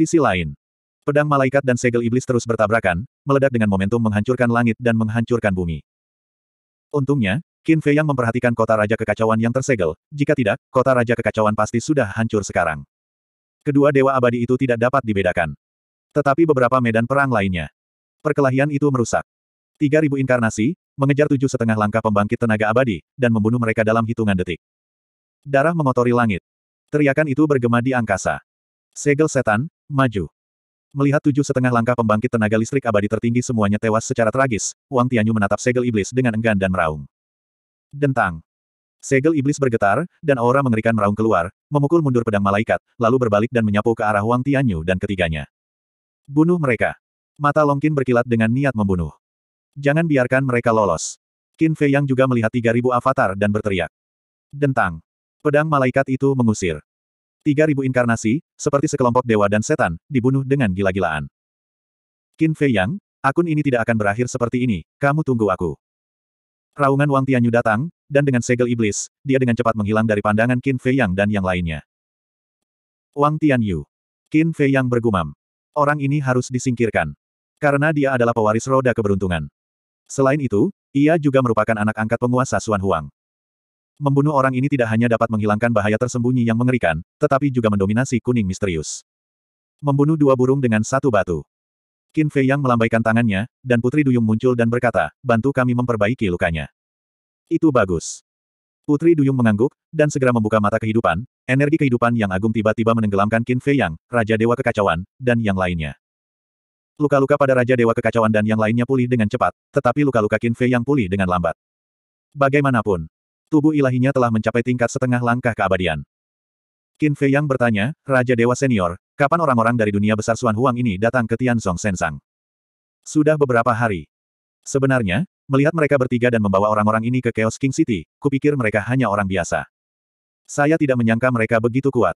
Sisi lain, pedang malaikat dan segel iblis terus bertabrakan, meledak dengan momentum menghancurkan langit dan menghancurkan bumi. Untungnya, Qin Fei yang memperhatikan kota Raja Kekacauan yang tersegel, jika tidak, kota Raja Kekacauan pasti sudah hancur sekarang. Kedua dewa abadi itu tidak dapat dibedakan. Tetapi beberapa medan perang lainnya. Perkelahian itu merusak. 3.000 inkarnasi, mengejar tujuh setengah langkah pembangkit tenaga abadi, dan membunuh mereka dalam hitungan detik. Darah mengotori langit. Teriakan itu bergema di angkasa. Segel setan, Maju. Melihat tujuh setengah langkah pembangkit tenaga listrik abadi tertinggi semuanya tewas secara tragis, Wang Tianyu menatap segel iblis dengan enggan dan meraung. Dentang. Segel iblis bergetar, dan aura mengerikan meraung keluar, memukul mundur pedang malaikat, lalu berbalik dan menyapu ke arah Wang Tianyu dan ketiganya. Bunuh mereka. Mata Longkin berkilat dengan niat membunuh. Jangan biarkan mereka lolos. Qin Fei yang juga melihat 3000 avatar dan berteriak. Dentang. Pedang malaikat itu mengusir. Tiga ribu inkarnasi, seperti sekelompok dewa dan setan, dibunuh dengan gila-gilaan. Qin Fei Yang, akun ini tidak akan berakhir seperti ini, kamu tunggu aku. Raungan Wang Tianyu datang, dan dengan segel iblis, dia dengan cepat menghilang dari pandangan Qin Fei Yang dan yang lainnya. Wang Tianyu. Qin Fei Yang bergumam. Orang ini harus disingkirkan. Karena dia adalah pewaris roda keberuntungan. Selain itu, ia juga merupakan anak angkat penguasa Xuan Huang membunuh orang ini tidak hanya dapat menghilangkan bahaya tersembunyi yang mengerikan, tetapi juga mendominasi kuning misterius. Membunuh dua burung dengan satu batu. Qin Fei yang melambaikan tangannya, dan Putri Duyung muncul dan berkata, bantu kami memperbaiki lukanya. Itu bagus. Putri Duyung mengangguk, dan segera membuka mata kehidupan, energi kehidupan yang agung tiba-tiba menenggelamkan Qin Fei Yang, Raja Dewa Kekacauan, dan yang lainnya. Luka-luka pada Raja Dewa Kekacauan dan yang lainnya pulih dengan cepat, tetapi luka-luka Qin Fei Yang pulih dengan lambat. Bagaimanapun, Tubuh ilahinya telah mencapai tingkat setengah langkah keabadian. Qin Fei Yang bertanya, Raja Dewa Senior, kapan orang-orang dari dunia besar Suan Huang ini datang ke Tianzong Sensang? Sudah beberapa hari. Sebenarnya, melihat mereka bertiga dan membawa orang-orang ini ke Chaos King City, kupikir mereka hanya orang biasa. Saya tidak menyangka mereka begitu kuat.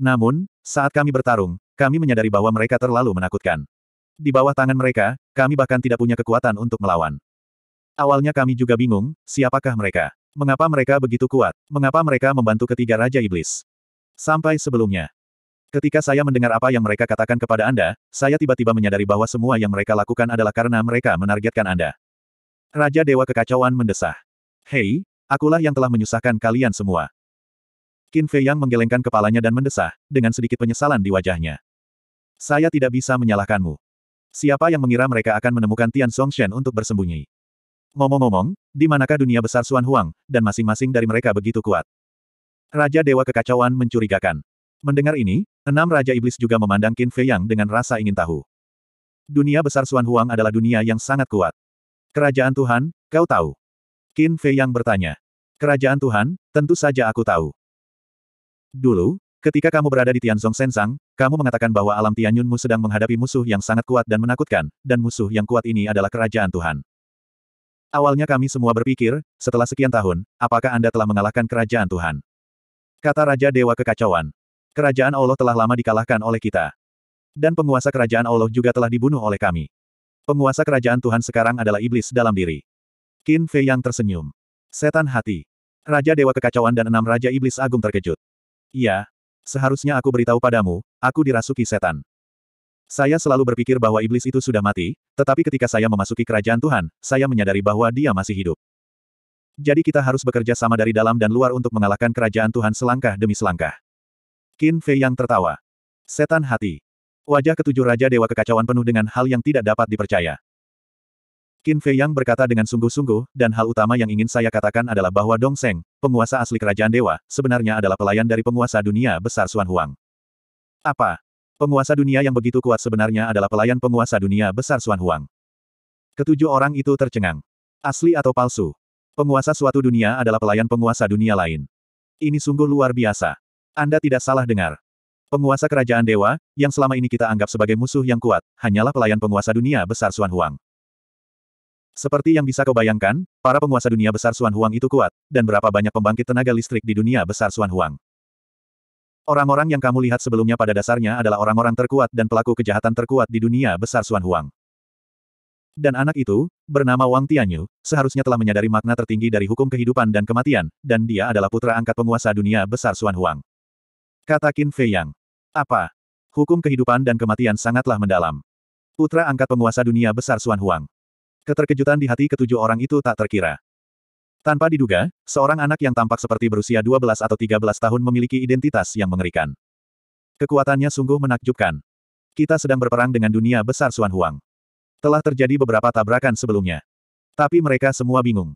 Namun, saat kami bertarung, kami menyadari bahwa mereka terlalu menakutkan. Di bawah tangan mereka, kami bahkan tidak punya kekuatan untuk melawan. Awalnya kami juga bingung, siapakah mereka? Mengapa mereka begitu kuat? Mengapa mereka membantu ketiga Raja Iblis? Sampai sebelumnya. Ketika saya mendengar apa yang mereka katakan kepada Anda, saya tiba-tiba menyadari bahwa semua yang mereka lakukan adalah karena mereka menargetkan Anda. Raja Dewa Kekacauan mendesah. Hei, akulah yang telah menyusahkan kalian semua. Qin Fei Yang menggelengkan kepalanya dan mendesah, dengan sedikit penyesalan di wajahnya. Saya tidak bisa menyalahkanmu. Siapa yang mengira mereka akan menemukan Tian Shen untuk bersembunyi? Ngomong-ngomong, di manakah dunia besar Xuan Huang, dan masing-masing dari mereka begitu kuat? Raja Dewa Kekacauan mencurigakan. Mendengar ini, enam Raja Iblis juga memandang Qin Fei Yang dengan rasa ingin tahu. Dunia besar Xuan Huang adalah dunia yang sangat kuat. Kerajaan Tuhan, kau tahu? Qin Fei Yang bertanya. Kerajaan Tuhan, tentu saja aku tahu. Dulu, ketika kamu berada di Tianzong Sensang, kamu mengatakan bahwa alam Tianyunmu sedang menghadapi musuh yang sangat kuat dan menakutkan, dan musuh yang kuat ini adalah kerajaan Tuhan. Awalnya kami semua berpikir, setelah sekian tahun, apakah Anda telah mengalahkan kerajaan Tuhan? Kata Raja Dewa Kekacauan. Kerajaan Allah telah lama dikalahkan oleh kita. Dan penguasa kerajaan Allah juga telah dibunuh oleh kami. Penguasa kerajaan Tuhan sekarang adalah iblis dalam diri. Qin Fei yang tersenyum. Setan hati. Raja Dewa Kekacauan dan enam Raja Iblis Agung terkejut. Iya, seharusnya aku beritahu padamu, aku dirasuki setan. Saya selalu berpikir bahwa iblis itu sudah mati, tetapi ketika saya memasuki kerajaan Tuhan, saya menyadari bahwa dia masih hidup. Jadi kita harus bekerja sama dari dalam dan luar untuk mengalahkan kerajaan Tuhan selangkah demi selangkah. Qin Fei yang tertawa. Setan hati. Wajah ketujuh Raja Dewa Kekacauan penuh dengan hal yang tidak dapat dipercaya. Qin Fei yang berkata dengan sungguh-sungguh, dan hal utama yang ingin saya katakan adalah bahwa Dong Seng, penguasa asli kerajaan dewa, sebenarnya adalah pelayan dari penguasa dunia besar Xuan Huang. Apa? Penguasa dunia yang begitu kuat sebenarnya adalah pelayan penguasa dunia besar Xuan Huang. Ketujuh orang itu tercengang. Asli atau palsu. Penguasa suatu dunia adalah pelayan penguasa dunia lain. Ini sungguh luar biasa. Anda tidak salah dengar. Penguasa kerajaan dewa, yang selama ini kita anggap sebagai musuh yang kuat, hanyalah pelayan penguasa dunia besar Xuan Huang. Seperti yang bisa kau bayangkan, para penguasa dunia besar Xuan Huang itu kuat, dan berapa banyak pembangkit tenaga listrik di dunia besar Xuan Huang. Orang-orang yang kamu lihat sebelumnya pada dasarnya adalah orang-orang terkuat dan pelaku kejahatan terkuat di dunia besar Suan Huang. Dan anak itu, bernama Wang Tianyu, seharusnya telah menyadari makna tertinggi dari hukum kehidupan dan kematian, dan dia adalah putra angkat penguasa dunia besar Suan Huang. Kata Qin Fei Yang. Apa? Hukum kehidupan dan kematian sangatlah mendalam. Putra angkat penguasa dunia besar Suan Huang. Keterkejutan di hati ketujuh orang itu tak terkira. Tanpa diduga, seorang anak yang tampak seperti berusia 12 atau 13 tahun memiliki identitas yang mengerikan. Kekuatannya sungguh menakjubkan. Kita sedang berperang dengan dunia besar Suan Huang. Telah terjadi beberapa tabrakan sebelumnya. Tapi mereka semua bingung.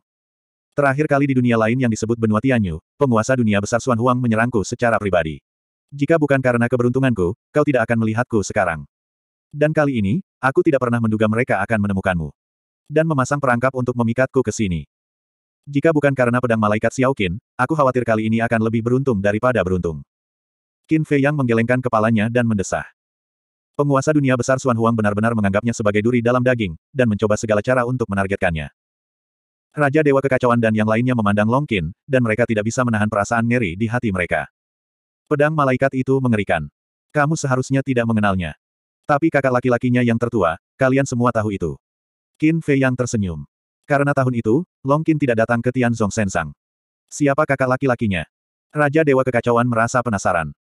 Terakhir kali di dunia lain yang disebut benua Tianyu, penguasa dunia besar Suan Huang menyerangku secara pribadi. Jika bukan karena keberuntunganku, kau tidak akan melihatku sekarang. Dan kali ini, aku tidak pernah menduga mereka akan menemukanmu. Dan memasang perangkap untuk memikatku ke sini. Jika bukan karena pedang malaikat Qin, aku khawatir kali ini akan lebih beruntung daripada beruntung. Qin Fei yang menggelengkan kepalanya dan mendesah. Penguasa dunia besar Xuan Huang benar-benar menganggapnya sebagai duri dalam daging, dan mencoba segala cara untuk menargetkannya. Raja Dewa Kekacauan dan yang lainnya memandang Long Qin, dan mereka tidak bisa menahan perasaan ngeri di hati mereka. Pedang malaikat itu mengerikan. Kamu seharusnya tidak mengenalnya. Tapi kakak laki-lakinya yang tertua, kalian semua tahu itu. Qin Fei yang tersenyum. Karena tahun itu, Long Qin tidak datang ke Tianzong Sensang. Siapa kakak laki-lakinya? Raja Dewa Kekacauan merasa penasaran.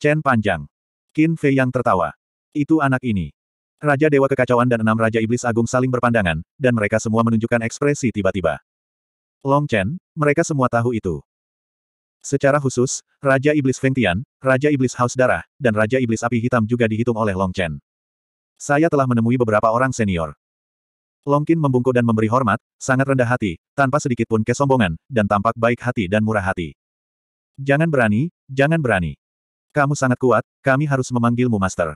Chen Panjang. Qin Fei yang tertawa. Itu anak ini. Raja Dewa Kekacauan dan enam Raja Iblis Agung saling berpandangan, dan mereka semua menunjukkan ekspresi tiba-tiba. Long Chen, mereka semua tahu itu. Secara khusus, Raja Iblis Feng Tian, Raja Iblis Haus Darah, dan Raja Iblis Api Hitam juga dihitung oleh Long Chen. Saya telah menemui beberapa orang senior. Longkin membungkuk dan memberi hormat, sangat rendah hati, tanpa sedikit pun kesombongan, dan tampak baik hati dan murah hati. Jangan berani, jangan berani. Kamu sangat kuat, kami harus memanggilmu master.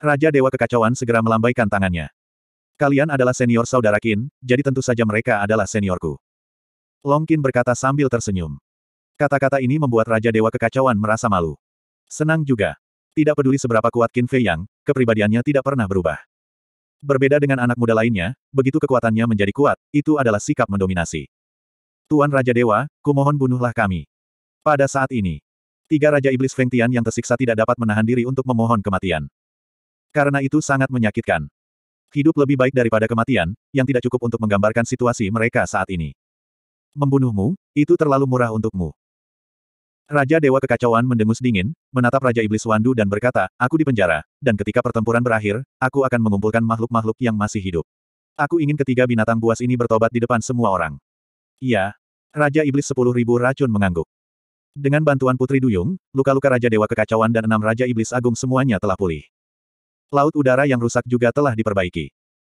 Raja Dewa Kekacauan segera melambaikan tangannya. Kalian adalah senior saudara Kin, jadi tentu saja mereka adalah seniorku. Longkin berkata sambil tersenyum. Kata-kata ini membuat Raja Dewa Kekacauan merasa malu. Senang juga. Tidak peduli seberapa kuat Kin Fei Yang, kepribadiannya tidak pernah berubah. Berbeda dengan anak muda lainnya, begitu kekuatannya menjadi kuat, itu adalah sikap mendominasi. Tuan Raja Dewa, kumohon bunuhlah kami. Pada saat ini, tiga Raja Iblis Feng Tian yang tersiksa tidak dapat menahan diri untuk memohon kematian. Karena itu sangat menyakitkan. Hidup lebih baik daripada kematian, yang tidak cukup untuk menggambarkan situasi mereka saat ini. Membunuhmu, itu terlalu murah untukmu. Raja Dewa Kekacauan mendengus dingin, menatap Raja Iblis Wandu dan berkata, aku dipenjara, dan ketika pertempuran berakhir, aku akan mengumpulkan makhluk-makhluk yang masih hidup. Aku ingin ketiga binatang buas ini bertobat di depan semua orang. Iya. Raja Iblis sepuluh ribu racun mengangguk. Dengan bantuan Putri Duyung, luka-luka Raja Dewa Kekacauan dan enam Raja Iblis Agung semuanya telah pulih. Laut udara yang rusak juga telah diperbaiki.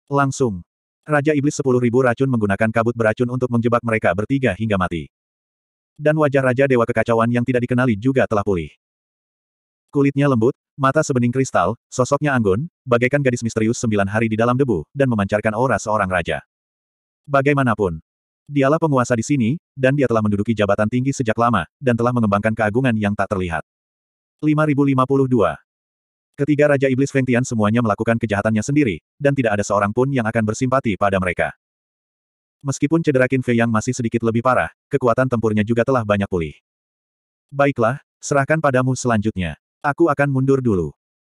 Langsung. Raja Iblis sepuluh ribu racun menggunakan kabut beracun untuk menjebak mereka bertiga hingga mati dan wajah Raja Dewa Kekacauan yang tidak dikenali juga telah pulih. Kulitnya lembut, mata sebening kristal, sosoknya anggun, bagaikan gadis misterius sembilan hari di dalam debu, dan memancarkan aura seorang raja. Bagaimanapun, dialah penguasa di sini, dan dia telah menduduki jabatan tinggi sejak lama, dan telah mengembangkan keagungan yang tak terlihat. 5052 Ketiga Raja Iblis Fengtian semuanya melakukan kejahatannya sendiri, dan tidak ada seorang pun yang akan bersimpati pada mereka. Meskipun cedera Qin Fei yang masih sedikit lebih parah, kekuatan tempurnya juga telah banyak pulih. Baiklah, serahkan padamu selanjutnya. Aku akan mundur dulu.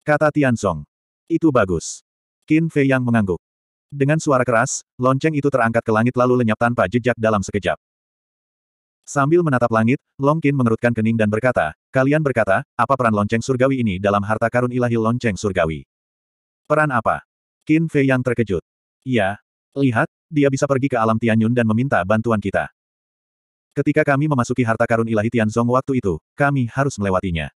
Kata Tian Song. Itu bagus. Qin Fei yang mengangguk. Dengan suara keras, lonceng itu terangkat ke langit lalu lenyap tanpa jejak dalam sekejap. Sambil menatap langit, Long Qin mengerutkan kening dan berkata, Kalian berkata, apa peran lonceng surgawi ini dalam harta karun ilahi lonceng surgawi? Peran apa? Qin Fei yang terkejut. Iya. Lihat, dia bisa pergi ke alam Tianyun dan meminta bantuan kita. Ketika kami memasuki harta karun ilahi Tianzong waktu itu, kami harus melewatinya.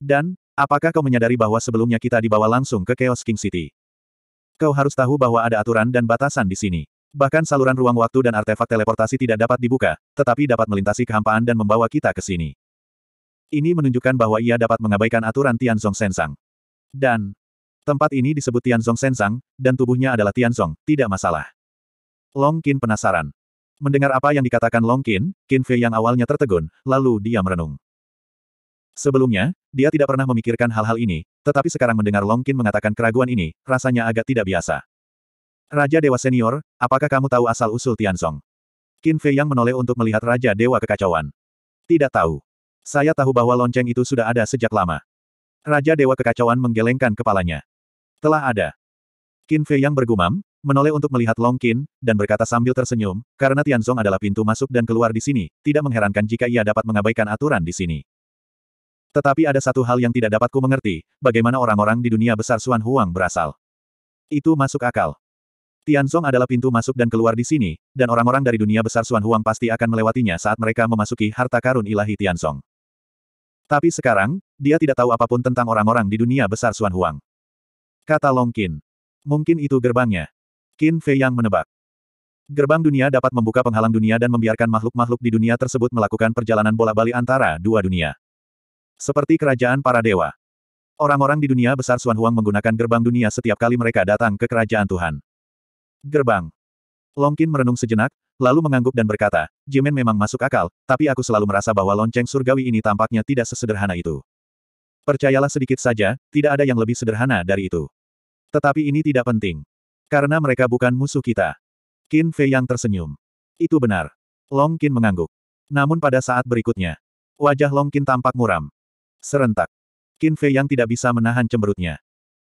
Dan, apakah kau menyadari bahwa sebelumnya kita dibawa langsung ke Chaos King City? Kau harus tahu bahwa ada aturan dan batasan di sini. Bahkan saluran ruang waktu dan artefak teleportasi tidak dapat dibuka, tetapi dapat melintasi kehampaan dan membawa kita ke sini. Ini menunjukkan bahwa ia dapat mengabaikan aturan Tianzong Sensang. Dan tempat ini disebut Tianzong Sensang, dan tubuhnya adalah Tianzong, tidak masalah. Long Qin penasaran. Mendengar apa yang dikatakan Long Qin, Qin Fei yang awalnya tertegun, lalu dia merenung. Sebelumnya, dia tidak pernah memikirkan hal-hal ini, tetapi sekarang mendengar Long Qin mengatakan keraguan ini, rasanya agak tidak biasa. Raja Dewa Senior, apakah kamu tahu asal-usul Tianzong? Qin Fei yang menoleh untuk melihat Raja Dewa Kekacauan. Tidak tahu. Saya tahu bahwa lonceng itu sudah ada sejak lama. Raja Dewa Kekacauan menggelengkan kepalanya. Telah ada. Qin Fei yang bergumam, menoleh untuk melihat Long Qin, dan berkata sambil tersenyum, karena Tianzong adalah pintu masuk dan keluar di sini, tidak mengherankan jika ia dapat mengabaikan aturan di sini. Tetapi ada satu hal yang tidak dapatku mengerti, bagaimana orang-orang di dunia besar Xuan Huang berasal. Itu masuk akal. Tianzong adalah pintu masuk dan keluar di sini, dan orang-orang dari dunia besar Xuan Huang pasti akan melewatinya saat mereka memasuki harta karun ilahi Tianzong. Tapi sekarang, dia tidak tahu apapun tentang orang-orang di dunia besar Xuan Huang. Kata Long Qin. Mungkin itu gerbangnya. Qin Fei yang menebak. Gerbang dunia dapat membuka penghalang dunia dan membiarkan makhluk-makhluk di dunia tersebut melakukan perjalanan bola-bali antara dua dunia. Seperti kerajaan para dewa. Orang-orang di dunia besar Suan Huang menggunakan gerbang dunia setiap kali mereka datang ke kerajaan Tuhan. Gerbang. Long Longkin merenung sejenak, lalu mengangguk dan berkata, Jimin memang masuk akal, tapi aku selalu merasa bahwa lonceng surgawi ini tampaknya tidak sesederhana itu. Percayalah sedikit saja, tidak ada yang lebih sederhana dari itu. Tetapi ini tidak penting. Karena mereka bukan musuh kita. Qin Fei yang tersenyum. Itu benar. Long Qin mengangguk. Namun pada saat berikutnya, wajah Long Qin tampak muram. Serentak. Qin Fei yang tidak bisa menahan cemberutnya.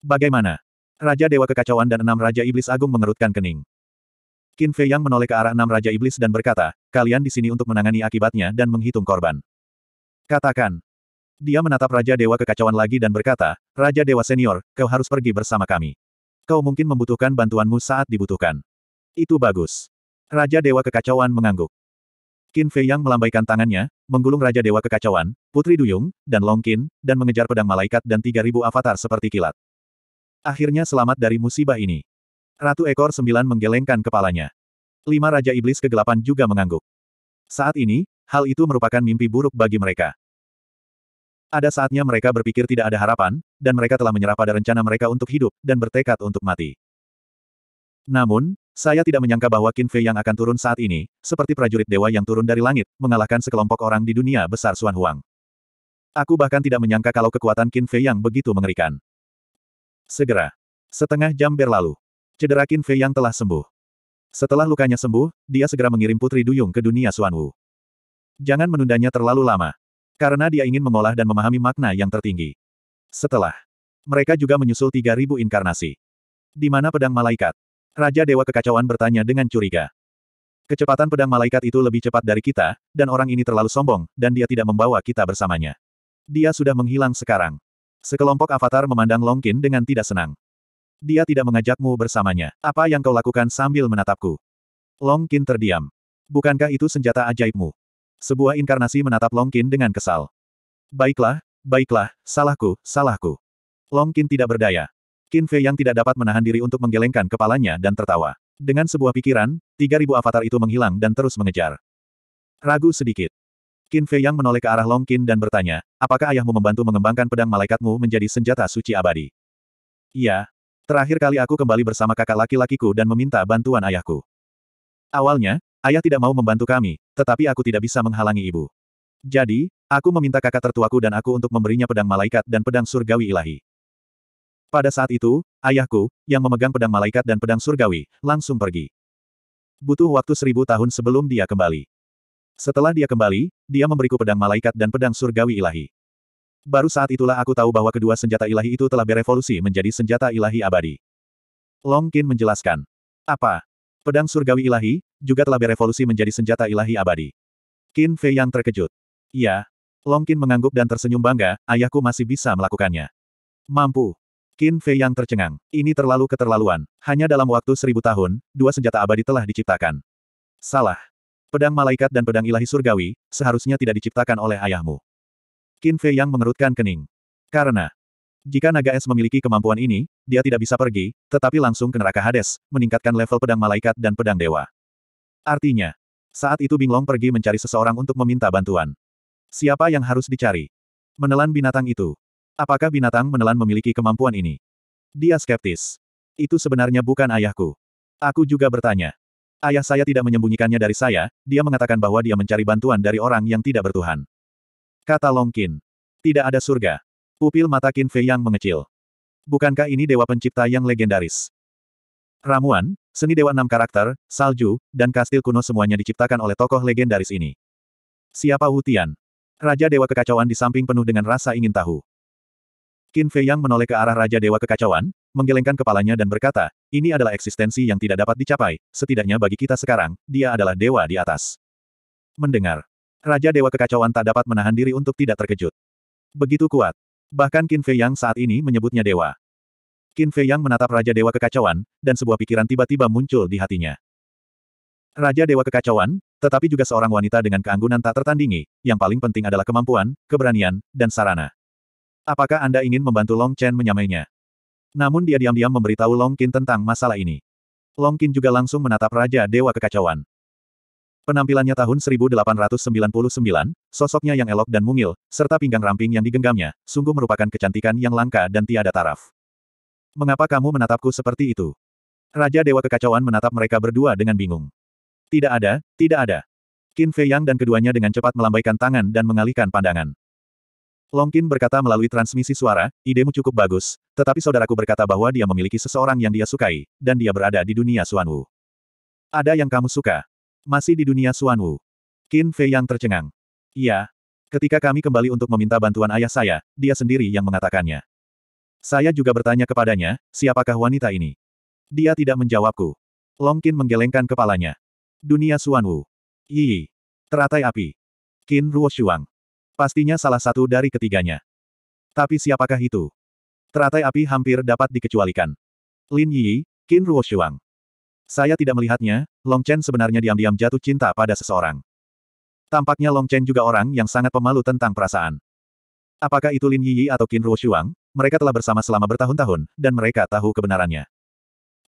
Bagaimana? Raja Dewa Kekacauan dan enam Raja Iblis Agung mengerutkan kening. Qin Fei yang menoleh ke arah enam Raja Iblis dan berkata, kalian di sini untuk menangani akibatnya dan menghitung korban. Katakan. Dia menatap Raja Dewa Kekacauan lagi dan berkata, Raja Dewa Senior, kau harus pergi bersama kami. Kau mungkin membutuhkan bantuanmu saat dibutuhkan. Itu bagus. Raja Dewa Kekacauan mengangguk. Qin Fei Yang melambaikan tangannya, menggulung Raja Dewa Kekacauan, Putri Duyung, dan Long Qin, dan mengejar pedang malaikat dan 3000 avatar seperti kilat. Akhirnya selamat dari musibah ini. Ratu Ekor Sembilan menggelengkan kepalanya. Lima Raja Iblis Kegelapan juga mengangguk. Saat ini, hal itu merupakan mimpi buruk bagi mereka. Ada saatnya mereka berpikir tidak ada harapan, dan mereka telah menyerah pada rencana mereka untuk hidup, dan bertekad untuk mati. Namun, saya tidak menyangka bahwa Qin Fei yang akan turun saat ini, seperti prajurit dewa yang turun dari langit, mengalahkan sekelompok orang di dunia besar Xuan Huang. Aku bahkan tidak menyangka kalau kekuatan Qin Fei yang begitu mengerikan. Segera. Setengah jam berlalu. Cedera Qin Fei yang telah sembuh. Setelah lukanya sembuh, dia segera mengirim Putri Duyung ke dunia Xuan Wu. Jangan menundanya terlalu lama. Karena dia ingin mengolah dan memahami makna yang tertinggi. Setelah, mereka juga menyusul 3.000 inkarnasi. Di mana pedang malaikat? Raja Dewa Kekacauan bertanya dengan curiga. Kecepatan pedang malaikat itu lebih cepat dari kita, dan orang ini terlalu sombong, dan dia tidak membawa kita bersamanya. Dia sudah menghilang sekarang. Sekelompok avatar memandang Longkin dengan tidak senang. Dia tidak mengajakmu bersamanya. Apa yang kau lakukan sambil menatapku? Longkin terdiam. Bukankah itu senjata ajaibmu? Sebuah inkarnasi menatap Longkin dengan kesal. Baiklah, baiklah, salahku, salahku. Longkin tidak berdaya. Qin Fei yang tidak dapat menahan diri untuk menggelengkan kepalanya dan tertawa. Dengan sebuah pikiran, 3000 avatar itu menghilang dan terus mengejar. Ragu sedikit. Qin Fei yang menoleh ke arah Longkin dan bertanya, apakah ayahmu membantu mengembangkan pedang malaikatmu menjadi senjata suci abadi? Iya. Terakhir kali aku kembali bersama kakak laki-lakiku dan meminta bantuan ayahku. Awalnya, Ayah tidak mau membantu kami, tetapi aku tidak bisa menghalangi ibu. Jadi, aku meminta kakak tertuaku dan aku untuk memberinya pedang malaikat dan pedang surgawi ilahi. Pada saat itu, ayahku, yang memegang pedang malaikat dan pedang surgawi, langsung pergi. Butuh waktu seribu tahun sebelum dia kembali. Setelah dia kembali, dia memberiku pedang malaikat dan pedang surgawi ilahi. Baru saat itulah aku tahu bahwa kedua senjata ilahi itu telah berevolusi menjadi senjata ilahi abadi. Long Qin menjelaskan. Apa? Pedang surgawi ilahi, juga telah berevolusi menjadi senjata ilahi abadi. Qin Fei yang terkejut. Ya, Long Qin mengangguk dan tersenyum bangga, ayahku masih bisa melakukannya. Mampu. Qin Fei yang tercengang. Ini terlalu keterlaluan. Hanya dalam waktu seribu tahun, dua senjata abadi telah diciptakan. Salah. Pedang malaikat dan pedang ilahi surgawi, seharusnya tidak diciptakan oleh ayahmu. Qin Fei yang mengerutkan kening. Karena, jika naga es memiliki kemampuan ini, dia tidak bisa pergi, tetapi langsung ke neraka Hades, meningkatkan level pedang malaikat dan pedang dewa. Artinya, saat itu Binglong pergi mencari seseorang untuk meminta bantuan. Siapa yang harus dicari? Menelan binatang itu. Apakah binatang menelan memiliki kemampuan ini? Dia skeptis. Itu sebenarnya bukan ayahku. Aku juga bertanya. Ayah saya tidak menyembunyikannya dari saya, dia mengatakan bahwa dia mencari bantuan dari orang yang tidak bertuhan. Kata Longkin. Tidak ada surga. Pupil mata Qin Fei yang mengecil. Bukankah ini dewa pencipta yang legendaris? Ramuan, Seni Dewa enam karakter, salju, dan kastil kuno semuanya diciptakan oleh tokoh legendaris ini. Siapa Wu Tian? Raja Dewa Kekacauan di samping penuh dengan rasa ingin tahu. Qin Fei Yang menoleh ke arah Raja Dewa Kekacauan, menggelengkan kepalanya dan berkata, ini adalah eksistensi yang tidak dapat dicapai, setidaknya bagi kita sekarang, dia adalah dewa di atas. Mendengar. Raja Dewa Kekacauan tak dapat menahan diri untuk tidak terkejut. Begitu kuat. Bahkan Qin Fei Yang saat ini menyebutnya dewa. Qin Fei Yang menatap Raja Dewa Kekacauan, dan sebuah pikiran tiba-tiba muncul di hatinya. Raja Dewa Kekacauan, tetapi juga seorang wanita dengan keanggunan tak tertandingi, yang paling penting adalah kemampuan, keberanian, dan sarana. Apakah Anda ingin membantu Long Chen menyamainya? Namun dia diam-diam memberitahu Long Qin tentang masalah ini. Long Qin juga langsung menatap Raja Dewa Kekacauan. Penampilannya tahun 1899, sosoknya yang elok dan mungil, serta pinggang ramping yang digenggamnya, sungguh merupakan kecantikan yang langka dan tiada taraf. Mengapa kamu menatapku seperti itu? Raja Dewa Kekacauan menatap mereka berdua dengan bingung. Tidak ada, tidak ada. Qin Fei Yang dan keduanya dengan cepat melambaikan tangan dan mengalihkan pandangan. Long Qin berkata melalui transmisi suara, idemu cukup bagus, tetapi saudaraku berkata bahwa dia memiliki seseorang yang dia sukai, dan dia berada di dunia Suan Wu. Ada yang kamu suka? Masih di dunia Suan Wu? Qin Fei Yang tercengang. Iya, Ketika kami kembali untuk meminta bantuan ayah saya, dia sendiri yang mengatakannya. Saya juga bertanya kepadanya, siapakah wanita ini? Dia tidak menjawabku. Long Qin menggelengkan kepalanya. Dunia Suanwu. Yi. Teratai api. Qin Ruo Shuang. Pastinya salah satu dari ketiganya. Tapi siapakah itu? Teratai api hampir dapat dikecualikan. Lin Yi, Qin Ruo Shuang. Saya tidak melihatnya, Long Chen sebenarnya diam-diam jatuh cinta pada seseorang. Tampaknya Long Chen juga orang yang sangat pemalu tentang perasaan. Apakah itu Lin Yi atau Qin Ruo Shuang? mereka telah bersama selama bertahun-tahun, dan mereka tahu kebenarannya.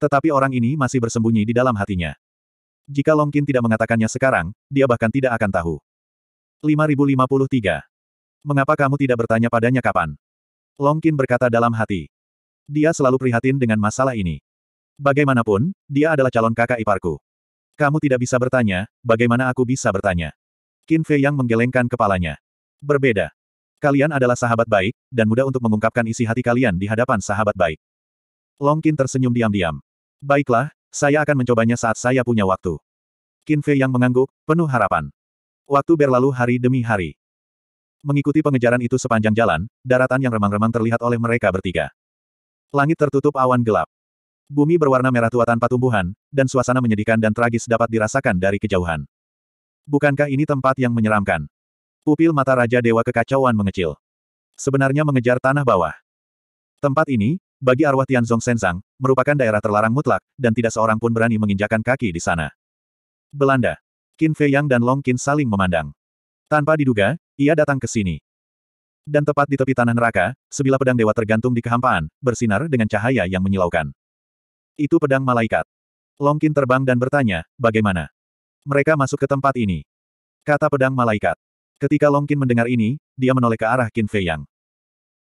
Tetapi orang ini masih bersembunyi di dalam hatinya. Jika Longkin tidak mengatakannya sekarang, dia bahkan tidak akan tahu. 5053. Mengapa kamu tidak bertanya padanya kapan? Longkin berkata dalam hati. Dia selalu prihatin dengan masalah ini. Bagaimanapun, dia adalah calon kakak iparku. Kamu tidak bisa bertanya, bagaimana aku bisa bertanya? Qin Fei yang menggelengkan kepalanya. Berbeda. Kalian adalah sahabat baik, dan mudah untuk mengungkapkan isi hati kalian di hadapan sahabat baik. Longkin tersenyum diam-diam. Baiklah, saya akan mencobanya saat saya punya waktu. Qin Fei yang mengangguk, penuh harapan. Waktu berlalu hari demi hari. Mengikuti pengejaran itu sepanjang jalan, daratan yang remang-remang terlihat oleh mereka bertiga. Langit tertutup awan gelap. Bumi berwarna merah tua tanpa tumbuhan, dan suasana menyedihkan dan tragis dapat dirasakan dari kejauhan. Bukankah ini tempat yang menyeramkan? Pupil mata Raja Dewa Kekacauan mengecil. Sebenarnya mengejar tanah bawah. Tempat ini, bagi arwah Tianzong Senzang, merupakan daerah terlarang mutlak, dan tidak seorang pun berani menginjakan kaki di sana. Belanda. Qin Fei Yang dan Long Qin saling memandang. Tanpa diduga, ia datang ke sini. Dan tepat di tepi tanah neraka, sebilah pedang dewa tergantung di kehampaan, bersinar dengan cahaya yang menyilaukan. Itu pedang malaikat. Long Qin terbang dan bertanya, bagaimana? Mereka masuk ke tempat ini. Kata pedang malaikat. Ketika Long Qin mendengar ini, dia menoleh ke arah Qin Fei Yang.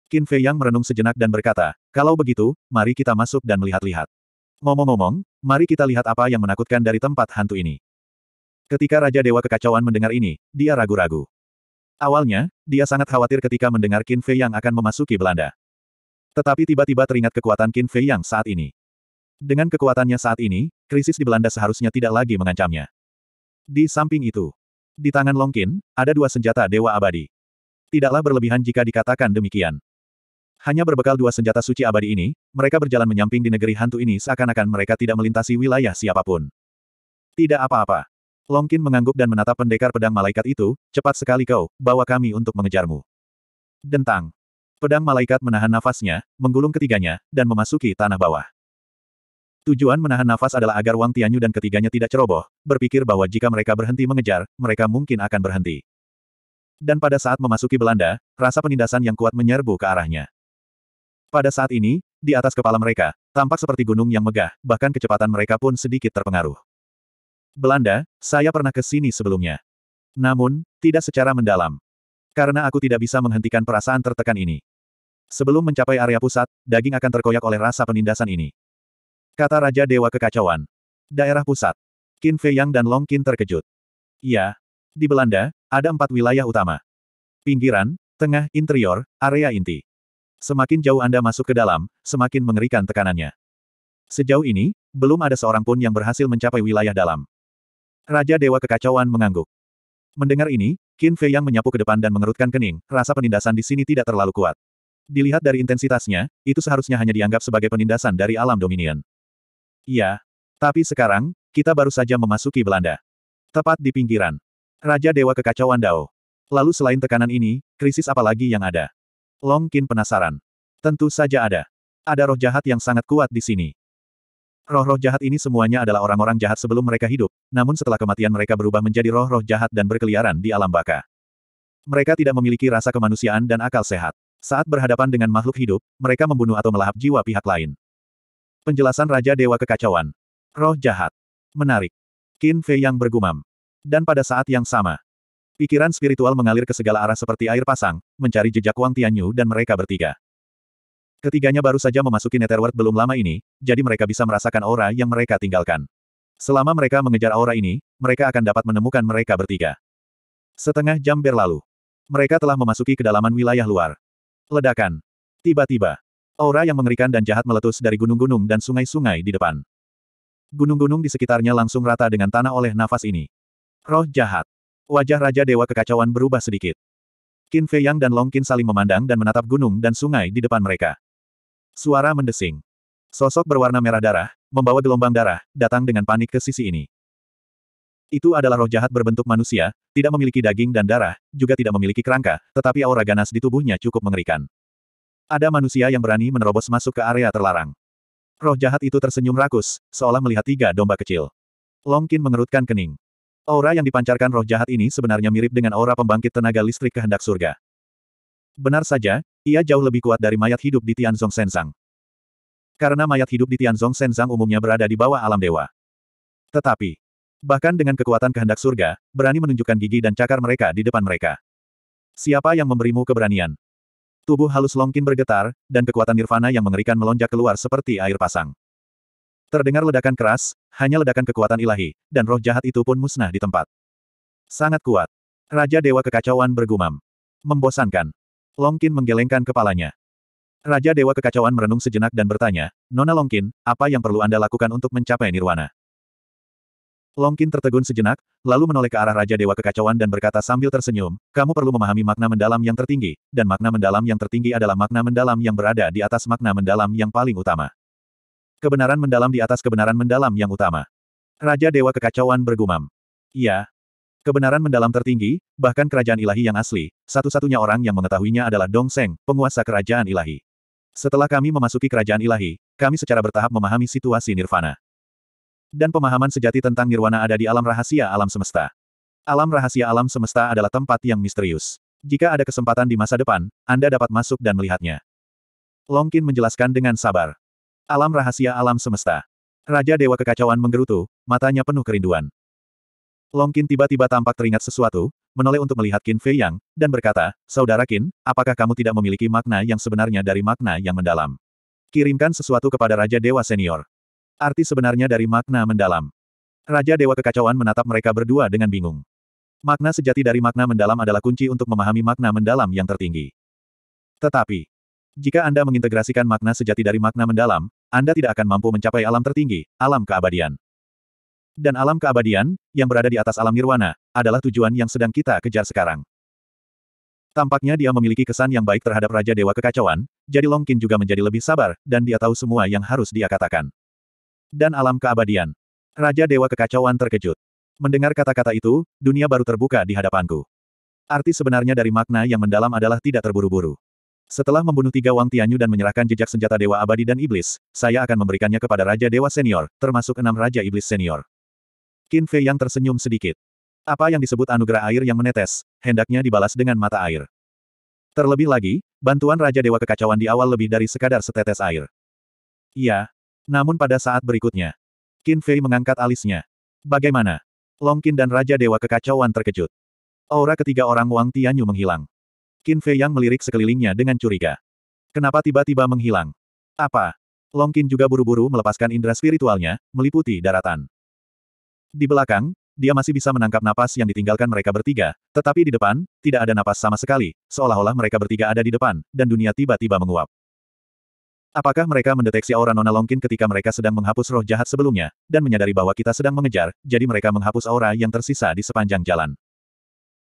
Qin Fei Yang merenung sejenak dan berkata, kalau begitu, mari kita masuk dan melihat-lihat. Ngomong-ngomong, mari kita lihat apa yang menakutkan dari tempat hantu ini. Ketika Raja Dewa Kekacauan mendengar ini, dia ragu-ragu. Awalnya, dia sangat khawatir ketika mendengar Qin Fei Yang akan memasuki Belanda. Tetapi tiba-tiba teringat kekuatan Qin Fei Yang saat ini. Dengan kekuatannya saat ini, krisis di Belanda seharusnya tidak lagi mengancamnya. Di samping itu, di tangan Longkin, ada dua senjata Dewa Abadi. Tidaklah berlebihan jika dikatakan demikian. Hanya berbekal dua senjata suci abadi ini, mereka berjalan menyamping di negeri hantu ini seakan-akan mereka tidak melintasi wilayah siapapun. Tidak apa-apa. Longkin mengangguk dan menatap pendekar pedang malaikat itu, cepat sekali kau, bawa kami untuk mengejarmu. Dentang. Pedang malaikat menahan nafasnya, menggulung ketiganya, dan memasuki tanah bawah. Tujuan menahan nafas adalah agar Wang Tianyu dan ketiganya tidak ceroboh, berpikir bahwa jika mereka berhenti mengejar, mereka mungkin akan berhenti. Dan pada saat memasuki Belanda, rasa penindasan yang kuat menyerbu ke arahnya. Pada saat ini, di atas kepala mereka, tampak seperti gunung yang megah, bahkan kecepatan mereka pun sedikit terpengaruh. Belanda, saya pernah ke sini sebelumnya. Namun, tidak secara mendalam. Karena aku tidak bisa menghentikan perasaan tertekan ini. Sebelum mencapai area pusat, daging akan terkoyak oleh rasa penindasan ini. Kata Raja Dewa Kekacauan. Daerah pusat. Qin Yang dan Long Qin terkejut. ya Di Belanda, ada empat wilayah utama. Pinggiran, tengah, interior, area inti. Semakin jauh Anda masuk ke dalam, semakin mengerikan tekanannya. Sejauh ini, belum ada seorang pun yang berhasil mencapai wilayah dalam. Raja Dewa Kekacauan mengangguk. Mendengar ini, Qin Yang menyapu ke depan dan mengerutkan kening, rasa penindasan di sini tidak terlalu kuat. Dilihat dari intensitasnya, itu seharusnya hanya dianggap sebagai penindasan dari alam dominion. Iya. Tapi sekarang, kita baru saja memasuki Belanda. Tepat di pinggiran. Raja Dewa Kekacauan Dao. Lalu selain tekanan ini, krisis apa lagi yang ada? Long Qin penasaran. Tentu saja ada. Ada roh jahat yang sangat kuat di sini. Roh-roh jahat ini semuanya adalah orang-orang jahat sebelum mereka hidup, namun setelah kematian mereka berubah menjadi roh-roh jahat dan berkeliaran di alam baka. Mereka tidak memiliki rasa kemanusiaan dan akal sehat. Saat berhadapan dengan makhluk hidup, mereka membunuh atau melahap jiwa pihak lain. Penjelasan Raja Dewa Kekacauan. Roh jahat. Menarik. Qin Fei yang bergumam. Dan pada saat yang sama, pikiran spiritual mengalir ke segala arah seperti air pasang, mencari jejak Wang Tianyu dan mereka bertiga. Ketiganya baru saja memasuki Netherworld belum lama ini, jadi mereka bisa merasakan aura yang mereka tinggalkan. Selama mereka mengejar aura ini, mereka akan dapat menemukan mereka bertiga. Setengah jam berlalu. Mereka telah memasuki kedalaman wilayah luar. Ledakan. Tiba-tiba, Aura yang mengerikan dan jahat meletus dari gunung-gunung dan sungai-sungai di depan. Gunung-gunung di sekitarnya langsung rata dengan tanah oleh nafas ini. Roh jahat. Wajah Raja Dewa Kekacauan berubah sedikit. Qin Fei Yang dan Long Qin saling memandang dan menatap gunung dan sungai di depan mereka. Suara mendesing. Sosok berwarna merah darah, membawa gelombang darah, datang dengan panik ke sisi ini. Itu adalah roh jahat berbentuk manusia, tidak memiliki daging dan darah, juga tidak memiliki kerangka, tetapi aura ganas di tubuhnya cukup mengerikan. Ada manusia yang berani menerobos masuk ke area terlarang. Roh jahat itu tersenyum rakus, seolah melihat tiga domba kecil. Longkin mengerutkan kening. Aura yang dipancarkan roh jahat ini sebenarnya mirip dengan aura pembangkit tenaga listrik kehendak surga. Benar saja, ia jauh lebih kuat dari mayat hidup di Tianzong Sensang. Karena mayat hidup di Tianzong Sensang umumnya berada di bawah alam dewa. Tetapi, bahkan dengan kekuatan kehendak surga, berani menunjukkan gigi dan cakar mereka di depan mereka. Siapa yang memberimu keberanian? Tubuh halus Longkin bergetar, dan kekuatan nirvana yang mengerikan melonjak keluar seperti air pasang. Terdengar ledakan keras, hanya ledakan kekuatan ilahi, dan roh jahat itu pun musnah di tempat. Sangat kuat. Raja Dewa Kekacauan bergumam. Membosankan. Longkin menggelengkan kepalanya. Raja Dewa Kekacauan merenung sejenak dan bertanya, Nona Longkin, apa yang perlu Anda lakukan untuk mencapai nirwana? Longkin tertegun sejenak, lalu menoleh ke arah Raja Dewa Kekacauan dan berkata sambil tersenyum, kamu perlu memahami makna mendalam yang tertinggi, dan makna mendalam yang tertinggi adalah makna mendalam yang berada di atas makna mendalam yang paling utama. Kebenaran mendalam di atas kebenaran mendalam yang utama. Raja Dewa Kekacauan bergumam. Iya. Kebenaran mendalam tertinggi, bahkan kerajaan ilahi yang asli, satu-satunya orang yang mengetahuinya adalah Dong Seng, penguasa kerajaan ilahi. Setelah kami memasuki kerajaan ilahi, kami secara bertahap memahami situasi nirvana. Dan pemahaman sejati tentang nirwana ada di alam rahasia alam semesta. Alam rahasia alam semesta adalah tempat yang misterius. Jika ada kesempatan di masa depan, Anda dapat masuk dan melihatnya. Longkin menjelaskan dengan sabar. Alam rahasia alam semesta. Raja Dewa Kekacauan menggerutu, matanya penuh kerinduan. Longkin tiba-tiba tampak teringat sesuatu, menoleh untuk melihat Qin Fei Yang, dan berkata, Saudara Qin, apakah kamu tidak memiliki makna yang sebenarnya dari makna yang mendalam? Kirimkan sesuatu kepada Raja Dewa Senior. Arti sebenarnya dari makna mendalam. Raja Dewa Kekacauan menatap mereka berdua dengan bingung. Makna sejati dari makna mendalam adalah kunci untuk memahami makna mendalam yang tertinggi. Tetapi, jika Anda mengintegrasikan makna sejati dari makna mendalam, Anda tidak akan mampu mencapai alam tertinggi, alam keabadian. Dan alam keabadian, yang berada di atas alam nirwana, adalah tujuan yang sedang kita kejar sekarang. Tampaknya dia memiliki kesan yang baik terhadap Raja Dewa Kekacauan, jadi Longkin juga menjadi lebih sabar, dan dia tahu semua yang harus dia katakan. Dan alam keabadian. Raja Dewa Kekacauan terkejut. Mendengar kata-kata itu, dunia baru terbuka di hadapanku. Arti sebenarnya dari makna yang mendalam adalah tidak terburu-buru. Setelah membunuh tiga Wang Tianyu dan menyerahkan jejak senjata Dewa Abadi dan Iblis, saya akan memberikannya kepada Raja Dewa Senior, termasuk enam Raja Iblis Senior. Qin Fei yang tersenyum sedikit. Apa yang disebut anugerah air yang menetes, hendaknya dibalas dengan mata air. Terlebih lagi, bantuan Raja Dewa Kekacauan di awal lebih dari sekadar setetes air. Iya, namun pada saat berikutnya, Qin Fei mengangkat alisnya. Bagaimana? Longkin dan Raja Dewa Kekacauan terkejut. Aura ketiga orang Wang Tianyu menghilang. Qin Fei yang melirik sekelilingnya dengan curiga. Kenapa tiba-tiba menghilang? Apa? Longkin juga buru-buru melepaskan indera spiritualnya, meliputi daratan. Di belakang, dia masih bisa menangkap napas yang ditinggalkan mereka bertiga, tetapi di depan, tidak ada napas sama sekali, seolah-olah mereka bertiga ada di depan, dan dunia tiba-tiba menguap. Apakah mereka mendeteksi aura Nona Longkin ketika mereka sedang menghapus roh jahat sebelumnya, dan menyadari bahwa kita sedang mengejar, jadi mereka menghapus aura yang tersisa di sepanjang jalan.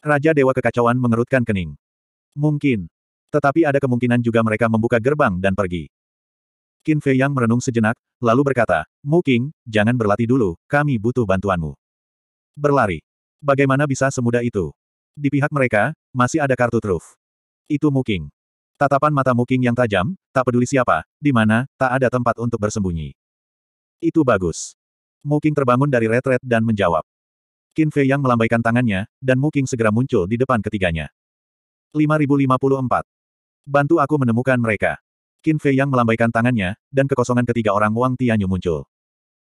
Raja Dewa Kekacauan mengerutkan kening. Mungkin. Tetapi ada kemungkinan juga mereka membuka gerbang dan pergi. Qin Fei Yang merenung sejenak, lalu berkata, Mu Qing, jangan berlatih dulu, kami butuh bantuanmu. Berlari. Bagaimana bisa semudah itu? Di pihak mereka, masih ada kartu truf. Itu Mu Qing. Tatapan mata Muking yang tajam, tak peduli siapa, di mana, tak ada tempat untuk bersembunyi. Itu bagus. Muking terbangun dari retret dan menjawab. Qin Fei yang melambaikan tangannya, dan Muking segera muncul di depan ketiganya. 5054. Bantu aku menemukan mereka. Qin Fei yang melambaikan tangannya, dan kekosongan ketiga orang Wang Tianyu muncul.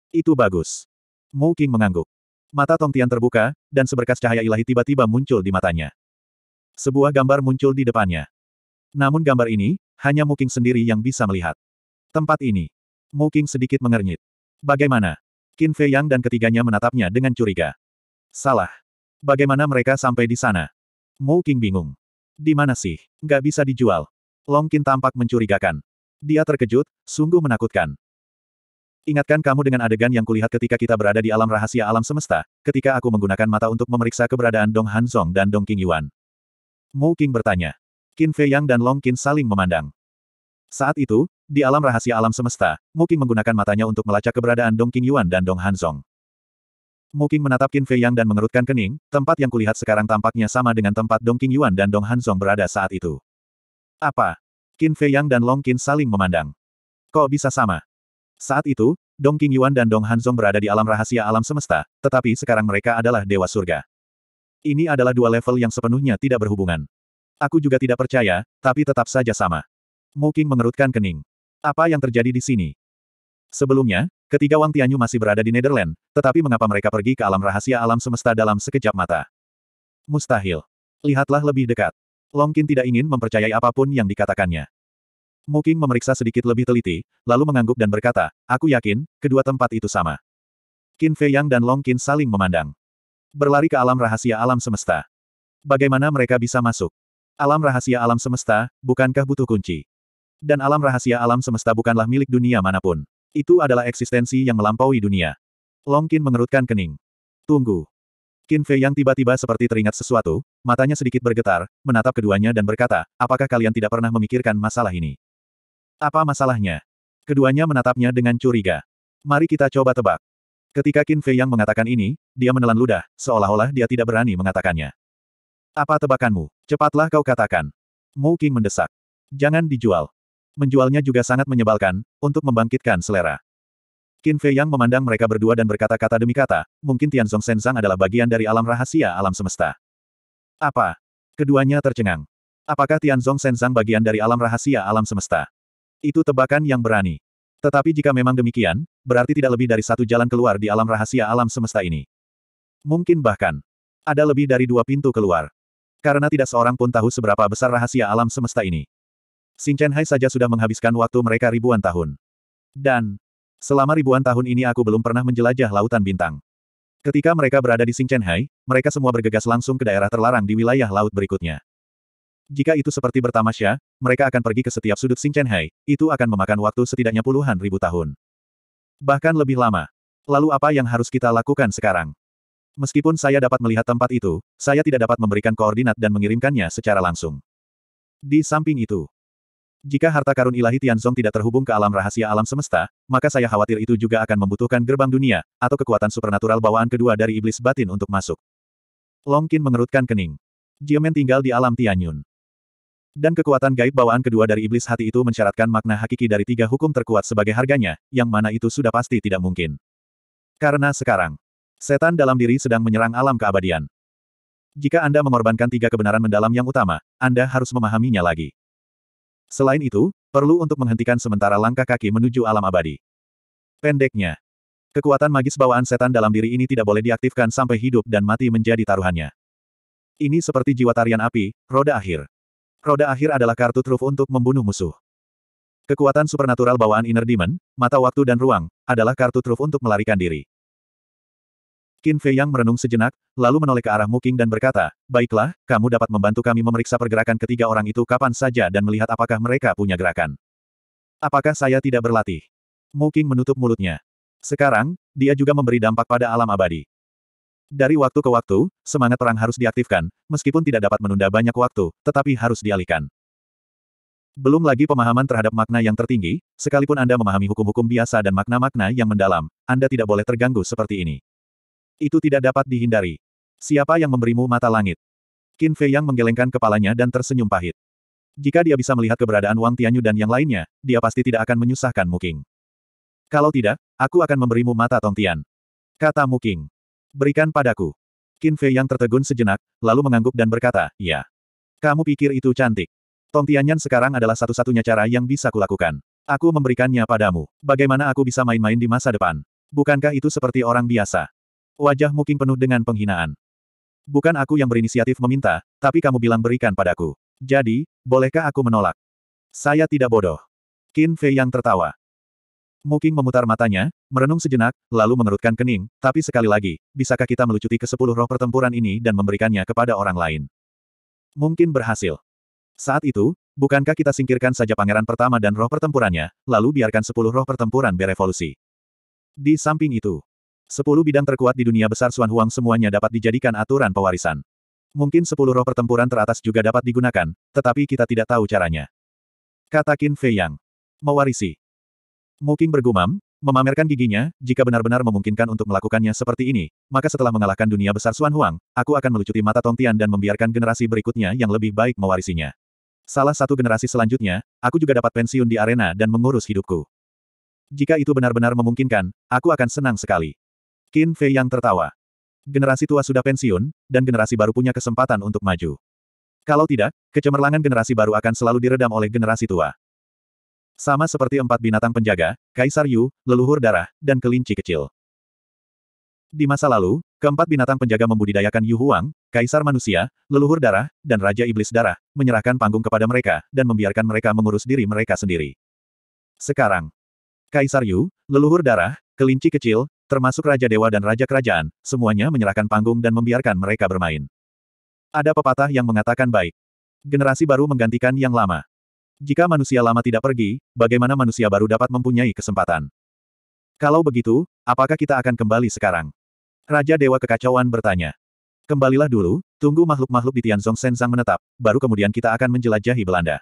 Itu bagus. Qing mengangguk. Mata Tong Tian terbuka, dan seberkas cahaya ilahi tiba-tiba muncul di matanya. Sebuah gambar muncul di depannya. Namun gambar ini, hanya Muking sendiri yang bisa melihat. Tempat ini. Muking sedikit mengernyit. Bagaimana? Qin Fei Yang dan ketiganya menatapnya dengan curiga. Salah. Bagaimana mereka sampai di sana? Muking bingung. Di mana sih? Gak bisa dijual. Long Qin tampak mencurigakan. Dia terkejut, sungguh menakutkan. Ingatkan kamu dengan adegan yang kulihat ketika kita berada di alam rahasia alam semesta, ketika aku menggunakan mata untuk memeriksa keberadaan Dong Han dan Dong King Yuan. Mu King bertanya. Qin Fei Yang dan Long Qin saling memandang. Saat itu, di alam rahasia alam semesta, Muking menggunakan matanya untuk melacak keberadaan Dong King Yuan dan Dong Hanzong. Muking menatap Qin Fei Yang dan mengerutkan kening, tempat yang kulihat sekarang tampaknya sama dengan tempat Dong King Yuan dan Dong Hanzong berada saat itu. Apa? Qin Fei Yang dan Long Qin saling memandang. Kok bisa sama? Saat itu, Dong King Yuan dan Dong Hanzong berada di alam rahasia alam semesta, tetapi sekarang mereka adalah dewa surga. Ini adalah dua level yang sepenuhnya tidak berhubungan. Aku juga tidak percaya, tapi tetap saja sama. Mungkin mengerutkan kening. Apa yang terjadi di sini? Sebelumnya, ketiga Wang Tianyu masih berada di Netherlands, tetapi mengapa mereka pergi ke alam rahasia alam semesta dalam sekejap mata? Mustahil. Lihatlah lebih dekat. Longkin tidak ingin mempercayai apapun yang dikatakannya. Moking memeriksa sedikit lebih teliti, lalu mengangguk dan berkata, aku yakin, kedua tempat itu sama. Qin Fei Yang dan Long Qin saling memandang. Berlari ke alam rahasia alam semesta. Bagaimana mereka bisa masuk? Alam rahasia alam semesta, bukankah butuh kunci? Dan alam rahasia alam semesta bukanlah milik dunia manapun. Itu adalah eksistensi yang melampaui dunia. Long Qin mengerutkan kening. Tunggu. Qin Fei yang tiba-tiba seperti teringat sesuatu, matanya sedikit bergetar, menatap keduanya dan berkata, apakah kalian tidak pernah memikirkan masalah ini? Apa masalahnya? Keduanya menatapnya dengan curiga. Mari kita coba tebak. Ketika Qin Fei yang mengatakan ini, dia menelan ludah, seolah-olah dia tidak berani mengatakannya. Apa tebakanmu? Cepatlah kau katakan. Mu King mendesak. Jangan dijual. Menjualnya juga sangat menyebalkan, untuk membangkitkan selera. Qin Fei Yang memandang mereka berdua dan berkata-kata demi kata, mungkin Tian Zong Senzang adalah bagian dari alam rahasia alam semesta. Apa? Keduanya tercengang. Apakah Tian Zong Senzang bagian dari alam rahasia alam semesta? Itu tebakan yang berani. Tetapi jika memang demikian, berarti tidak lebih dari satu jalan keluar di alam rahasia alam semesta ini. Mungkin bahkan, ada lebih dari dua pintu keluar. Karena tidak seorang pun tahu seberapa besar rahasia alam semesta ini. Xin Chen Hai saja sudah menghabiskan waktu mereka ribuan tahun. Dan, selama ribuan tahun ini aku belum pernah menjelajah lautan bintang. Ketika mereka berada di Xin Chen Hai, mereka semua bergegas langsung ke daerah terlarang di wilayah laut berikutnya. Jika itu seperti bertamasya, mereka akan pergi ke setiap sudut Xin Chen Hai, itu akan memakan waktu setidaknya puluhan ribu tahun. Bahkan lebih lama. Lalu apa yang harus kita lakukan sekarang? Meskipun saya dapat melihat tempat itu, saya tidak dapat memberikan koordinat dan mengirimkannya secara langsung. Di samping itu, jika harta karun ilahi Tianzong tidak terhubung ke alam rahasia alam semesta, maka saya khawatir itu juga akan membutuhkan gerbang dunia, atau kekuatan supernatural bawaan kedua dari iblis batin untuk masuk. Longkin mengerutkan kening. Jiemen tinggal di alam Tianyun. Dan kekuatan gaib bawaan kedua dari iblis hati itu mensyaratkan makna hakiki dari tiga hukum terkuat sebagai harganya, yang mana itu sudah pasti tidak mungkin. Karena sekarang, Setan dalam diri sedang menyerang alam keabadian. Jika Anda mengorbankan tiga kebenaran mendalam yang utama, Anda harus memahaminya lagi. Selain itu, perlu untuk menghentikan sementara langkah kaki menuju alam abadi. Pendeknya, kekuatan magis bawaan setan dalam diri ini tidak boleh diaktifkan sampai hidup dan mati menjadi taruhannya. Ini seperti jiwa tarian api, roda akhir. Roda akhir adalah kartu truf untuk membunuh musuh. Kekuatan supernatural bawaan inner demon, mata waktu dan ruang, adalah kartu truf untuk melarikan diri. Qin Fei Yang merenung sejenak, lalu menoleh ke arah Muking dan berkata, Baiklah, kamu dapat membantu kami memeriksa pergerakan ketiga orang itu kapan saja dan melihat apakah mereka punya gerakan. Apakah saya tidak berlatih? Muking menutup mulutnya. Sekarang, dia juga memberi dampak pada alam abadi. Dari waktu ke waktu, semangat perang harus diaktifkan, meskipun tidak dapat menunda banyak waktu, tetapi harus dialihkan. Belum lagi pemahaman terhadap makna yang tertinggi, sekalipun Anda memahami hukum-hukum biasa dan makna-makna yang mendalam, Anda tidak boleh terganggu seperti ini. Itu tidak dapat dihindari. Siapa yang memberimu mata langit? Qin Fei Yang menggelengkan kepalanya dan tersenyum pahit. Jika dia bisa melihat keberadaan Wang Tianyu dan yang lainnya, dia pasti tidak akan menyusahkan Muking. Kalau tidak, aku akan memberimu mata Tongtian. Kata Muking. Berikan padaku. Qin Fei Yang tertegun sejenak, lalu mengangguk dan berkata, ya. Kamu pikir itu cantik. Tongtianyan sekarang adalah satu-satunya cara yang bisa kulakukan. Aku memberikannya padamu. Bagaimana aku bisa main-main di masa depan? Bukankah itu seperti orang biasa? Wajah Muking penuh dengan penghinaan. Bukan aku yang berinisiatif meminta, tapi kamu bilang berikan padaku. Jadi, bolehkah aku menolak? Saya tidak bodoh. Qin Fei yang tertawa. Muking memutar matanya, merenung sejenak, lalu mengerutkan kening, tapi sekali lagi, bisakah kita melucuti ke sepuluh roh pertempuran ini dan memberikannya kepada orang lain? Mungkin berhasil. Saat itu, bukankah kita singkirkan saja pangeran pertama dan roh pertempurannya, lalu biarkan sepuluh roh pertempuran berevolusi? Di samping itu, Sepuluh bidang terkuat di dunia besar Suan Huang semuanya dapat dijadikan aturan pewarisan. Mungkin sepuluh roh pertempuran teratas juga dapat digunakan, tetapi kita tidak tahu caranya. Kata Qin Fei Yang. Mewarisi. Mungkin bergumam, memamerkan giginya, jika benar-benar memungkinkan untuk melakukannya seperti ini, maka setelah mengalahkan dunia besar Suan Huang, aku akan melucuti mata Tongtian dan membiarkan generasi berikutnya yang lebih baik mewarisinya. Salah satu generasi selanjutnya, aku juga dapat pensiun di arena dan mengurus hidupku. Jika itu benar-benar memungkinkan, aku akan senang sekali. Qin Fei yang tertawa. Generasi tua sudah pensiun, dan generasi baru punya kesempatan untuk maju. Kalau tidak, kecemerlangan generasi baru akan selalu diredam oleh generasi tua. Sama seperti empat binatang penjaga, Kaisar Yu, leluhur darah, dan kelinci kecil. Di masa lalu, keempat binatang penjaga membudidayakan Yu Huang, Kaisar manusia, leluhur darah, dan Raja Iblis darah, menyerahkan panggung kepada mereka, dan membiarkan mereka mengurus diri mereka sendiri. Sekarang, Kaisar Yu, leluhur darah, kelinci kecil, termasuk Raja Dewa dan Raja Kerajaan, semuanya menyerahkan panggung dan membiarkan mereka bermain. Ada pepatah yang mengatakan baik. Generasi baru menggantikan yang lama. Jika manusia lama tidak pergi, bagaimana manusia baru dapat mempunyai kesempatan? Kalau begitu, apakah kita akan kembali sekarang? Raja Dewa Kekacauan bertanya. Kembalilah dulu, tunggu makhluk-makhluk di Tianzong Sensang menetap, baru kemudian kita akan menjelajahi Belanda.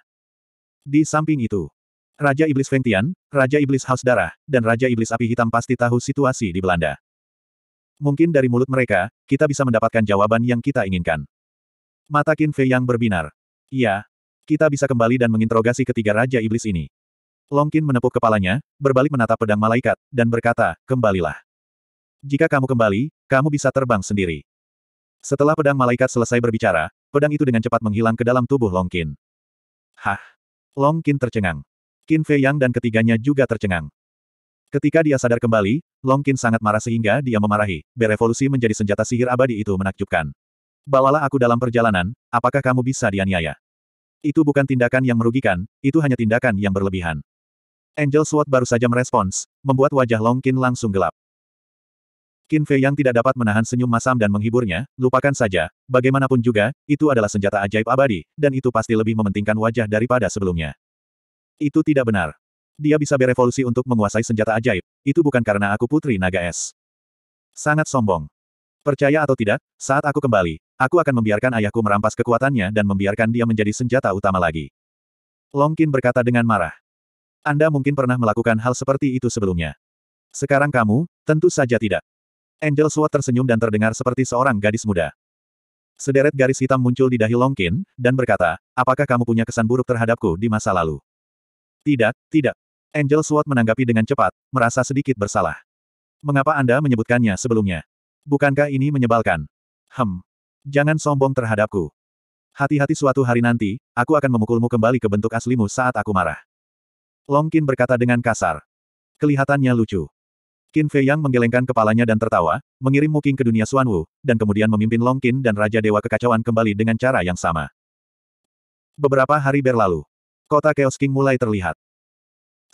Di samping itu, Raja Iblis Feng Tian, Raja Iblis Haus Darah, dan Raja Iblis Api Hitam pasti tahu situasi di Belanda. Mungkin dari mulut mereka, kita bisa mendapatkan jawaban yang kita inginkan. Mata Qin Fei yang berbinar. Iya. Kita bisa kembali dan menginterogasi ketiga Raja Iblis ini. Long Qin menepuk kepalanya, berbalik menatap pedang malaikat, dan berkata, kembalilah. Jika kamu kembali, kamu bisa terbang sendiri. Setelah pedang malaikat selesai berbicara, pedang itu dengan cepat menghilang ke dalam tubuh Long Qin. Hah! Long Qin tercengang. Qin Fei Yang dan ketiganya juga tercengang. Ketika dia sadar kembali, Long Qin sangat marah sehingga dia memarahi, berevolusi menjadi senjata sihir abadi itu menakjubkan. Bawalah aku dalam perjalanan, apakah kamu bisa dianiaya? Itu bukan tindakan yang merugikan, itu hanya tindakan yang berlebihan. Angel Sword baru saja merespons, membuat wajah Long Qin langsung gelap. Qin Fei yang tidak dapat menahan senyum masam dan menghiburnya, lupakan saja, bagaimanapun juga, itu adalah senjata ajaib abadi, dan itu pasti lebih mementingkan wajah daripada sebelumnya. Itu tidak benar. Dia bisa berevolusi untuk menguasai senjata ajaib. Itu bukan karena aku putri naga es. Sangat sombong. Percaya atau tidak, saat aku kembali, aku akan membiarkan ayahku merampas kekuatannya dan membiarkan dia menjadi senjata utama lagi. Longkin berkata dengan marah. Anda mungkin pernah melakukan hal seperti itu sebelumnya. Sekarang kamu, tentu saja tidak. Angel Sword tersenyum dan terdengar seperti seorang gadis muda. Sederet garis hitam muncul di dahi Longkin, dan berkata, apakah kamu punya kesan buruk terhadapku di masa lalu? Tidak, tidak. Angel Sword menanggapi dengan cepat, merasa sedikit bersalah. Mengapa Anda menyebutkannya sebelumnya? Bukankah ini menyebalkan? Hem. Jangan sombong terhadapku. Hati-hati suatu hari nanti, aku akan memukulmu kembali ke bentuk aslimu saat aku marah. Longkin berkata dengan kasar. Kelihatannya lucu. Qin Fei Yang menggelengkan kepalanya dan tertawa, mengirim Muking ke dunia Wu, dan kemudian memimpin Long Qin dan Raja Dewa Kekacauan kembali dengan cara yang sama. Beberapa hari berlalu. Kota Chaos King mulai terlihat.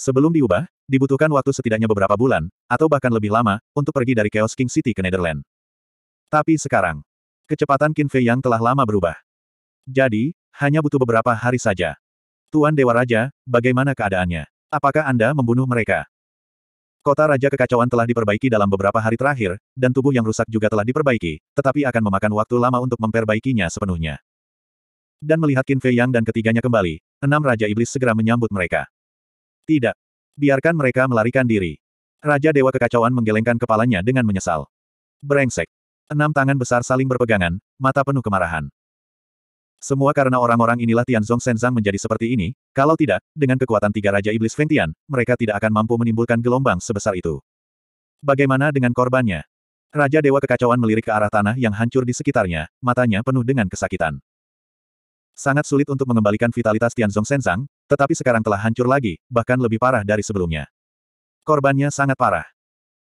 Sebelum diubah, dibutuhkan waktu setidaknya beberapa bulan, atau bahkan lebih lama, untuk pergi dari Chaos King City ke Netherland. Tapi sekarang, kecepatan Qin Fei yang telah lama berubah. Jadi, hanya butuh beberapa hari saja. Tuan Dewa Raja, bagaimana keadaannya? Apakah Anda membunuh mereka? Kota Raja Kekacauan telah diperbaiki dalam beberapa hari terakhir, dan tubuh yang rusak juga telah diperbaiki, tetapi akan memakan waktu lama untuk memperbaikinya sepenuhnya. Dan melihat Qin Fei Yang dan ketiganya kembali, enam Raja Iblis segera menyambut mereka. Tidak. Biarkan mereka melarikan diri. Raja Dewa Kekacauan menggelengkan kepalanya dengan menyesal. Berengsek. Enam tangan besar saling berpegangan, mata penuh kemarahan. Semua karena orang-orang inilah Tianzong Senzang menjadi seperti ini, kalau tidak, dengan kekuatan tiga Raja Iblis Feng mereka tidak akan mampu menimbulkan gelombang sebesar itu. Bagaimana dengan korbannya? Raja Dewa Kekacauan melirik ke arah tanah yang hancur di sekitarnya, matanya penuh dengan kesakitan. Sangat sulit untuk mengembalikan vitalitas Tianzong Senzang, tetapi sekarang telah hancur lagi, bahkan lebih parah dari sebelumnya. Korbannya sangat parah.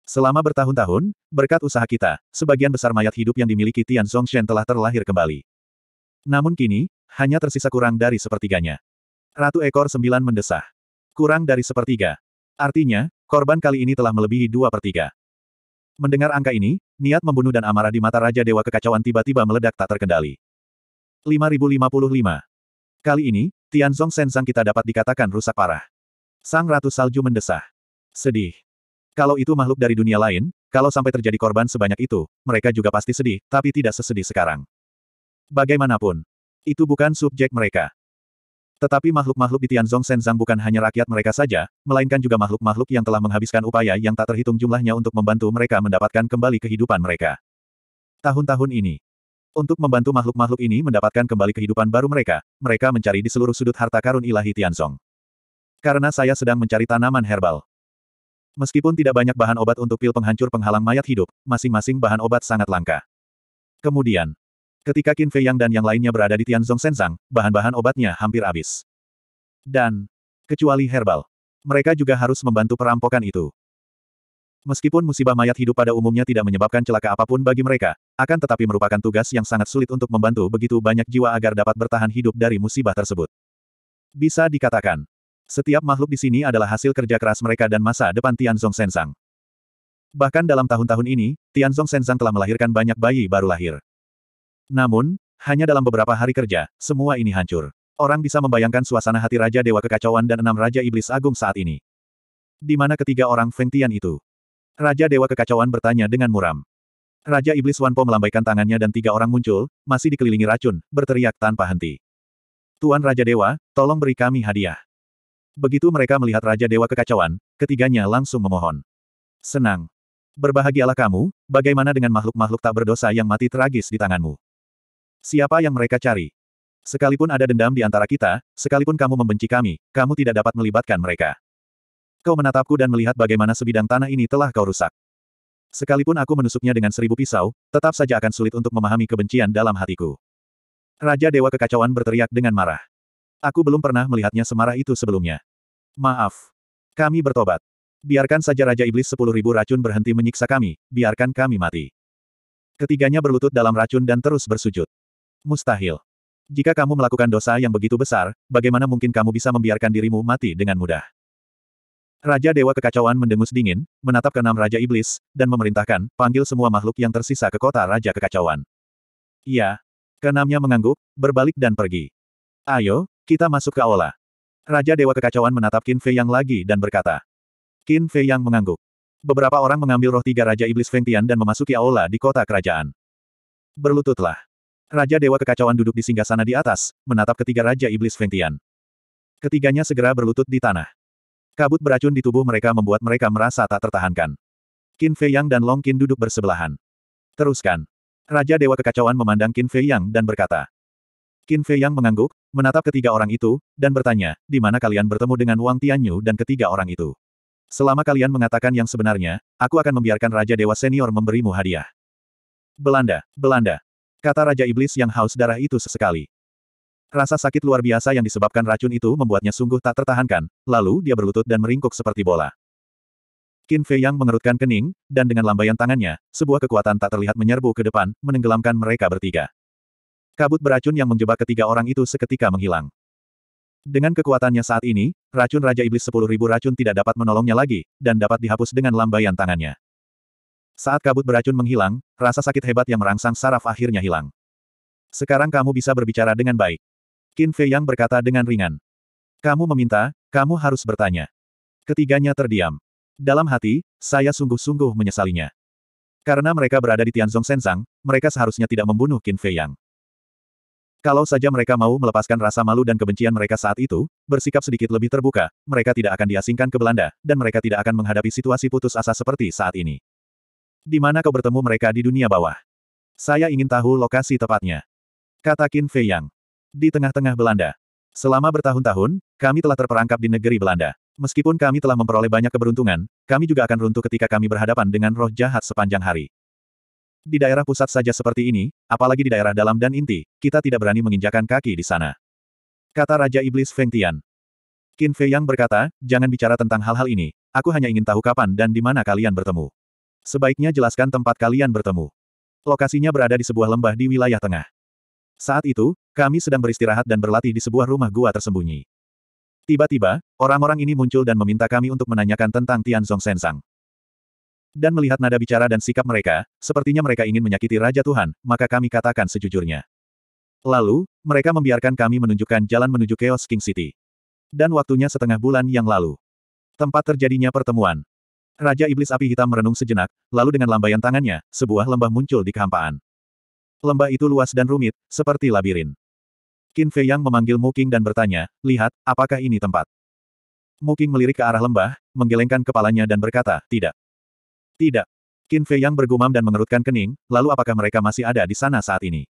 Selama bertahun-tahun, berkat usaha kita, sebagian besar mayat hidup yang dimiliki Tianzong Shen telah terlahir kembali. Namun kini, hanya tersisa kurang dari sepertiganya. Ratu ekor sembilan mendesah. Kurang dari sepertiga. Artinya, korban kali ini telah melebihi dua pertiga. Mendengar angka ini, niat membunuh dan amarah di mata Raja Dewa Kekacauan tiba-tiba meledak tak terkendali. 5055. Kali ini, Tianzong Sensang kita dapat dikatakan rusak parah. Sang Ratu Salju mendesah. Sedih. Kalau itu makhluk dari dunia lain, kalau sampai terjadi korban sebanyak itu, mereka juga pasti sedih, tapi tidak sesedih sekarang. Bagaimanapun, itu bukan subjek mereka. Tetapi makhluk-makhluk di Tianzong Senzang bukan hanya rakyat mereka saja, melainkan juga makhluk-makhluk yang telah menghabiskan upaya yang tak terhitung jumlahnya untuk membantu mereka mendapatkan kembali kehidupan mereka. Tahun-tahun ini, untuk membantu makhluk-makhluk ini mendapatkan kembali kehidupan baru mereka, mereka mencari di seluruh sudut harta karun ilahi Tianzong. Karena saya sedang mencari tanaman herbal. Meskipun tidak banyak bahan obat untuk pil penghancur penghalang mayat hidup, masing-masing bahan obat sangat langka. Kemudian, ketika Qin Fei Yang dan yang lainnya berada di Tianzong Senzang, bahan-bahan obatnya hampir habis. Dan, kecuali herbal, mereka juga harus membantu perampokan itu. Meskipun musibah mayat hidup pada umumnya tidak menyebabkan celaka apapun bagi mereka, akan tetapi merupakan tugas yang sangat sulit untuk membantu begitu banyak jiwa agar dapat bertahan hidup dari musibah tersebut. Bisa dikatakan, setiap makhluk di sini adalah hasil kerja keras mereka dan masa depan Tianzong Sensang. Bahkan dalam tahun-tahun ini, Tianzong Sensang telah melahirkan banyak bayi baru lahir. Namun, hanya dalam beberapa hari kerja, semua ini hancur. Orang bisa membayangkan suasana hati Raja Dewa Kekacauan dan enam Raja Iblis Agung saat ini. Di mana ketiga orang Feng Tian itu? Raja Dewa Kekacauan bertanya dengan muram. Raja Iblis Wanpo melambaikan tangannya dan tiga orang muncul, masih dikelilingi racun, berteriak tanpa henti. Tuan Raja Dewa, tolong beri kami hadiah. Begitu mereka melihat Raja Dewa Kekacauan, ketiganya langsung memohon. Senang. Berbahagialah kamu, bagaimana dengan makhluk-makhluk tak berdosa yang mati tragis di tanganmu? Siapa yang mereka cari? Sekalipun ada dendam di antara kita, sekalipun kamu membenci kami, kamu tidak dapat melibatkan mereka. Kau menatapku dan melihat bagaimana sebidang tanah ini telah kau rusak. Sekalipun aku menusuknya dengan seribu pisau, tetap saja akan sulit untuk memahami kebencian dalam hatiku. Raja Dewa Kekacauan berteriak dengan marah. Aku belum pernah melihatnya semarah itu sebelumnya. Maaf. Kami bertobat. Biarkan saja Raja Iblis sepuluh ribu racun berhenti menyiksa kami, biarkan kami mati. Ketiganya berlutut dalam racun dan terus bersujud. Mustahil. Jika kamu melakukan dosa yang begitu besar, bagaimana mungkin kamu bisa membiarkan dirimu mati dengan mudah? Raja Dewa Kekacauan mendengus dingin, menatap ke keenam Raja Iblis, dan memerintahkan, panggil semua makhluk yang tersisa ke kota Raja Kekacauan. Iya. Keenamnya mengangguk, berbalik dan pergi. Ayo, kita masuk ke aula. Raja Dewa Kekacauan menatap Qin Fei Yang lagi dan berkata. Qin Fei Yang mengangguk. Beberapa orang mengambil roh tiga Raja Iblis Feng Tian dan memasuki aula di kota kerajaan. Berlututlah. Raja Dewa Kekacauan duduk di singgasana di atas, menatap ketiga Raja Iblis Feng Tian. Ketiganya segera berlutut di tanah. Kabut beracun di tubuh mereka membuat mereka merasa tak tertahankan. Qin Fei Yang dan Long Qin duduk bersebelahan. Teruskan. Raja Dewa Kekacauan memandang Qin Fei Yang dan berkata. Qin Fei Yang mengangguk, menatap ketiga orang itu, dan bertanya, di mana kalian bertemu dengan Wang Tianyu dan ketiga orang itu? Selama kalian mengatakan yang sebenarnya, aku akan membiarkan Raja Dewa Senior memberimu hadiah. Belanda, Belanda. Kata Raja Iblis yang haus darah itu sesekali. Rasa sakit luar biasa yang disebabkan racun itu membuatnya sungguh tak tertahankan, lalu dia berlutut dan meringkuk seperti bola. Qin Fei Yang mengerutkan kening, dan dengan lambaian tangannya, sebuah kekuatan tak terlihat menyerbu ke depan, menenggelamkan mereka bertiga. Kabut beracun yang menjebak ketiga orang itu seketika menghilang. Dengan kekuatannya saat ini, racun Raja Iblis 10.000 racun tidak dapat menolongnya lagi, dan dapat dihapus dengan lambaian tangannya. Saat kabut beracun menghilang, rasa sakit hebat yang merangsang saraf akhirnya hilang. Sekarang kamu bisa berbicara dengan baik. Qin Fei Yang berkata dengan ringan. Kamu meminta, kamu harus bertanya. Ketiganya terdiam. Dalam hati, saya sungguh-sungguh menyesalinya. Karena mereka berada di Tianzong Senzang, mereka seharusnya tidak membunuh Qin Fei Yang. Kalau saja mereka mau melepaskan rasa malu dan kebencian mereka saat itu, bersikap sedikit lebih terbuka, mereka tidak akan diasingkan ke Belanda, dan mereka tidak akan menghadapi situasi putus asa seperti saat ini. Di mana kau bertemu mereka di dunia bawah? Saya ingin tahu lokasi tepatnya. Kata Qin Fei Yang di tengah-tengah Belanda. Selama bertahun-tahun, kami telah terperangkap di negeri Belanda. Meskipun kami telah memperoleh banyak keberuntungan, kami juga akan runtuh ketika kami berhadapan dengan roh jahat sepanjang hari. Di daerah pusat saja seperti ini, apalagi di daerah dalam dan inti, kita tidak berani menginjakan kaki di sana. Kata Raja Iblis Feng Tian. Qin Fei Yang berkata, jangan bicara tentang hal-hal ini, aku hanya ingin tahu kapan dan di mana kalian bertemu. Sebaiknya jelaskan tempat kalian bertemu. Lokasinya berada di sebuah lembah di wilayah tengah. Saat itu, kami sedang beristirahat dan berlatih di sebuah rumah gua tersembunyi. Tiba-tiba, orang-orang ini muncul dan meminta kami untuk menanyakan tentang Tianzong Sensang. Dan melihat nada bicara dan sikap mereka, sepertinya mereka ingin menyakiti Raja Tuhan, maka kami katakan sejujurnya. Lalu, mereka membiarkan kami menunjukkan jalan menuju Chaos King City. Dan waktunya setengah bulan yang lalu. Tempat terjadinya pertemuan. Raja Iblis Api Hitam merenung sejenak, lalu dengan lambaian tangannya, sebuah lembah muncul di kehampaan. Lembah itu luas dan rumit, seperti labirin. Qin Fei Yang memanggil Muking dan bertanya, lihat, apakah ini tempat? Muking melirik ke arah lembah, menggelengkan kepalanya dan berkata, tidak. Tidak. Qin Fei Yang bergumam dan mengerutkan kening, lalu apakah mereka masih ada di sana saat ini?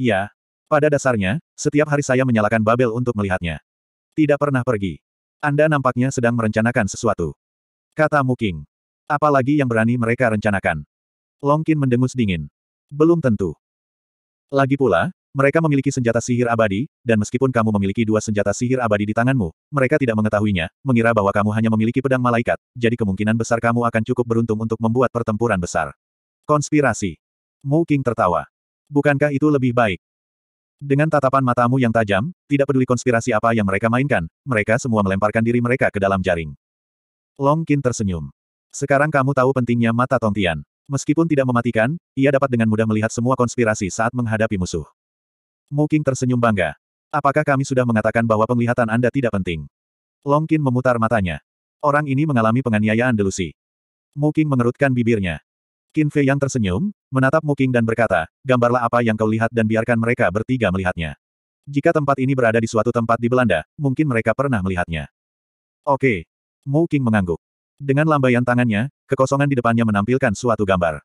Iya. Pada dasarnya, setiap hari saya menyalakan Babel untuk melihatnya. Tidak pernah pergi. Anda nampaknya sedang merencanakan sesuatu. Kata Muking. Apalagi yang berani mereka rencanakan. Long Qin mendengus dingin. Belum tentu. Lagi pula, mereka memiliki senjata sihir abadi, dan meskipun kamu memiliki dua senjata sihir abadi di tanganmu, mereka tidak mengetahuinya, mengira bahwa kamu hanya memiliki pedang malaikat, jadi kemungkinan besar kamu akan cukup beruntung untuk membuat pertempuran besar. Konspirasi. Mu King tertawa. Bukankah itu lebih baik? Dengan tatapan matamu yang tajam, tidak peduli konspirasi apa yang mereka mainkan, mereka semua melemparkan diri mereka ke dalam jaring. Long Qin tersenyum. Sekarang kamu tahu pentingnya mata Tongtian. Meskipun tidak mematikan, ia dapat dengan mudah melihat semua konspirasi saat menghadapi musuh. Muking tersenyum bangga. Apakah kami sudah mengatakan bahwa penglihatan Anda tidak penting? Longkin memutar matanya. Orang ini mengalami penganiayaan delusi. Muking mengerutkan bibirnya. Qin Fei yang tersenyum, menatap Muking dan berkata, gambarlah apa yang kau lihat dan biarkan mereka bertiga melihatnya. Jika tempat ini berada di suatu tempat di Belanda, mungkin mereka pernah melihatnya. Oke. Muking mengangguk. Dengan lambaian tangannya, kekosongan di depannya menampilkan suatu gambar.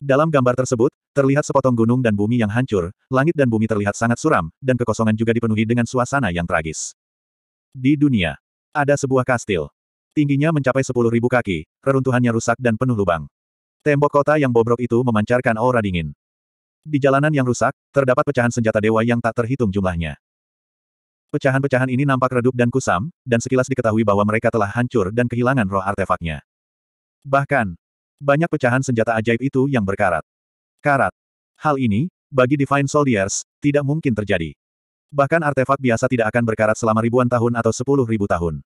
Dalam gambar tersebut, terlihat sepotong gunung dan bumi yang hancur, langit dan bumi terlihat sangat suram, dan kekosongan juga dipenuhi dengan suasana yang tragis. Di dunia, ada sebuah kastil. Tingginya mencapai 10.000 kaki, reruntuhannya rusak dan penuh lubang. Tembok kota yang bobrok itu memancarkan aura dingin. Di jalanan yang rusak, terdapat pecahan senjata dewa yang tak terhitung jumlahnya. Pecahan-pecahan ini nampak redup dan kusam, dan sekilas diketahui bahwa mereka telah hancur dan kehilangan roh artefaknya. Bahkan, banyak pecahan senjata ajaib itu yang berkarat. Karat. Hal ini, bagi Divine Soldiers, tidak mungkin terjadi. Bahkan artefak biasa tidak akan berkarat selama ribuan tahun atau sepuluh ribu tahun.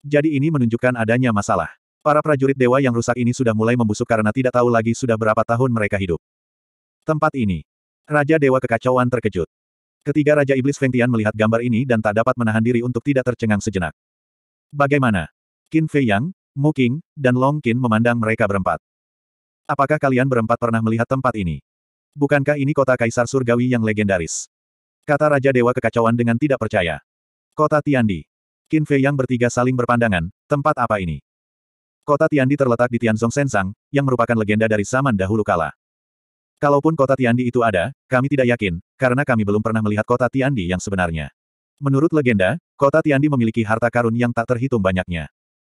Jadi ini menunjukkan adanya masalah. Para prajurit dewa yang rusak ini sudah mulai membusuk karena tidak tahu lagi sudah berapa tahun mereka hidup. Tempat ini. Raja Dewa Kekacauan terkejut. Ketiga Raja Iblis Feng Tian melihat gambar ini dan tak dapat menahan diri untuk tidak tercengang sejenak. Bagaimana? Qin Fei Yang, Mu Qing, dan Long Qin memandang mereka berempat. Apakah kalian berempat pernah melihat tempat ini? Bukankah ini kota kaisar surgawi yang legendaris? Kata Raja Dewa Kekacauan dengan tidak percaya. Kota Tiandi. Qin Fei Yang bertiga saling berpandangan, tempat apa ini? Kota Tiandi terletak di Tianzong Sensang, yang merupakan legenda dari zaman dahulu kala. Kalaupun kota Tiandi itu ada, kami tidak yakin, karena kami belum pernah melihat kota Tiandi yang sebenarnya. Menurut legenda, kota Tiandi memiliki harta karun yang tak terhitung banyaknya.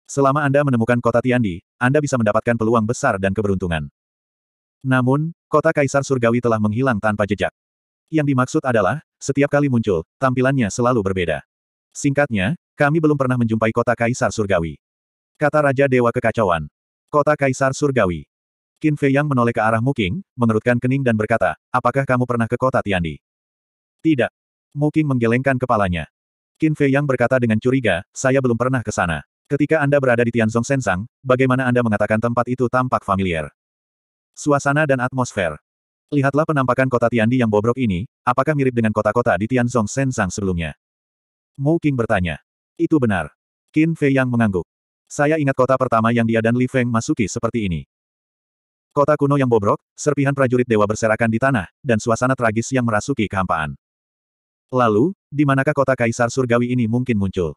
Selama Anda menemukan kota Tiandi, Anda bisa mendapatkan peluang besar dan keberuntungan. Namun, kota Kaisar Surgawi telah menghilang tanpa jejak. Yang dimaksud adalah, setiap kali muncul, tampilannya selalu berbeda. Singkatnya, kami belum pernah menjumpai kota Kaisar Surgawi. Kata Raja Dewa Kekacauan. Kota Kaisar Surgawi. Qin Fei Yang menoleh ke arah Muking, mengerutkan kening dan berkata, apakah kamu pernah ke kota Tiandi? Tidak. Muking menggelengkan kepalanya. Qin Fei Yang berkata dengan curiga, saya belum pernah ke sana. Ketika Anda berada di Tianzong Sensang, bagaimana Anda mengatakan tempat itu tampak familiar? Suasana dan atmosfer. Lihatlah penampakan kota Tiandi yang bobrok ini, apakah mirip dengan kota-kota di Tianzong Sensang sebelumnya? Mu King bertanya. Itu benar. Qin Fei Yang mengangguk. Saya ingat kota pertama yang dia dan Li Feng masuki seperti ini. Kota kuno yang bobrok, serpihan prajurit dewa berserakan di tanah, dan suasana tragis yang merasuki kehampaan. Lalu, di manakah kota kaisar surgawi ini mungkin muncul?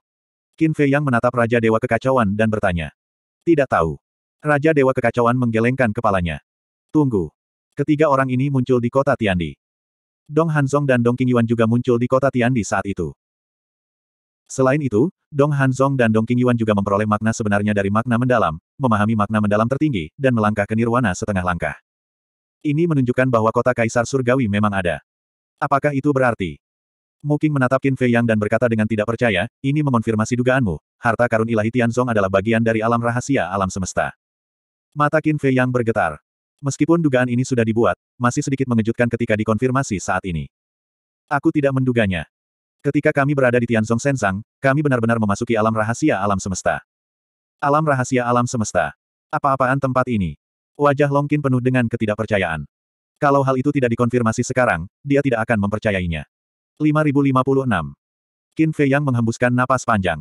Qin Fei yang menatap Raja Dewa Kekacauan dan bertanya. Tidak tahu. Raja Dewa Kekacauan menggelengkan kepalanya. Tunggu. Ketiga orang ini muncul di kota Tiandi. Dong Hanzong dan Dong Qingyuan juga muncul di kota Tiandi saat itu. Selain itu, Dong Hanzong dan Dong Qingyuan juga memperoleh makna sebenarnya dari makna mendalam, memahami makna mendalam tertinggi, dan melangkah ke nirwana setengah langkah. Ini menunjukkan bahwa kota kaisar surgawi memang ada. Apakah itu berarti? Muking menatap Qin Fei Yang dan berkata dengan tidak percaya, ini mengonfirmasi dugaanmu, harta karun ilahi Tianzong adalah bagian dari alam rahasia alam semesta. Mata Qin Fei Yang bergetar. Meskipun dugaan ini sudah dibuat, masih sedikit mengejutkan ketika dikonfirmasi saat ini. Aku tidak menduganya. Ketika kami berada di Tianzong Sensang, kami benar-benar memasuki alam rahasia alam semesta. Alam rahasia alam semesta. Apa-apaan tempat ini? Wajah Longkin penuh dengan ketidakpercayaan. Kalau hal itu tidak dikonfirmasi sekarang, dia tidak akan mempercayainya. 5056. Qin Fei Yang menghembuskan napas panjang.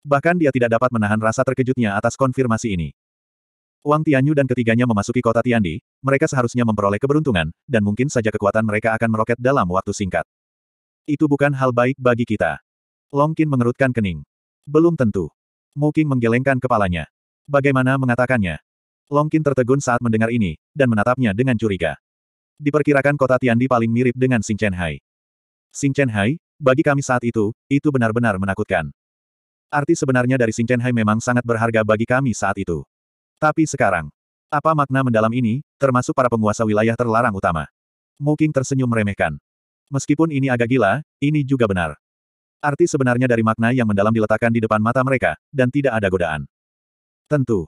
Bahkan dia tidak dapat menahan rasa terkejutnya atas konfirmasi ini. Wang Tianyu dan ketiganya memasuki kota Tiandi, mereka seharusnya memperoleh keberuntungan, dan mungkin saja kekuatan mereka akan meroket dalam waktu singkat. Itu bukan hal baik bagi kita. Longkin mengerutkan kening. Belum tentu. Muking menggelengkan kepalanya. Bagaimana mengatakannya? Longkin tertegun saat mendengar ini, dan menatapnya dengan curiga. Diperkirakan kota Tiandi paling mirip dengan Xingchenhai. Xingchenhai, bagi kami saat itu, itu benar-benar menakutkan. Arti sebenarnya dari Xingchenhai memang sangat berharga bagi kami saat itu. Tapi sekarang, apa makna mendalam ini, termasuk para penguasa wilayah terlarang utama? Muking tersenyum meremehkan. Meskipun ini agak gila, ini juga benar. Arti sebenarnya dari makna yang mendalam diletakkan di depan mata mereka, dan tidak ada godaan. Tentu.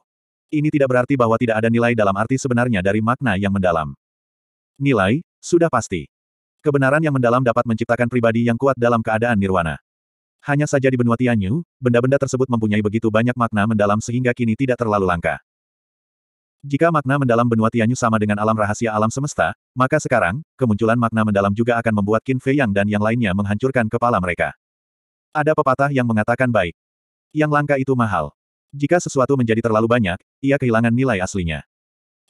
Ini tidak berarti bahwa tidak ada nilai dalam arti sebenarnya dari makna yang mendalam. Nilai, sudah pasti. Kebenaran yang mendalam dapat menciptakan pribadi yang kuat dalam keadaan nirwana. Hanya saja di benua Tianyu, benda-benda tersebut mempunyai begitu banyak makna mendalam sehingga kini tidak terlalu langka. Jika makna mendalam benua Tianyu sama dengan alam rahasia alam semesta, maka sekarang, kemunculan makna mendalam juga akan membuat Qin Fei Yang dan yang lainnya menghancurkan kepala mereka. Ada pepatah yang mengatakan baik. Yang langka itu mahal. Jika sesuatu menjadi terlalu banyak, ia kehilangan nilai aslinya.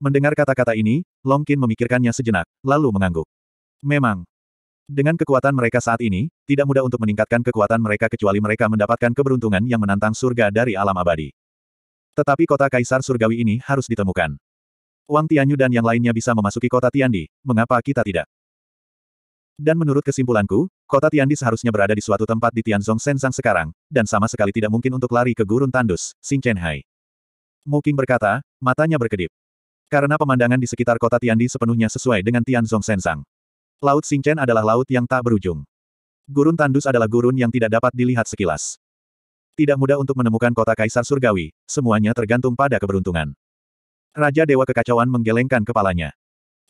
Mendengar kata-kata ini, Long Qin memikirkannya sejenak, lalu mengangguk. Memang. Dengan kekuatan mereka saat ini, tidak mudah untuk meningkatkan kekuatan mereka kecuali mereka mendapatkan keberuntungan yang menantang surga dari alam abadi. Tetapi kota Kaisar Surgawi ini harus ditemukan. Wang Tianyu dan yang lainnya bisa memasuki kota Tiandi, mengapa kita tidak? Dan menurut kesimpulanku, kota Tiandi seharusnya berada di suatu tempat di Tianzong Sensang sekarang, dan sama sekali tidak mungkin untuk lari ke gurun tandus, Xing Chenhai. Muking berkata, matanya berkedip. Karena pemandangan di sekitar kota Tiandi sepenuhnya sesuai dengan Tianzong Sensang. Laut Xingchen adalah laut yang tak berujung. Gurun tandus adalah gurun yang tidak dapat dilihat sekilas. Tidak mudah untuk menemukan kota kaisar surgawi, semuanya tergantung pada keberuntungan. Raja Dewa Kekacauan menggelengkan kepalanya.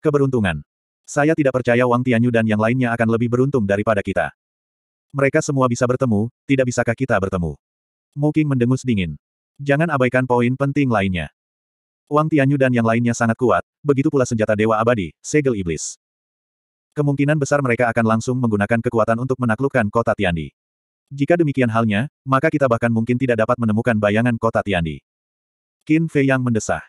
Keberuntungan. Saya tidak percaya Wang Tianyu dan yang lainnya akan lebih beruntung daripada kita. Mereka semua bisa bertemu, tidak bisakah kita bertemu? Muking mendengus dingin. Jangan abaikan poin penting lainnya. Wang Tianyu dan yang lainnya sangat kuat, begitu pula senjata Dewa Abadi, Segel Iblis. Kemungkinan besar mereka akan langsung menggunakan kekuatan untuk menaklukkan kota Tiandi. Jika demikian halnya, maka kita bahkan mungkin tidak dapat menemukan bayangan kota Tiandi. Qin Fei yang mendesah.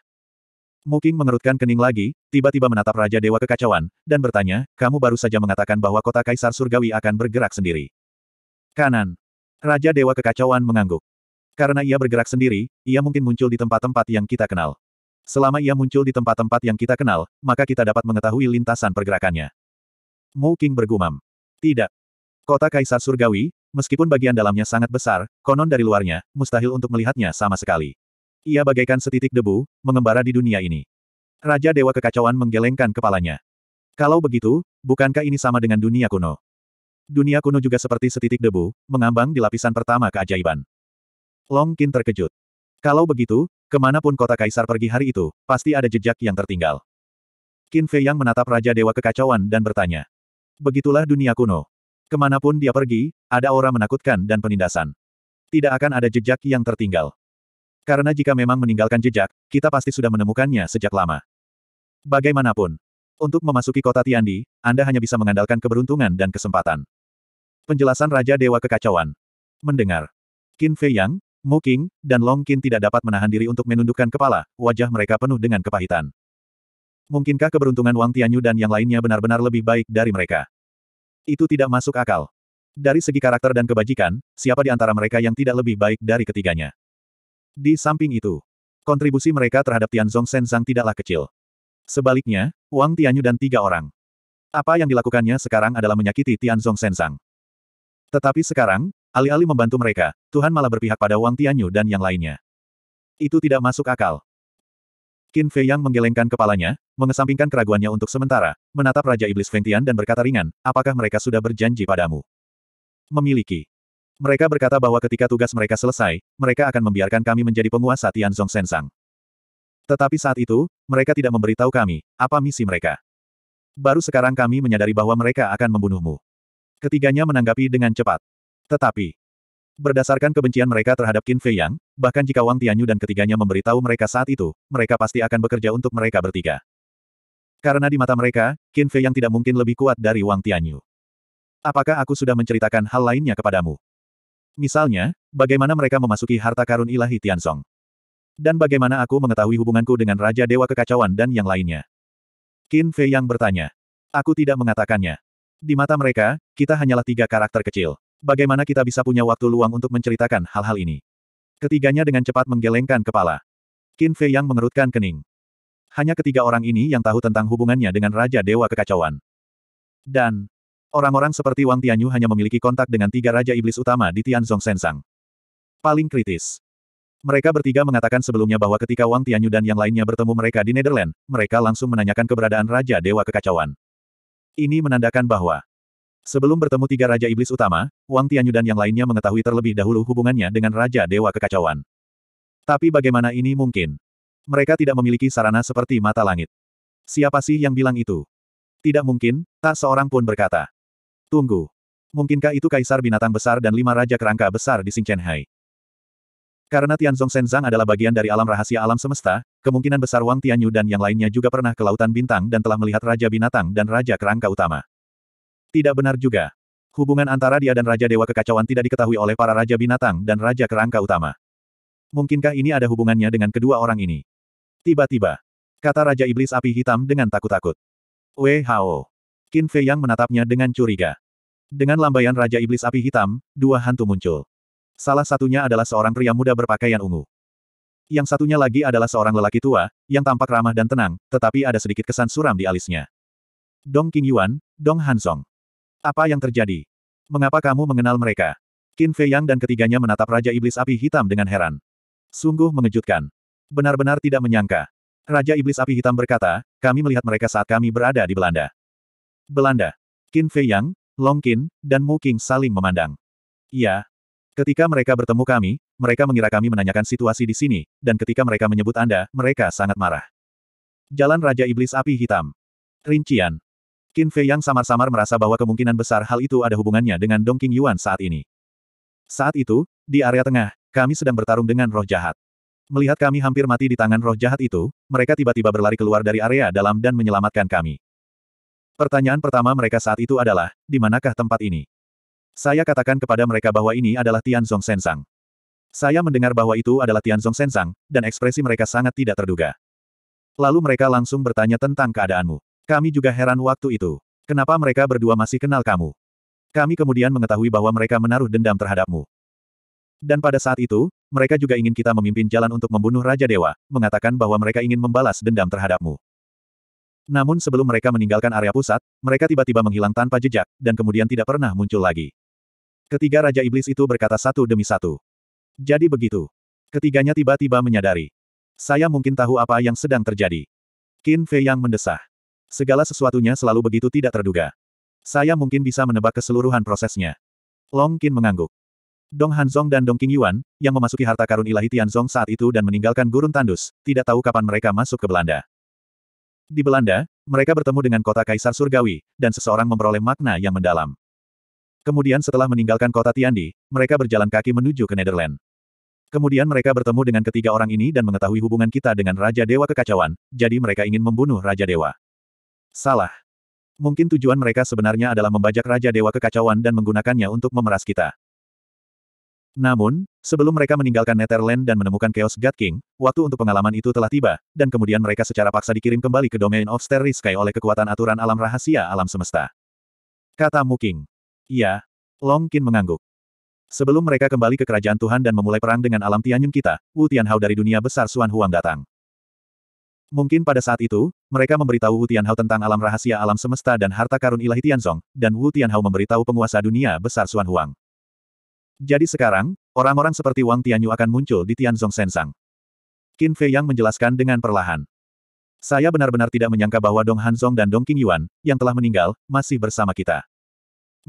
Muking mengerutkan kening lagi, tiba-tiba menatap Raja Dewa Kekacauan, dan bertanya, kamu baru saja mengatakan bahwa kota Kaisar Surgawi akan bergerak sendiri. Kanan. Raja Dewa Kekacauan mengangguk. Karena ia bergerak sendiri, ia mungkin muncul di tempat-tempat yang kita kenal. Selama ia muncul di tempat-tempat yang kita kenal, maka kita dapat mengetahui lintasan pergerakannya. Mu King bergumam. Tidak. Kota Kaisar Surgawi, Meskipun bagian dalamnya sangat besar, konon dari luarnya, mustahil untuk melihatnya sama sekali. Ia bagaikan setitik debu, mengembara di dunia ini. Raja Dewa Kekacauan menggelengkan kepalanya. Kalau begitu, bukankah ini sama dengan dunia kuno? Dunia kuno juga seperti setitik debu, mengambang di lapisan pertama keajaiban. Long Qin terkejut. Kalau begitu, kemanapun kota kaisar pergi hari itu, pasti ada jejak yang tertinggal. Qin Fei yang menatap Raja Dewa Kekacauan dan bertanya. Begitulah dunia kuno. Kemanapun dia pergi, ada aura menakutkan dan penindasan. Tidak akan ada jejak yang tertinggal. Karena jika memang meninggalkan jejak, kita pasti sudah menemukannya sejak lama. Bagaimanapun, untuk memasuki kota Tiandi, Anda hanya bisa mengandalkan keberuntungan dan kesempatan. Penjelasan Raja Dewa Kekacauan. Mendengar. Qin Fei Yang, Mu Qing, dan Long Qin tidak dapat menahan diri untuk menundukkan kepala, wajah mereka penuh dengan kepahitan. Mungkinkah keberuntungan Wang Tianyu dan yang lainnya benar-benar lebih baik dari mereka? Itu tidak masuk akal. Dari segi karakter dan kebajikan, siapa di antara mereka yang tidak lebih baik dari ketiganya? Di samping itu, kontribusi mereka terhadap Tianzong Senzang tidaklah kecil. Sebaliknya, Wang Tianyu dan tiga orang. Apa yang dilakukannya sekarang adalah menyakiti Tianzong Senzang. Tetapi sekarang, alih-alih membantu mereka, Tuhan malah berpihak pada Wang Tianyu dan yang lainnya. Itu tidak masuk akal. Qin Fei Yang menggelengkan kepalanya, mengesampingkan keraguannya untuk sementara, menatap Raja Iblis Feng Tian dan berkata ringan, apakah mereka sudah berjanji padamu? Memiliki. Mereka berkata bahwa ketika tugas mereka selesai, mereka akan membiarkan kami menjadi penguasa Tianzong Sensang. Tetapi saat itu, mereka tidak memberitahu kami, apa misi mereka. Baru sekarang kami menyadari bahwa mereka akan membunuhmu. Ketiganya menanggapi dengan cepat. Tetapi, Berdasarkan kebencian mereka terhadap Qin Fei Yang, bahkan jika Wang Tianyu dan ketiganya memberitahu mereka saat itu, mereka pasti akan bekerja untuk mereka bertiga. Karena di mata mereka, Qin Fei Yang tidak mungkin lebih kuat dari Wang Tianyu. Apakah aku sudah menceritakan hal lainnya kepadamu? Misalnya, bagaimana mereka memasuki harta karun ilahi Tianzong. Dan bagaimana aku mengetahui hubunganku dengan Raja Dewa Kekacauan dan yang lainnya. Qin Fei Yang bertanya. Aku tidak mengatakannya. Di mata mereka, kita hanyalah tiga karakter kecil bagaimana kita bisa punya waktu luang untuk menceritakan hal-hal ini? Ketiganya dengan cepat menggelengkan kepala. Qin Fei yang mengerutkan kening. Hanya ketiga orang ini yang tahu tentang hubungannya dengan Raja Dewa Kekacauan. Dan, orang-orang seperti Wang Tianyu hanya memiliki kontak dengan tiga Raja Iblis utama di Tianzong Sensang. Paling kritis. Mereka bertiga mengatakan sebelumnya bahwa ketika Wang Tianyu dan yang lainnya bertemu mereka di Netherlands, mereka langsung menanyakan keberadaan Raja Dewa Kekacauan. Ini menandakan bahwa Sebelum bertemu tiga Raja Iblis utama, Wang Tianyu dan yang lainnya mengetahui terlebih dahulu hubungannya dengan Raja Dewa Kekacauan. Tapi bagaimana ini mungkin? Mereka tidak memiliki sarana seperti mata langit. Siapa sih yang bilang itu? Tidak mungkin, tak seorang pun berkata. Tunggu. Mungkinkah itu kaisar binatang besar dan lima raja kerangka besar di Hai? Karena Tianzong Senzang adalah bagian dari alam rahasia alam semesta, kemungkinan besar Wang Tianyu dan yang lainnya juga pernah ke Lautan Bintang dan telah melihat Raja Binatang dan Raja Kerangka Utama. Tidak benar juga. Hubungan antara dia dan Raja Dewa Kekacauan tidak diketahui oleh para Raja Binatang dan Raja Kerangka Utama. Mungkinkah ini ada hubungannya dengan kedua orang ini? Tiba-tiba, kata Raja Iblis Api Hitam dengan takut-takut. Wehao, Qin Fei Yang menatapnya dengan curiga. Dengan lambaian Raja Iblis Api Hitam, dua hantu muncul. Salah satunya adalah seorang pria muda berpakaian ungu. Yang satunya lagi adalah seorang lelaki tua, yang tampak ramah dan tenang, tetapi ada sedikit kesan suram di alisnya. Dong Qingyuan, Yuan, Dong Hansong. Apa yang terjadi? Mengapa kamu mengenal mereka? Qin Fei Yang dan ketiganya menatap Raja Iblis Api Hitam dengan heran. Sungguh mengejutkan. Benar-benar tidak menyangka. Raja Iblis Api Hitam berkata, kami melihat mereka saat kami berada di Belanda. Belanda. Qin Fei Yang, Long Qin, dan Mu Qing saling memandang. Ya. Ketika mereka bertemu kami, mereka mengira kami menanyakan situasi di sini, dan ketika mereka menyebut Anda, mereka sangat marah. Jalan Raja Iblis Api Hitam. Rincian. Qin Fei yang samar-samar merasa bahwa kemungkinan besar hal itu ada hubungannya dengan Dong King Yuan saat ini. Saat itu, di area tengah, kami sedang bertarung dengan roh jahat. Melihat kami hampir mati di tangan roh jahat itu, mereka tiba-tiba berlari keluar dari area dalam dan menyelamatkan kami. Pertanyaan pertama mereka saat itu adalah, di manakah tempat ini? Saya katakan kepada mereka bahwa ini adalah Tianzong Sensang. Saya mendengar bahwa itu adalah Tianzong Sensang, dan ekspresi mereka sangat tidak terduga. Lalu mereka langsung bertanya tentang keadaanmu. Kami juga heran waktu itu. Kenapa mereka berdua masih kenal kamu? Kami kemudian mengetahui bahwa mereka menaruh dendam terhadapmu. Dan pada saat itu, mereka juga ingin kita memimpin jalan untuk membunuh Raja Dewa, mengatakan bahwa mereka ingin membalas dendam terhadapmu. Namun sebelum mereka meninggalkan area pusat, mereka tiba-tiba menghilang tanpa jejak, dan kemudian tidak pernah muncul lagi. Ketiga Raja Iblis itu berkata satu demi satu. Jadi begitu. Ketiganya tiba-tiba menyadari. Saya mungkin tahu apa yang sedang terjadi. Qin Fei yang mendesah. Segala sesuatunya selalu begitu tidak terduga. Saya mungkin bisa menebak keseluruhan prosesnya. Long Qin mengangguk. Dong Hanzong dan Dong King Yuan, yang memasuki harta karun ilahi Tianzong saat itu dan meninggalkan gurun tandus, tidak tahu kapan mereka masuk ke Belanda. Di Belanda, mereka bertemu dengan kota Kaisar Surgawi, dan seseorang memperoleh makna yang mendalam. Kemudian setelah meninggalkan kota Tiandi, mereka berjalan kaki menuju ke Nederland. Kemudian mereka bertemu dengan ketiga orang ini dan mengetahui hubungan kita dengan Raja Dewa Kekacauan, jadi mereka ingin membunuh Raja Dewa. Salah. Mungkin tujuan mereka sebenarnya adalah membajak Raja Dewa Kekacauan dan menggunakannya untuk memeras kita. Namun, sebelum mereka meninggalkan Netherland dan menemukan Chaos God King, waktu untuk pengalaman itu telah tiba, dan kemudian mereka secara paksa dikirim kembali ke Domain of Starry Sky oleh kekuatan aturan alam rahasia alam semesta. Kata Muking. Iya. Long Qin mengangguk. Sebelum mereka kembali ke kerajaan Tuhan dan memulai perang dengan alam Tianyun kita, Wu Tianhao dari dunia besar Xuan Huang datang. Mungkin pada saat itu, mereka memberitahu Wu Tianhao tentang alam rahasia alam semesta dan harta karun ilahi Tianzong, dan Wu Tianhao memberitahu penguasa dunia besar Xuan Huang. Jadi sekarang, orang-orang seperti Wang Tianyu akan muncul di Tianzong Sensang. Qin Fei Yang menjelaskan dengan perlahan. Saya benar-benar tidak menyangka bahwa Dong Hanzong dan Dong Qingyuan, yang telah meninggal, masih bersama kita.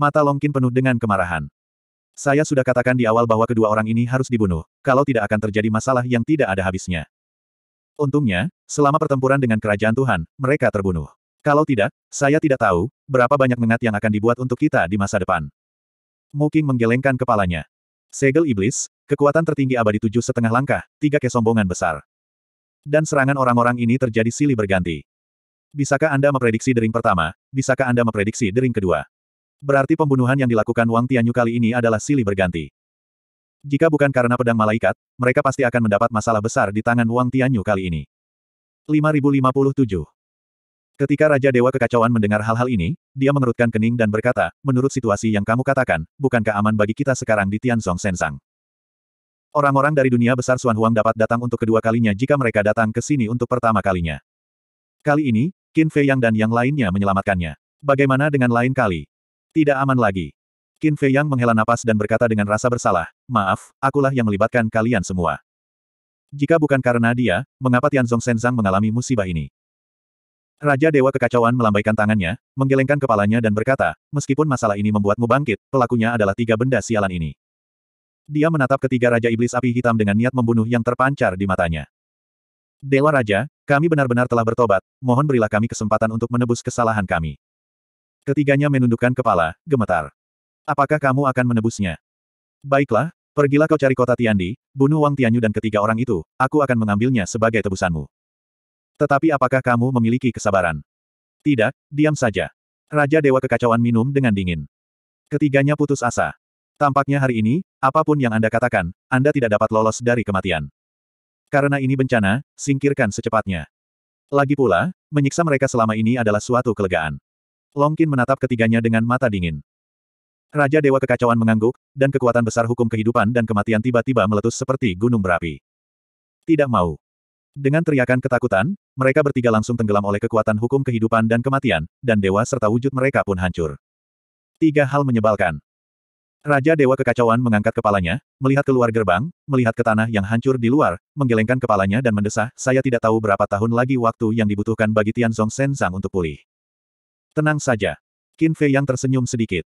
Mata Long Qin penuh dengan kemarahan. Saya sudah katakan di awal bahwa kedua orang ini harus dibunuh, kalau tidak akan terjadi masalah yang tidak ada habisnya. Untungnya, selama pertempuran dengan kerajaan Tuhan, mereka terbunuh. Kalau tidak, saya tidak tahu, berapa banyak mengat yang akan dibuat untuk kita di masa depan. Muking menggelengkan kepalanya. Segel Iblis, kekuatan tertinggi abadi tujuh setengah langkah, tiga kesombongan besar. Dan serangan orang-orang ini terjadi silih berganti. Bisakah Anda memprediksi dering pertama, bisakah Anda memprediksi dering kedua? Berarti pembunuhan yang dilakukan Wang Tianyu kali ini adalah silih berganti. Jika bukan karena pedang malaikat, mereka pasti akan mendapat masalah besar di tangan Wang Tianyu kali ini. 5057 Ketika Raja Dewa Kekacauan mendengar hal-hal ini, dia mengerutkan kening dan berkata, menurut situasi yang kamu katakan, bukankah aman bagi kita sekarang di Tianzong Sensang? Orang-orang dari dunia besar Xuan Huang dapat datang untuk kedua kalinya jika mereka datang ke sini untuk pertama kalinya. Kali ini, Qin Fei Yang dan yang lainnya menyelamatkannya. Bagaimana dengan lain kali? Tidak aman lagi. Qin Fei Yang menghela napas dan berkata dengan rasa bersalah, maaf, akulah yang melibatkan kalian semua. Jika bukan karena dia, mengapa Tianzong Senzang mengalami musibah ini? Raja Dewa Kekacauan melambaikan tangannya, menggelengkan kepalanya dan berkata, meskipun masalah ini membuatmu bangkit, pelakunya adalah tiga benda sialan ini. Dia menatap ketiga Raja Iblis Api Hitam dengan niat membunuh yang terpancar di matanya. Dewa Raja, kami benar-benar telah bertobat, mohon berilah kami kesempatan untuk menebus kesalahan kami. Ketiganya menundukkan kepala, gemetar. Apakah kamu akan menebusnya? Baiklah, pergilah kau cari kota Tiandi, bunuh Wang Tianyu dan ketiga orang itu, aku akan mengambilnya sebagai tebusanmu. Tetapi apakah kamu memiliki kesabaran? Tidak, diam saja. Raja Dewa Kekacauan minum dengan dingin. Ketiganya putus asa. Tampaknya hari ini, apapun yang Anda katakan, Anda tidak dapat lolos dari kematian. Karena ini bencana, singkirkan secepatnya. Lagi pula, menyiksa mereka selama ini adalah suatu kelegaan. Longkin menatap ketiganya dengan mata dingin. Raja Dewa Kekacauan mengangguk, dan kekuatan besar hukum kehidupan dan kematian tiba-tiba meletus seperti gunung berapi. Tidak mau. Dengan teriakan ketakutan, mereka bertiga langsung tenggelam oleh kekuatan hukum kehidupan dan kematian, dan dewa serta wujud mereka pun hancur. Tiga hal menyebalkan. Raja Dewa Kekacauan mengangkat kepalanya, melihat keluar gerbang, melihat ke tanah yang hancur di luar, menggelengkan kepalanya dan mendesah, saya tidak tahu berapa tahun lagi waktu yang dibutuhkan bagi Tianzong Sensang untuk pulih. Tenang saja. Qin Fei yang tersenyum sedikit.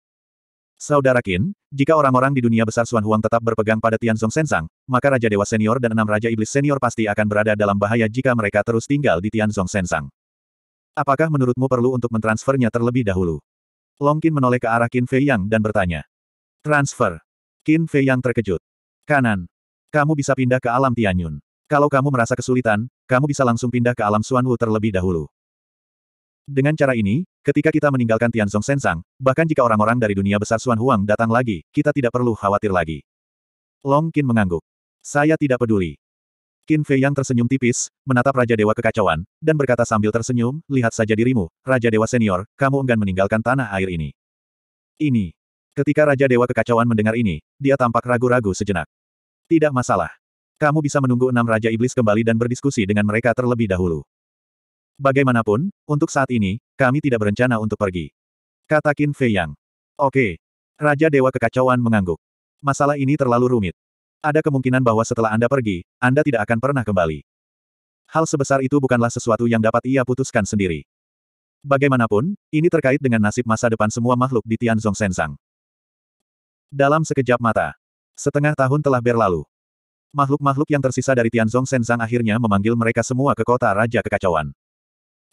Saudara Qin, jika orang-orang di dunia besar Suan Huang tetap berpegang pada Tianzong Sensang, maka Raja Dewa Senior dan enam Raja Iblis Senior pasti akan berada dalam bahaya jika mereka terus tinggal di Tianzong Sensang. Apakah menurutmu perlu untuk mentransfernya terlebih dahulu? Long Qin menoleh ke arah Qin Fei Yang dan bertanya. Transfer. Qin Fei Yang terkejut. Kanan. Kamu bisa pindah ke alam Tianyun. Kalau kamu merasa kesulitan, kamu bisa langsung pindah ke alam Suan Wu terlebih dahulu. Dengan cara ini, ketika kita meninggalkan Tianzong Sensang, bahkan jika orang-orang dari dunia besar Xuan Huang datang lagi, kita tidak perlu khawatir lagi. Long Qin mengangguk. Saya tidak peduli. Qin Fei yang tersenyum tipis, menatap Raja Dewa Kekacauan, dan berkata sambil tersenyum, lihat saja dirimu, Raja Dewa Senior, kamu enggan meninggalkan tanah air ini. Ini. Ketika Raja Dewa Kekacauan mendengar ini, dia tampak ragu-ragu sejenak. Tidak masalah. Kamu bisa menunggu enam Raja Iblis kembali dan berdiskusi dengan mereka terlebih dahulu. Bagaimanapun, untuk saat ini, kami tidak berencana untuk pergi. Kata Qin Fei Yang. Oke. Raja Dewa Kekacauan mengangguk. Masalah ini terlalu rumit. Ada kemungkinan bahwa setelah Anda pergi, Anda tidak akan pernah kembali. Hal sebesar itu bukanlah sesuatu yang dapat ia putuskan sendiri. Bagaimanapun, ini terkait dengan nasib masa depan semua makhluk di Tianzong Sensang. Dalam sekejap mata, setengah tahun telah berlalu. Makhluk-makhluk yang tersisa dari Tianzong Sensang akhirnya memanggil mereka semua ke kota Raja Kekacauan.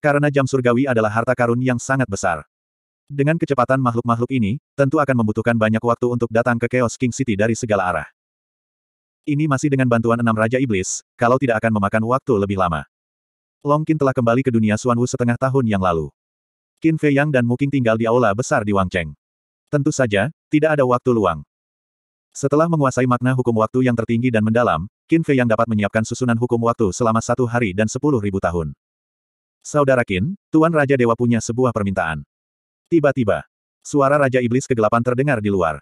Karena jam surgawi adalah harta karun yang sangat besar. Dengan kecepatan makhluk-makhluk ini, tentu akan membutuhkan banyak waktu untuk datang ke Chaos King City dari segala arah. Ini masih dengan bantuan enam Raja Iblis, kalau tidak akan memakan waktu lebih lama. Long Qin telah kembali ke dunia Suanwu setengah tahun yang lalu. Qin Fei Yang dan Muking tinggal di aula besar di Wangcheng. Tentu saja, tidak ada waktu luang. Setelah menguasai makna hukum waktu yang tertinggi dan mendalam, Qin Fei Yang dapat menyiapkan susunan hukum waktu selama satu hari dan sepuluh ribu tahun. Saudara Kin, Tuan Raja Dewa punya sebuah permintaan. Tiba-tiba, suara Raja Iblis kegelapan terdengar di luar.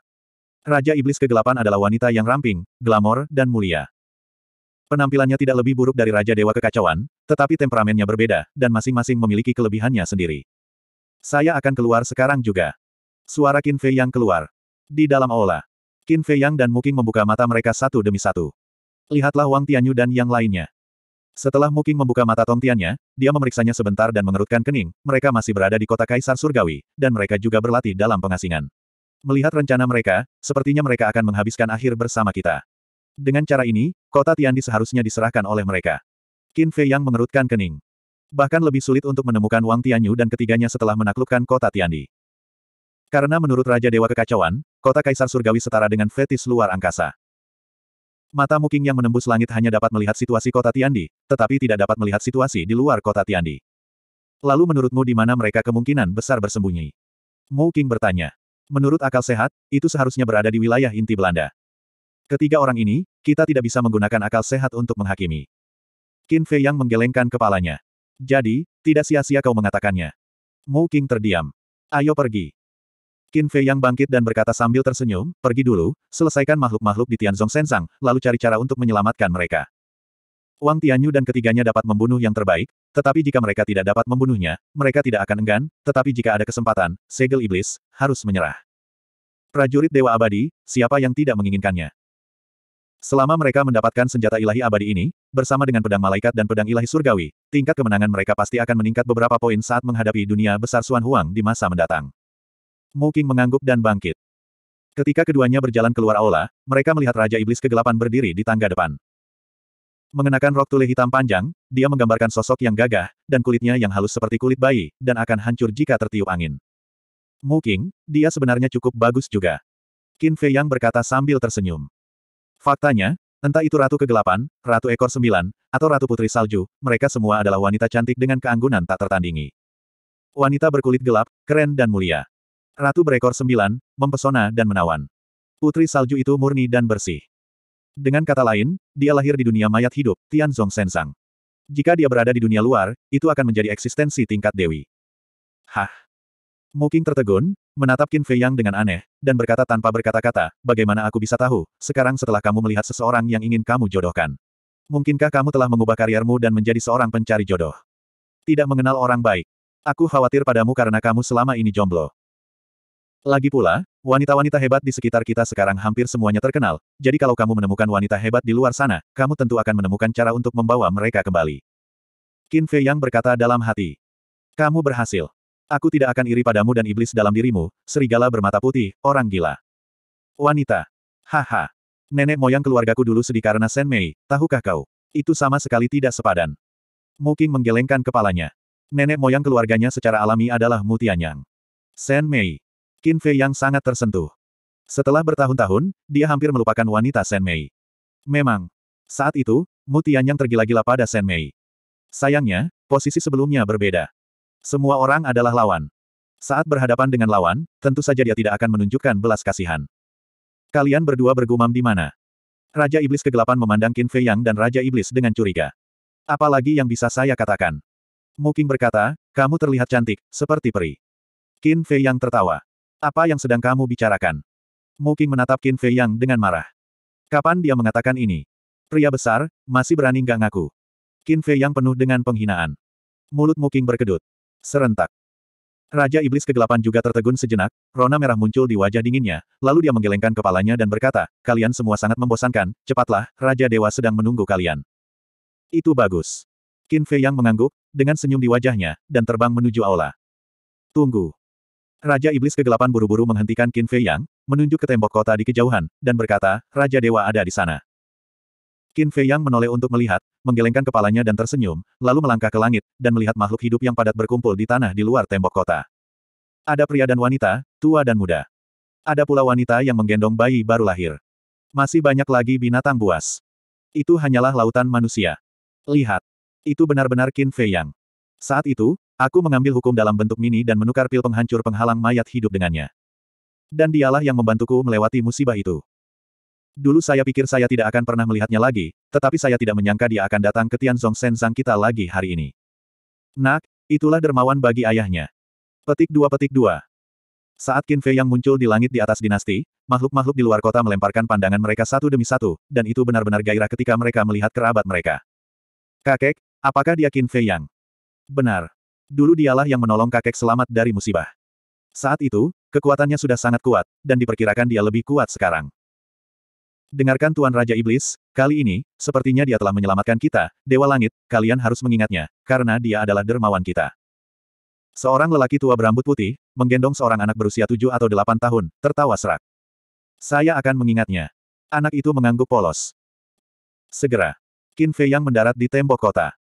Raja Iblis kegelapan adalah wanita yang ramping, glamor, dan mulia. Penampilannya tidak lebih buruk dari Raja Dewa Kekacauan, tetapi temperamennya berbeda, dan masing-masing memiliki kelebihannya sendiri. Saya akan keluar sekarang juga. Suara Qin Fei yang keluar. Di dalam aula, Qin Fei Yang dan Muking membuka mata mereka satu demi satu. Lihatlah Wang Tianyu dan yang lainnya. Setelah Muking membuka mata tongtiannya, dia memeriksanya sebentar dan mengerutkan kening, mereka masih berada di kota Kaisar Surgawi, dan mereka juga berlatih dalam pengasingan. Melihat rencana mereka, sepertinya mereka akan menghabiskan akhir bersama kita. Dengan cara ini, kota Tiandi seharusnya diserahkan oleh mereka. Qin Fei yang mengerutkan kening. Bahkan lebih sulit untuk menemukan Wang Tianyu dan ketiganya setelah menaklukkan kota Tiandi. Karena menurut Raja Dewa Kekacauan, kota Kaisar Surgawi setara dengan fetis luar angkasa. Mata Muking yang menembus langit hanya dapat melihat situasi kota Tiandi, tetapi tidak dapat melihat situasi di luar kota Tiandi. Lalu menurutmu di mana mereka kemungkinan besar bersembunyi? Muking bertanya. Menurut akal sehat, itu seharusnya berada di wilayah inti Belanda. Ketiga orang ini, kita tidak bisa menggunakan akal sehat untuk menghakimi. Qin Fei yang menggelengkan kepalanya. Jadi, tidak sia-sia kau mengatakannya. Mu King terdiam. Ayo pergi. Qin Fei yang bangkit dan berkata sambil tersenyum, pergi dulu, selesaikan makhluk-makhluk di Tianzong Sensang, lalu cari cara untuk menyelamatkan mereka. Wang Tianyu dan ketiganya dapat membunuh yang terbaik, tetapi jika mereka tidak dapat membunuhnya, mereka tidak akan enggan, tetapi jika ada kesempatan, segel iblis, harus menyerah. Prajurit Dewa Abadi, siapa yang tidak menginginkannya? Selama mereka mendapatkan senjata ilahi abadi ini, bersama dengan pedang malaikat dan pedang ilahi surgawi, tingkat kemenangan mereka pasti akan meningkat beberapa poin saat menghadapi dunia besar Xuan Huang di masa mendatang. Mouking mengangguk dan bangkit. Ketika keduanya berjalan keluar aula, mereka melihat Raja Iblis kegelapan berdiri di tangga depan. Mengenakan rok tule hitam panjang, dia menggambarkan sosok yang gagah, dan kulitnya yang halus seperti kulit bayi, dan akan hancur jika tertiup angin. Mungkin, dia sebenarnya cukup bagus juga. Qin Fei Yang berkata sambil tersenyum. Faktanya, entah itu Ratu Kegelapan, Ratu Ekor Sembilan, atau Ratu Putri Salju, mereka semua adalah wanita cantik dengan keanggunan tak tertandingi. Wanita berkulit gelap, keren dan mulia. Ratu berekor sembilan, mempesona dan menawan. Putri salju itu murni dan bersih. Dengan kata lain, dia lahir di dunia mayat hidup, Tianzong Sensang. Jika dia berada di dunia luar, itu akan menjadi eksistensi tingkat dewi. Hah? Muking tertegun, menatap Qin Fei Yang dengan aneh, dan berkata tanpa berkata-kata, bagaimana aku bisa tahu, sekarang setelah kamu melihat seseorang yang ingin kamu jodohkan. Mungkinkah kamu telah mengubah kariermu dan menjadi seorang pencari jodoh? Tidak mengenal orang baik. Aku khawatir padamu karena kamu selama ini jomblo. Lagi pula, wanita-wanita hebat di sekitar kita sekarang hampir semuanya terkenal, jadi kalau kamu menemukan wanita hebat di luar sana, kamu tentu akan menemukan cara untuk membawa mereka kembali. Qin Fei Yang berkata dalam hati. Kamu berhasil. Aku tidak akan iri padamu dan iblis dalam dirimu, serigala bermata putih, orang gila. Wanita. Haha. Nenek moyang keluargaku dulu sedih karena Sen Mei, tahukah kau? Itu sama sekali tidak sepadan. Muking menggelengkan kepalanya. Nenek moyang keluarganya secara alami adalah Mutianyang. Sen Mei. Qin Fei yang sangat tersentuh. Setelah bertahun-tahun, dia hampir melupakan wanita Shen Mei. Memang. Saat itu, Mutian yang tergila-gila pada Shen Mei. Sayangnya, posisi sebelumnya berbeda. Semua orang adalah lawan. Saat berhadapan dengan lawan, tentu saja dia tidak akan menunjukkan belas kasihan. Kalian berdua bergumam di mana? Raja Iblis Kegelapan memandang Qin Fei Yang dan Raja Iblis dengan curiga. Apalagi yang bisa saya katakan? Muking berkata, kamu terlihat cantik, seperti peri. Qin Fei Yang tertawa. Apa yang sedang kamu bicarakan? Muking menatap Qin Fei Yang dengan marah. Kapan dia mengatakan ini? Pria besar, masih berani nggak ngaku. Qin Fei Yang penuh dengan penghinaan. Mulut Muking berkedut. Serentak. Raja Iblis Kegelapan juga tertegun sejenak, rona merah muncul di wajah dinginnya, lalu dia menggelengkan kepalanya dan berkata, kalian semua sangat membosankan, cepatlah, Raja Dewa sedang menunggu kalian. Itu bagus. Qin Fei Yang mengangguk, dengan senyum di wajahnya, dan terbang menuju aula. Tunggu. Raja Iblis Kegelapan buru-buru menghentikan Qin Fei Yang, menunjuk ke tembok kota di kejauhan, dan berkata, Raja Dewa ada di sana. Qin Fei Yang menoleh untuk melihat, menggelengkan kepalanya dan tersenyum, lalu melangkah ke langit, dan melihat makhluk hidup yang padat berkumpul di tanah di luar tembok kota. Ada pria dan wanita, tua dan muda. Ada pula wanita yang menggendong bayi baru lahir. Masih banyak lagi binatang buas. Itu hanyalah lautan manusia. Lihat. Itu benar-benar Qin Fei Yang. Saat itu, Aku mengambil hukum dalam bentuk mini dan menukar pil penghancur penghalang mayat hidup dengannya. Dan dialah yang membantuku melewati musibah itu. Dulu saya pikir saya tidak akan pernah melihatnya lagi, tetapi saya tidak menyangka dia akan datang ke Tianzong Senzang kita lagi hari ini. Nak, itulah dermawan bagi ayahnya. Petik dua petik dua. Saat Qin Fei yang muncul di langit di atas dinasti, makhluk-makhluk di luar kota melemparkan pandangan mereka satu demi satu, dan itu benar-benar gairah ketika mereka melihat kerabat mereka. Kakek, apakah dia Qin Fei yang? Benar. Dulu dialah yang menolong kakek selamat dari musibah. Saat itu, kekuatannya sudah sangat kuat, dan diperkirakan dia lebih kuat sekarang. Dengarkan Tuan Raja Iblis, kali ini, sepertinya dia telah menyelamatkan kita, Dewa Langit, kalian harus mengingatnya, karena dia adalah dermawan kita. Seorang lelaki tua berambut putih, menggendong seorang anak berusia tujuh atau delapan tahun, tertawa serak. Saya akan mengingatnya. Anak itu mengangguk polos. Segera, Qin Fei Yang mendarat di tembok kota.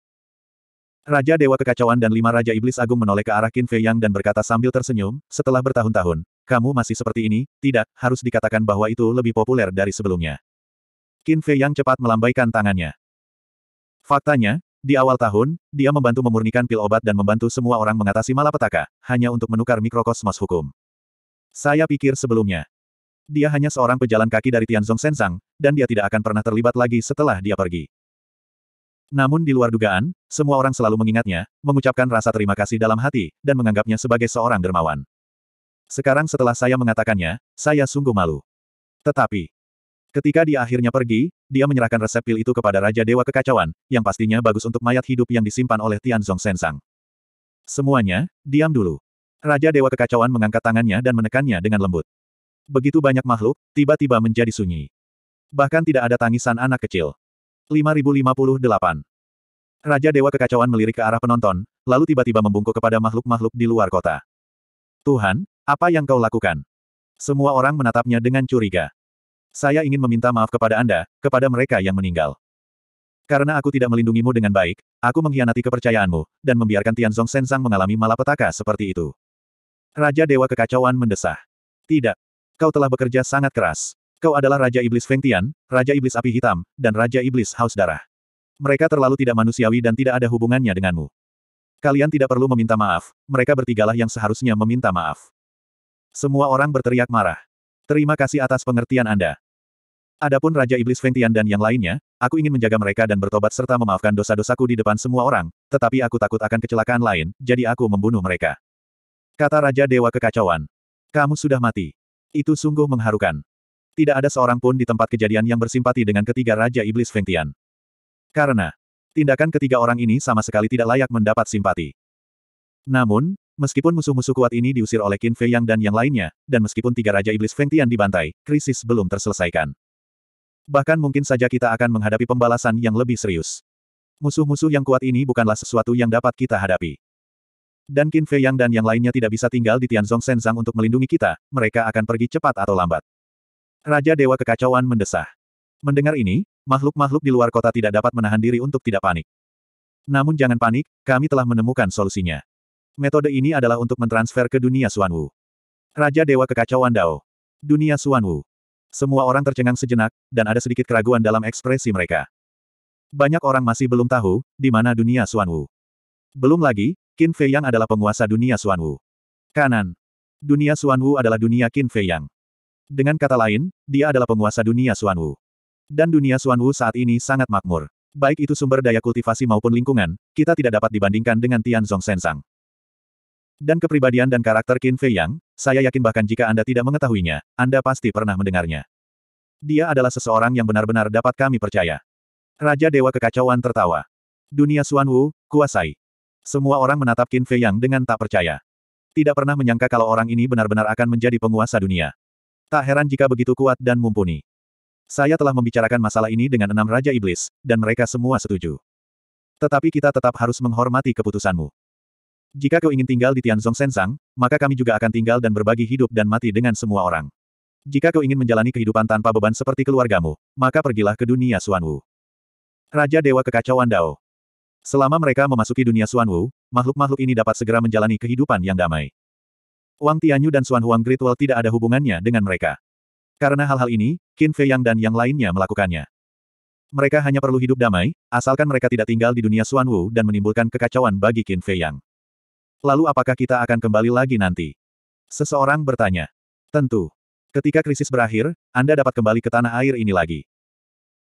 Raja Dewa Kekacauan dan lima Raja Iblis Agung menoleh ke arah Qin Fei Yang dan berkata sambil tersenyum, setelah bertahun-tahun, kamu masih seperti ini, tidak, harus dikatakan bahwa itu lebih populer dari sebelumnya. Qin Fei Yang cepat melambaikan tangannya. Faktanya, di awal tahun, dia membantu memurnikan pil obat dan membantu semua orang mengatasi malapetaka, hanya untuk menukar mikrokosmos hukum. Saya pikir sebelumnya. Dia hanya seorang pejalan kaki dari Tianzong Sensang, dan dia tidak akan pernah terlibat lagi setelah dia pergi. Namun di luar dugaan, semua orang selalu mengingatnya, mengucapkan rasa terima kasih dalam hati, dan menganggapnya sebagai seorang dermawan. Sekarang setelah saya mengatakannya, saya sungguh malu. Tetapi, ketika dia akhirnya pergi, dia menyerahkan resep pil itu kepada Raja Dewa Kekacauan, yang pastinya bagus untuk mayat hidup yang disimpan oleh Tianzong Sensang. Semuanya, diam dulu. Raja Dewa Kekacauan mengangkat tangannya dan menekannya dengan lembut. Begitu banyak makhluk, tiba-tiba menjadi sunyi. Bahkan tidak ada tangisan anak kecil. 5058. Raja Dewa Kekacauan melirik ke arah penonton, lalu tiba-tiba membungkuk kepada makhluk-makhluk di luar kota. Tuhan, apa yang kau lakukan? Semua orang menatapnya dengan curiga. Saya ingin meminta maaf kepada Anda, kepada mereka yang meninggal. Karena aku tidak melindungimu dengan baik, aku mengkhianati kepercayaanmu, dan membiarkan Tianzong Sensang mengalami malapetaka seperti itu. Raja Dewa Kekacauan mendesah. Tidak. Kau telah bekerja sangat keras. Kau adalah Raja Iblis Feng Tian, Raja Iblis Api Hitam, dan Raja Iblis Haus Darah. Mereka terlalu tidak manusiawi dan tidak ada hubungannya denganmu. Kalian tidak perlu meminta maaf, mereka bertigalah yang seharusnya meminta maaf. Semua orang berteriak marah. Terima kasih atas pengertian Anda. Adapun Raja Iblis Feng Tian dan yang lainnya, aku ingin menjaga mereka dan bertobat serta memaafkan dosa-dosaku di depan semua orang, tetapi aku takut akan kecelakaan lain, jadi aku membunuh mereka. Kata Raja Dewa Kekacauan. Kamu sudah mati. Itu sungguh mengharukan. Tidak ada seorang pun di tempat kejadian yang bersimpati dengan ketiga Raja Iblis Feng Tian. Karena, tindakan ketiga orang ini sama sekali tidak layak mendapat simpati. Namun, meskipun musuh-musuh kuat ini diusir oleh Qin Fei Yang dan yang lainnya, dan meskipun tiga Raja Iblis Feng Tian dibantai, krisis belum terselesaikan. Bahkan mungkin saja kita akan menghadapi pembalasan yang lebih serius. Musuh-musuh yang kuat ini bukanlah sesuatu yang dapat kita hadapi dan Qin Fei Yang dan yang lainnya tidak bisa tinggal di Tianzong Senzang untuk melindungi kita, mereka akan pergi cepat atau lambat. Raja Dewa Kekacauan mendesah. Mendengar ini, makhluk-makhluk di luar kota tidak dapat menahan diri untuk tidak panik. Namun jangan panik, kami telah menemukan solusinya. Metode ini adalah untuk mentransfer ke dunia Suan Wu. Raja Dewa Kekacauan Dao. Dunia Suan Wu. Semua orang tercengang sejenak, dan ada sedikit keraguan dalam ekspresi mereka. Banyak orang masih belum tahu, di mana dunia Suan Wu. Belum lagi, Qin Fei Yang adalah penguasa dunia Suan Wu. Kanan. Dunia Suan Wu adalah dunia Qin Fei Yang. Dengan kata lain, dia adalah penguasa dunia Suanwu. Dan dunia Suanwu saat ini sangat makmur. Baik itu sumber daya kultivasi maupun lingkungan, kita tidak dapat dibandingkan dengan Tianzong Sensang. Dan kepribadian dan karakter Qin Fei Yang, saya yakin bahkan jika Anda tidak mengetahuinya, Anda pasti pernah mendengarnya. Dia adalah seseorang yang benar-benar dapat kami percaya. Raja Dewa Kekacauan tertawa. Dunia Suanwu, kuasai. Semua orang menatap Qin Fei Yang dengan tak percaya. Tidak pernah menyangka kalau orang ini benar-benar akan menjadi penguasa dunia. Tak heran jika begitu kuat dan mumpuni. Saya telah membicarakan masalah ini dengan enam Raja Iblis, dan mereka semua setuju. Tetapi kita tetap harus menghormati keputusanmu. Jika kau ingin tinggal di Tianzong Sensang, maka kami juga akan tinggal dan berbagi hidup dan mati dengan semua orang. Jika kau ingin menjalani kehidupan tanpa beban seperti keluargamu, maka pergilah ke dunia Suanwu. Raja Dewa Kekacauan Dao. Selama mereka memasuki dunia Suanwu, makhluk-makhluk ini dapat segera menjalani kehidupan yang damai. Wang Tianyu dan Xuan Huang Great tidak ada hubungannya dengan mereka. Karena hal-hal ini, Qin Fei Yang dan yang lainnya melakukannya. Mereka hanya perlu hidup damai, asalkan mereka tidak tinggal di dunia Xuan Wu dan menimbulkan kekacauan bagi Qin Fei Yang. Lalu apakah kita akan kembali lagi nanti? Seseorang bertanya. Tentu. Ketika krisis berakhir, Anda dapat kembali ke tanah air ini lagi.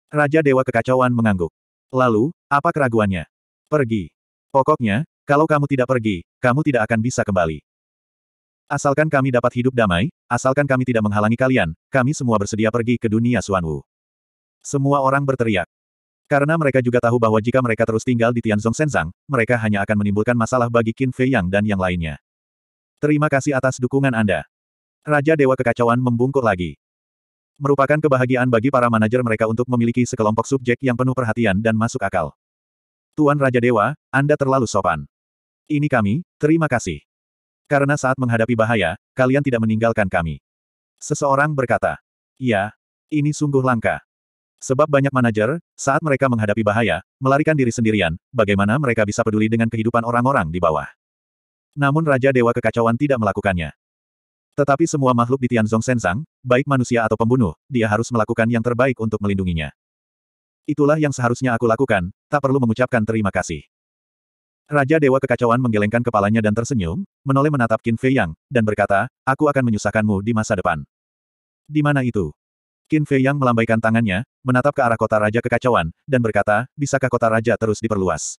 Raja Dewa Kekacauan mengangguk. Lalu, apa keraguannya? Pergi. Pokoknya, kalau kamu tidak pergi, kamu tidak akan bisa kembali. Asalkan kami dapat hidup damai, asalkan kami tidak menghalangi kalian, kami semua bersedia pergi ke dunia Suanwu. Semua orang berteriak. Karena mereka juga tahu bahwa jika mereka terus tinggal di Tianzong Senzang, mereka hanya akan menimbulkan masalah bagi Qin Fei Yang dan yang lainnya. Terima kasih atas dukungan Anda. Raja Dewa Kekacauan membungkuk lagi. Merupakan kebahagiaan bagi para manajer mereka untuk memiliki sekelompok subjek yang penuh perhatian dan masuk akal. Tuan Raja Dewa, Anda terlalu sopan. Ini kami, terima kasih. Karena saat menghadapi bahaya, kalian tidak meninggalkan kami. Seseorang berkata, Iya, ini sungguh langka. Sebab banyak manajer, saat mereka menghadapi bahaya, melarikan diri sendirian, bagaimana mereka bisa peduli dengan kehidupan orang-orang di bawah. Namun Raja Dewa Kekacauan tidak melakukannya. Tetapi semua makhluk di Tianzong Sensang, baik manusia atau pembunuh, dia harus melakukan yang terbaik untuk melindunginya. Itulah yang seharusnya aku lakukan, tak perlu mengucapkan terima kasih. Raja Dewa Kekacauan menggelengkan kepalanya dan tersenyum, menoleh menatap Qin Fei Yang, dan berkata, aku akan menyusahkanmu di masa depan. Di mana itu? Qin Fei Yang melambaikan tangannya, menatap ke arah kota Raja Kekacauan, dan berkata, bisakah kota Raja terus diperluas?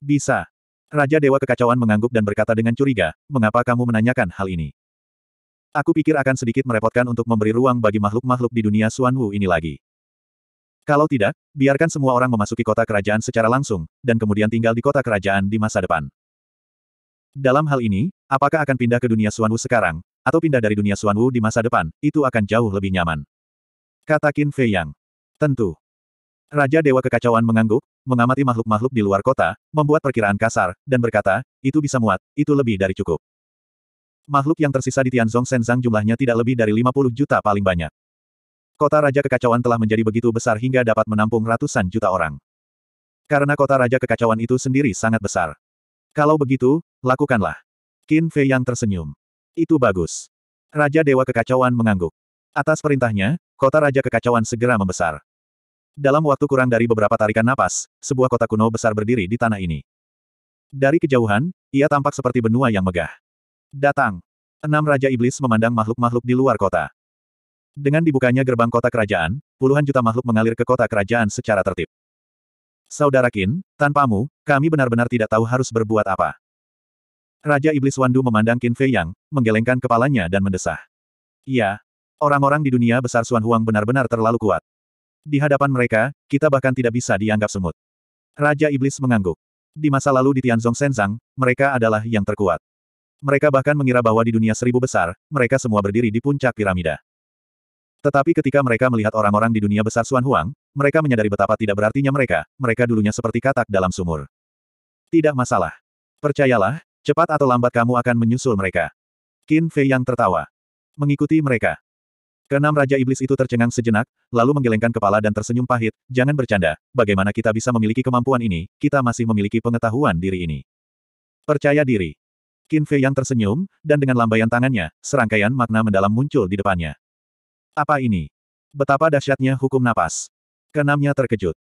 Bisa. Raja Dewa Kekacauan mengangguk dan berkata dengan curiga, mengapa kamu menanyakan hal ini? Aku pikir akan sedikit merepotkan untuk memberi ruang bagi makhluk-makhluk di dunia Suan Wu ini lagi. Kalau tidak, biarkan semua orang memasuki kota kerajaan secara langsung, dan kemudian tinggal di kota kerajaan di masa depan. Dalam hal ini, apakah akan pindah ke dunia Suanwu sekarang, atau pindah dari dunia Suanwu di masa depan, itu akan jauh lebih nyaman. Kata Qin Fei Yang. Tentu. Raja Dewa Kekacauan mengangguk, mengamati makhluk-makhluk di luar kota, membuat perkiraan kasar, dan berkata, itu bisa muat, itu lebih dari cukup. Makhluk yang tersisa di Tianzong Senzang jumlahnya tidak lebih dari 50 juta paling banyak. Kota Raja Kekacauan telah menjadi begitu besar hingga dapat menampung ratusan juta orang. Karena kota Raja Kekacauan itu sendiri sangat besar. Kalau begitu, lakukanlah. Qin Fei yang tersenyum. Itu bagus. Raja Dewa Kekacauan mengangguk. Atas perintahnya, kota Raja Kekacauan segera membesar. Dalam waktu kurang dari beberapa tarikan napas, sebuah kota kuno besar berdiri di tanah ini. Dari kejauhan, ia tampak seperti benua yang megah. Datang. Enam Raja Iblis memandang makhluk-makhluk di luar kota. Dengan dibukanya gerbang kota kerajaan, puluhan juta makhluk mengalir ke kota kerajaan secara tertib. Saudara Kin, tanpamu, kami benar-benar tidak tahu harus berbuat apa. Raja Iblis Wandu memandang Qin Fei Yang, menggelengkan kepalanya dan mendesah. Iya, orang-orang di dunia besar Suan Huang benar-benar terlalu kuat. Di hadapan mereka, kita bahkan tidak bisa dianggap semut. Raja Iblis mengangguk. Di masa lalu di Tianzong Senzang, mereka adalah yang terkuat. Mereka bahkan mengira bahwa di dunia seribu besar, mereka semua berdiri di puncak piramida. Tetapi ketika mereka melihat orang-orang di dunia besar Xuan Huang, mereka menyadari betapa tidak berartinya mereka, mereka dulunya seperti katak dalam sumur. Tidak masalah. Percayalah, cepat atau lambat kamu akan menyusul mereka. Qin Fei yang tertawa. Mengikuti mereka. Keenam Raja Iblis itu tercengang sejenak, lalu menggelengkan kepala dan tersenyum pahit, jangan bercanda, bagaimana kita bisa memiliki kemampuan ini, kita masih memiliki pengetahuan diri ini. Percaya diri. Qin Fei yang tersenyum, dan dengan lambaian tangannya, serangkaian makna mendalam muncul di depannya. Apa ini? Betapa dahsyatnya hukum napas. Kenamnya terkejut.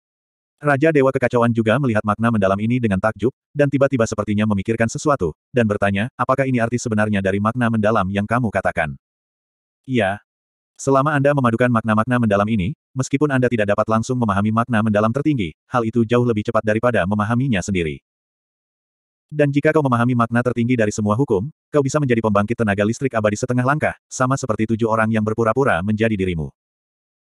Raja Dewa Kekacauan juga melihat makna mendalam ini dengan takjub, dan tiba-tiba sepertinya memikirkan sesuatu, dan bertanya, apakah ini arti sebenarnya dari makna mendalam yang kamu katakan? Iya. Selama Anda memadukan makna-makna mendalam ini, meskipun Anda tidak dapat langsung memahami makna mendalam tertinggi, hal itu jauh lebih cepat daripada memahaminya sendiri. Dan jika kau memahami makna tertinggi dari semua hukum, kau bisa menjadi pembangkit tenaga listrik abadi setengah langkah, sama seperti tujuh orang yang berpura-pura menjadi dirimu.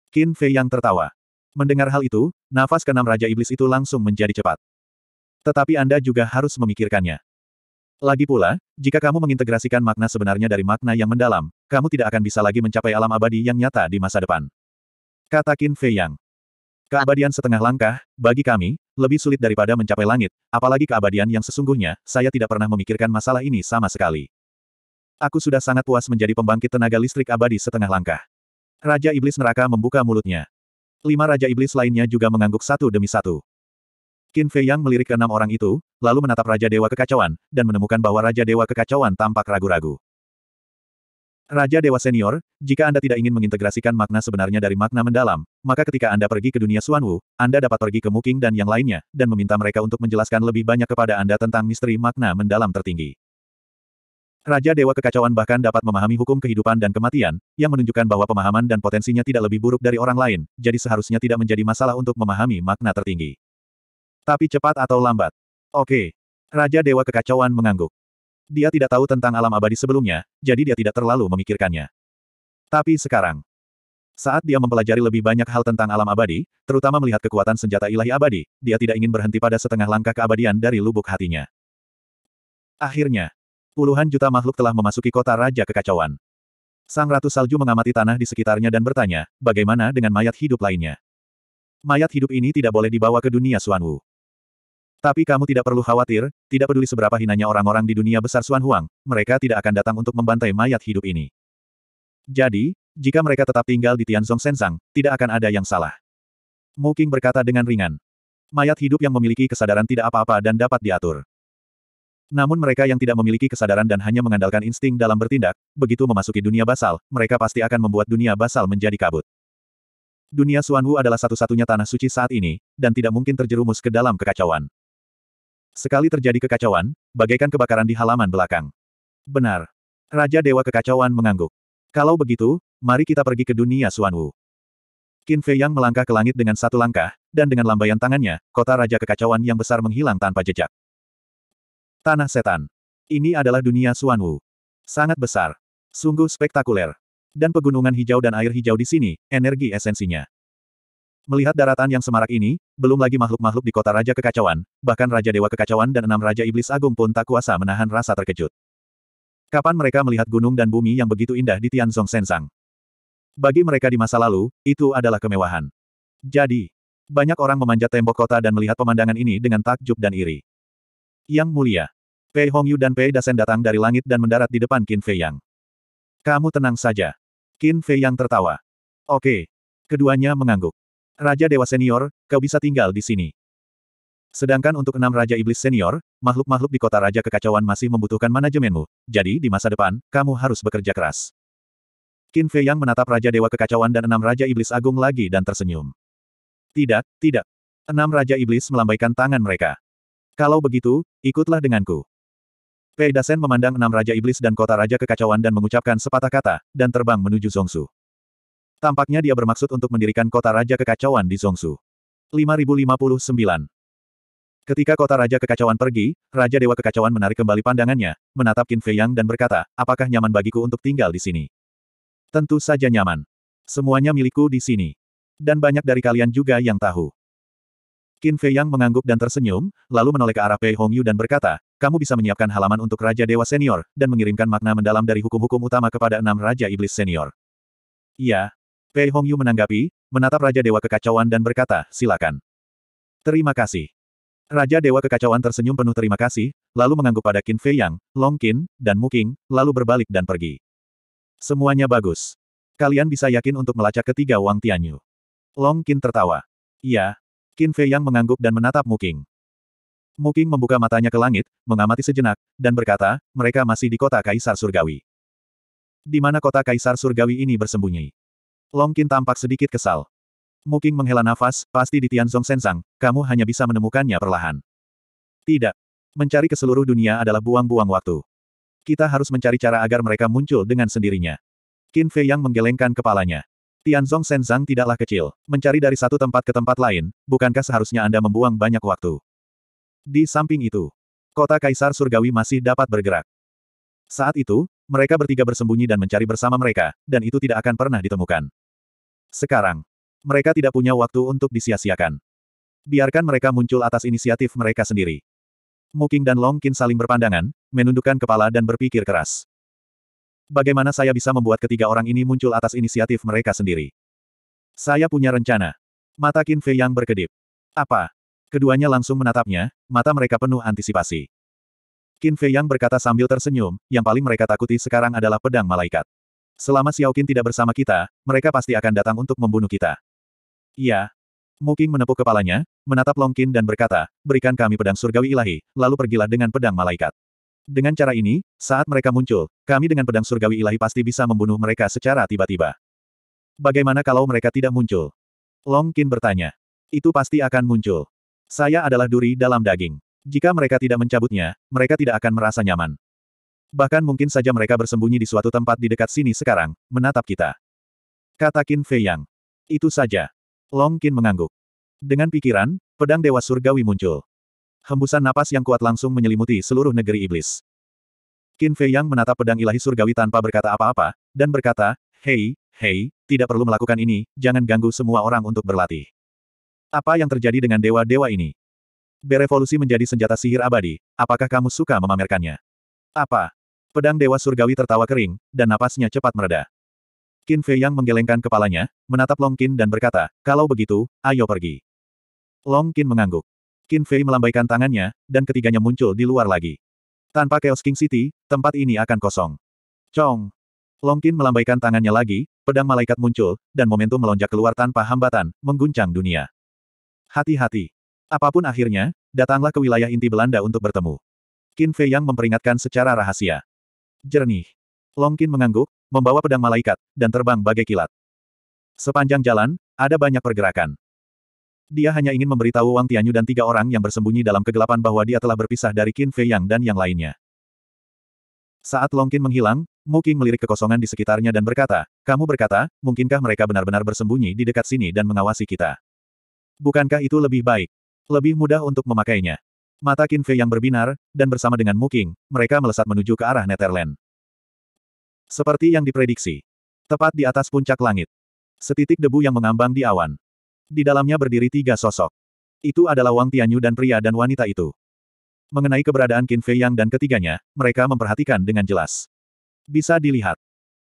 Qin Fei yang tertawa. Mendengar hal itu, nafas keenam Raja Iblis itu langsung menjadi cepat. Tetapi Anda juga harus memikirkannya. Lagi pula, jika kamu mengintegrasikan makna sebenarnya dari makna yang mendalam, kamu tidak akan bisa lagi mencapai alam abadi yang nyata di masa depan. Kata Qin Fei Yang. Keabadian setengah langkah, bagi kami, lebih sulit daripada mencapai langit, apalagi keabadian yang sesungguhnya, saya tidak pernah memikirkan masalah ini sama sekali. Aku sudah sangat puas menjadi pembangkit tenaga listrik abadi setengah langkah. Raja Iblis Neraka membuka mulutnya. Lima Raja Iblis lainnya juga mengangguk satu demi satu. Qin Fei Yang melirik enam orang itu, lalu menatap Raja Dewa Kekacauan, dan menemukan bahwa Raja Dewa Kekacauan tampak ragu-ragu. Raja Dewa Senior, jika Anda tidak ingin mengintegrasikan makna sebenarnya dari makna mendalam, maka ketika Anda pergi ke dunia Suanwu, Anda dapat pergi ke Muking dan yang lainnya, dan meminta mereka untuk menjelaskan lebih banyak kepada Anda tentang misteri makna mendalam tertinggi. Raja Dewa Kekacauan bahkan dapat memahami hukum kehidupan dan kematian, yang menunjukkan bahwa pemahaman dan potensinya tidak lebih buruk dari orang lain, jadi seharusnya tidak menjadi masalah untuk memahami makna tertinggi. Tapi cepat atau lambat. Oke. Raja Dewa Kekacauan mengangguk. Dia tidak tahu tentang alam abadi sebelumnya, jadi dia tidak terlalu memikirkannya. Tapi sekarang, saat dia mempelajari lebih banyak hal tentang alam abadi, terutama melihat kekuatan senjata ilahi abadi, dia tidak ingin berhenti pada setengah langkah keabadian dari lubuk hatinya. Akhirnya, puluhan juta makhluk telah memasuki kota Raja Kekacauan. Sang Ratu Salju mengamati tanah di sekitarnya dan bertanya, bagaimana dengan mayat hidup lainnya? Mayat hidup ini tidak boleh dibawa ke dunia Suanwu. Tapi kamu tidak perlu khawatir, tidak peduli seberapa hinanya orang-orang di dunia besar Suan Huang, mereka tidak akan datang untuk membantai mayat hidup ini. Jadi, jika mereka tetap tinggal di Tianzong Senzang, tidak akan ada yang salah. Muking berkata dengan ringan. Mayat hidup yang memiliki kesadaran tidak apa-apa dan dapat diatur. Namun mereka yang tidak memiliki kesadaran dan hanya mengandalkan insting dalam bertindak, begitu memasuki dunia basal, mereka pasti akan membuat dunia basal menjadi kabut. Dunia Suanwu adalah satu-satunya tanah suci saat ini, dan tidak mungkin terjerumus ke dalam kekacauan. Sekali terjadi kekacauan, bagaikan kebakaran di halaman belakang. Benar. Raja Dewa Kekacauan mengangguk. Kalau begitu, mari kita pergi ke dunia Suanwu. Qin Fei Yang melangkah ke langit dengan satu langkah, dan dengan lambaian tangannya, kota Raja Kekacauan yang besar menghilang tanpa jejak. Tanah Setan. Ini adalah dunia Suanwu. Sangat besar. Sungguh spektakuler. Dan pegunungan hijau dan air hijau di sini, energi esensinya. Melihat daratan yang semarak ini, belum lagi makhluk-makhluk di kota Raja Kekacauan, bahkan Raja Dewa Kekacauan dan enam Raja Iblis Agung pun tak kuasa menahan rasa terkejut. Kapan mereka melihat gunung dan bumi yang begitu indah di Tianzong Sensang? Bagi mereka di masa lalu, itu adalah kemewahan. Jadi, banyak orang memanjat tembok kota dan melihat pemandangan ini dengan takjub dan iri. Yang mulia, Pei Hongyu dan Pei Dasen datang dari langit dan mendarat di depan Qin Fei Yang. Kamu tenang saja. Qin Fei Yang tertawa. Oke. Keduanya mengangguk. Raja Dewa Senior, kau bisa tinggal di sini. Sedangkan untuk enam Raja Iblis Senior, makhluk-makhluk di kota Raja Kekacauan masih membutuhkan manajemenmu, jadi di masa depan, kamu harus bekerja keras. Qin Fei Yang menatap Raja Dewa Kekacauan dan enam Raja Iblis Agung lagi dan tersenyum. Tidak, tidak. Enam Raja Iblis melambaikan tangan mereka. Kalau begitu, ikutlah denganku. Pei Dasen memandang enam Raja Iblis dan kota Raja Kekacauan dan mengucapkan sepatah kata, dan terbang menuju Zongsu. Tampaknya dia bermaksud untuk mendirikan kota raja kekacauan di Zongsu. 5059 Ketika kota raja kekacauan pergi, Raja Dewa Kekacauan menarik kembali pandangannya, menatap Qin Fei Yang dan berkata, apakah nyaman bagiku untuk tinggal di sini? Tentu saja nyaman. Semuanya milikku di sini. Dan banyak dari kalian juga yang tahu. Qin Fei Yang mengangguk dan tersenyum, lalu menoleh ke arah Pei Hong Yu dan berkata, kamu bisa menyiapkan halaman untuk Raja Dewa Senior, dan mengirimkan makna mendalam dari hukum-hukum utama kepada enam Raja Iblis Senior. Iya, Pei Hongyu menanggapi, menatap Raja Dewa Kekacauan dan berkata, silakan. Terima kasih. Raja Dewa Kekacauan tersenyum penuh terima kasih, lalu mengangguk pada Qin Fei Yang, Long Qin, dan Muking, lalu berbalik dan pergi. Semuanya bagus. Kalian bisa yakin untuk melacak ketiga Wang Tianyu. Long Qin tertawa. Iya. Qin Fei Yang mengangguk dan menatap Muking. Muking membuka matanya ke langit, mengamati sejenak, dan berkata, mereka masih di kota Kaisar Surgawi. Di mana kota Kaisar Surgawi ini bersembunyi? Longkin tampak sedikit kesal. Muking menghela nafas, pasti di Tianzong Sensang, kamu hanya bisa menemukannya perlahan. Tidak. Mencari ke seluruh dunia adalah buang-buang waktu. Kita harus mencari cara agar mereka muncul dengan sendirinya. Qin Fei yang menggelengkan kepalanya. Tianzong Sensang tidaklah kecil. Mencari dari satu tempat ke tempat lain, bukankah seharusnya Anda membuang banyak waktu? Di samping itu, kota Kaisar Surgawi masih dapat bergerak. Saat itu, mereka bertiga bersembunyi dan mencari bersama mereka, dan itu tidak akan pernah ditemukan. Sekarang. Mereka tidak punya waktu untuk disia-siakan. Biarkan mereka muncul atas inisiatif mereka sendiri. Muking dan Longkin saling berpandangan, menundukkan kepala dan berpikir keras. Bagaimana saya bisa membuat ketiga orang ini muncul atas inisiatif mereka sendiri? Saya punya rencana. Mata Qin Fei yang berkedip. Apa? Keduanya langsung menatapnya, mata mereka penuh antisipasi. Qin Fei yang berkata sambil tersenyum, yang paling mereka takuti sekarang adalah pedang malaikat. Selama Xiao Qin tidak bersama kita, mereka pasti akan datang untuk membunuh kita. Iya. Muking menepuk kepalanya, menatap Long Qin dan berkata, berikan kami pedang surgawi ilahi, lalu pergilah dengan pedang malaikat. Dengan cara ini, saat mereka muncul, kami dengan pedang surgawi ilahi pasti bisa membunuh mereka secara tiba-tiba. Bagaimana kalau mereka tidak muncul? Long Qin bertanya. Itu pasti akan muncul. Saya adalah duri dalam daging. Jika mereka tidak mencabutnya, mereka tidak akan merasa nyaman. Bahkan mungkin saja mereka bersembunyi di suatu tempat di dekat sini sekarang, menatap kita. Kata Qin Fei Yang. Itu saja. Long Qin mengangguk. Dengan pikiran, pedang Dewa Surgawi muncul. Hembusan napas yang kuat langsung menyelimuti seluruh negeri iblis. Qin Fei Yang menatap pedang ilahi surgawi tanpa berkata apa-apa, dan berkata, Hei, hei, tidak perlu melakukan ini, jangan ganggu semua orang untuk berlatih. Apa yang terjadi dengan dewa-dewa ini? Berevolusi menjadi senjata sihir abadi, apakah kamu suka memamerkannya? Apa? Pedang Dewa Surgawi tertawa kering, dan napasnya cepat mereda. Qin Fei Yang menggelengkan kepalanya, menatap Long Qin dan berkata, kalau begitu, ayo pergi. Long Qin mengangguk. Qin Fei melambaikan tangannya, dan ketiganya muncul di luar lagi. Tanpa Chaos King City, tempat ini akan kosong. Chong, Long Qin melambaikan tangannya lagi, pedang malaikat muncul, dan momentum melonjak keluar tanpa hambatan, mengguncang dunia. Hati-hati! Apapun akhirnya, datanglah ke wilayah inti Belanda untuk bertemu. Qin Fei Yang memperingatkan secara rahasia. Jernih. Longkin mengangguk, membawa pedang malaikat, dan terbang bagai kilat. Sepanjang jalan, ada banyak pergerakan. Dia hanya ingin memberitahu Wang Tianyu dan tiga orang yang bersembunyi dalam kegelapan bahwa dia telah berpisah dari Qin Fei Yang dan yang lainnya. Saat Longkin menghilang, Mu King melirik kekosongan di sekitarnya dan berkata, kamu berkata, mungkinkah mereka benar-benar bersembunyi di dekat sini dan mengawasi kita? Bukankah itu lebih baik? Lebih mudah untuk memakainya. Mata Qin Fei yang berbinar, dan bersama dengan Muking, mereka melesat menuju ke arah Netherland. Seperti yang diprediksi. Tepat di atas puncak langit. Setitik debu yang mengambang di awan. Di dalamnya berdiri tiga sosok. Itu adalah Wang Tianyu dan pria dan wanita itu. Mengenai keberadaan Qin Fei Yang dan ketiganya, mereka memperhatikan dengan jelas. Bisa dilihat.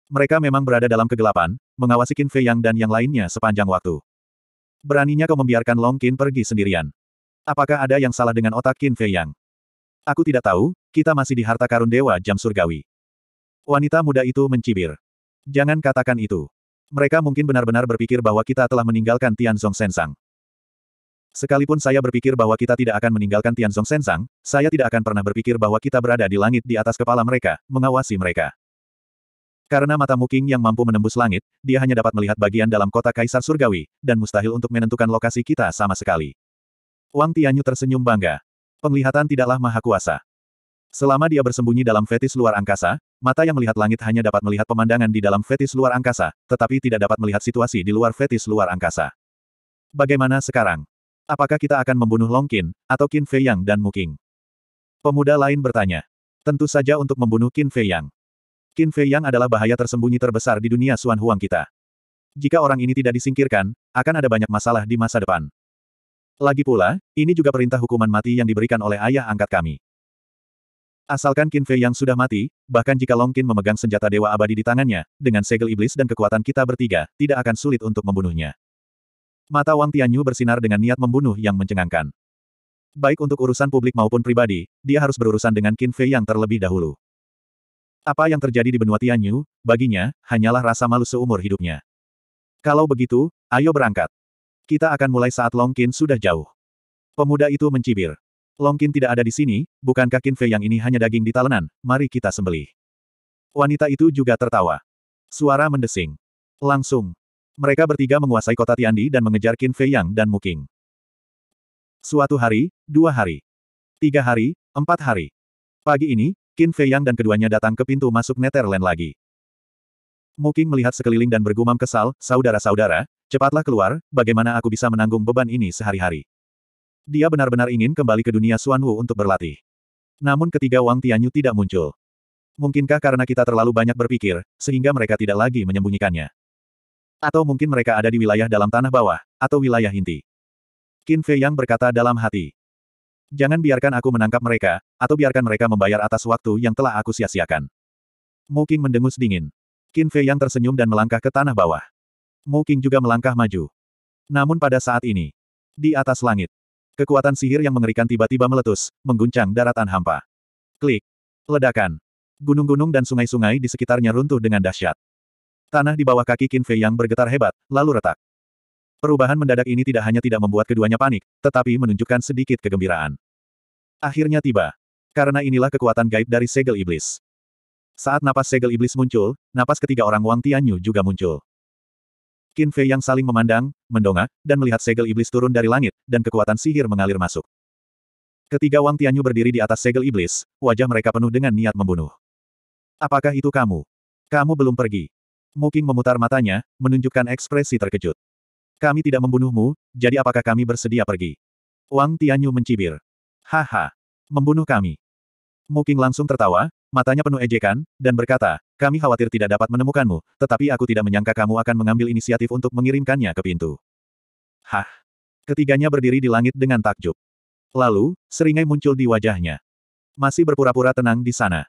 Mereka memang berada dalam kegelapan, mengawasi Qin Fei Yang dan yang lainnya sepanjang waktu. Beraninya kau membiarkan Long Qin pergi sendirian. Apakah ada yang salah dengan otak Qin Fei Yang? Aku tidak tahu, kita masih di harta karun dewa jam surgawi. Wanita muda itu mencibir. Jangan katakan itu. Mereka mungkin benar-benar berpikir bahwa kita telah meninggalkan Tianzong Sensang. Sekalipun saya berpikir bahwa kita tidak akan meninggalkan Tianzong Sensang, saya tidak akan pernah berpikir bahwa kita berada di langit di atas kepala mereka, mengawasi mereka. Karena mata Muking yang mampu menembus langit, dia hanya dapat melihat bagian dalam kota Kaisar Surgawi, dan mustahil untuk menentukan lokasi kita sama sekali. Wang Tianyu tersenyum bangga. Penglihatan tidaklah maha kuasa. Selama dia bersembunyi dalam fetis luar angkasa, mata yang melihat langit hanya dapat melihat pemandangan di dalam fetis luar angkasa, tetapi tidak dapat melihat situasi di luar fetis luar angkasa. Bagaimana sekarang? Apakah kita akan membunuh Long Qin, atau Qin Fei Yang dan Muking? Pemuda lain bertanya. Tentu saja untuk membunuh Qin Fei Yang. Qin Fei Yang adalah bahaya tersembunyi terbesar di dunia Suan Huang kita. Jika orang ini tidak disingkirkan, akan ada banyak masalah di masa depan. Lagi pula, ini juga perintah hukuman mati yang diberikan oleh ayah angkat kami. Asalkan Qin Fei yang sudah mati, bahkan jika Long Qin memegang senjata dewa abadi di tangannya, dengan segel iblis dan kekuatan kita bertiga, tidak akan sulit untuk membunuhnya. Mata Wang Tianyu bersinar dengan niat membunuh yang mencengangkan. Baik untuk urusan publik maupun pribadi, dia harus berurusan dengan Qin Fei yang terlebih dahulu. Apa yang terjadi di benua Tianyu, baginya, hanyalah rasa malu seumur hidupnya. Kalau begitu, ayo berangkat. Kita akan mulai saat Longkin sudah jauh. Pemuda itu mencibir. Longkin tidak ada di sini, bukankah Qin Fei yang ini hanya daging di talenan, mari kita sembelih. Wanita itu juga tertawa. Suara mendesing. Langsung. Mereka bertiga menguasai kota Tiandi dan mengejar Qin Fei Yang dan Muking. Suatu hari, dua hari. Tiga hari, empat hari. Pagi ini, Qin Fei Yang dan keduanya datang ke pintu masuk Netherland lagi. Muking melihat sekeliling dan bergumam kesal, saudara-saudara, Cepatlah keluar, bagaimana aku bisa menanggung beban ini sehari-hari. Dia benar-benar ingin kembali ke dunia Wu untuk berlatih. Namun ketiga Wang Tianyu tidak muncul. Mungkinkah karena kita terlalu banyak berpikir, sehingga mereka tidak lagi menyembunyikannya? Atau mungkin mereka ada di wilayah dalam tanah bawah, atau wilayah inti. Qin Fei Yang berkata dalam hati. Jangan biarkan aku menangkap mereka, atau biarkan mereka membayar atas waktu yang telah aku sia-siakan. Mu King mendengus dingin. Qin Fei Yang tersenyum dan melangkah ke tanah bawah. Mu King juga melangkah maju. Namun pada saat ini, di atas langit, kekuatan sihir yang mengerikan tiba-tiba meletus, mengguncang daratan hampa. Klik. Ledakan. Gunung-gunung dan sungai-sungai di sekitarnya runtuh dengan dahsyat. Tanah di bawah kaki Qin Fei yang bergetar hebat, lalu retak. Perubahan mendadak ini tidak hanya tidak membuat keduanya panik, tetapi menunjukkan sedikit kegembiraan. Akhirnya tiba. Karena inilah kekuatan gaib dari segel iblis. Saat napas segel iblis muncul, napas ketiga orang Wang Tianyu juga muncul. Qin Fei yang saling memandang, mendongak, dan melihat segel iblis turun dari langit, dan kekuatan sihir mengalir masuk. Ketiga Wang Tianyu berdiri di atas segel iblis, wajah mereka penuh dengan niat membunuh. Apakah itu kamu? Kamu belum pergi. Muking memutar matanya, menunjukkan ekspresi terkejut. Kami tidak membunuhmu, jadi apakah kami bersedia pergi? Wang Tianyu mencibir. Haha. Membunuh kami. Muking langsung tertawa, matanya penuh ejekan, dan berkata, kami khawatir tidak dapat menemukanmu, tetapi aku tidak menyangka kamu akan mengambil inisiatif untuk mengirimkannya ke pintu. Hah! Ketiganya berdiri di langit dengan takjub. Lalu, seringai muncul di wajahnya. Masih berpura-pura tenang di sana.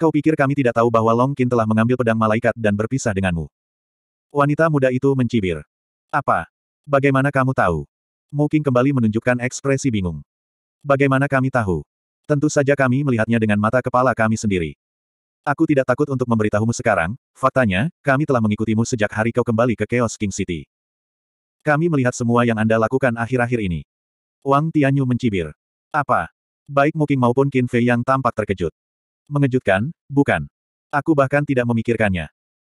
Kau pikir kami tidak tahu bahwa Long Qin telah mengambil pedang malaikat dan berpisah denganmu? Wanita muda itu mencibir. Apa? Bagaimana kamu tahu? Mu Qing kembali menunjukkan ekspresi bingung. Bagaimana kami tahu? Tentu saja kami melihatnya dengan mata kepala kami sendiri. Aku tidak takut untuk memberitahumu sekarang, faktanya, kami telah mengikutimu sejak hari kau kembali ke Chaos King City. Kami melihat semua yang Anda lakukan akhir-akhir ini. Wang Tianyu mencibir. Apa? Baik Muking maupun Qin Fei yang tampak terkejut. Mengejutkan, bukan. Aku bahkan tidak memikirkannya.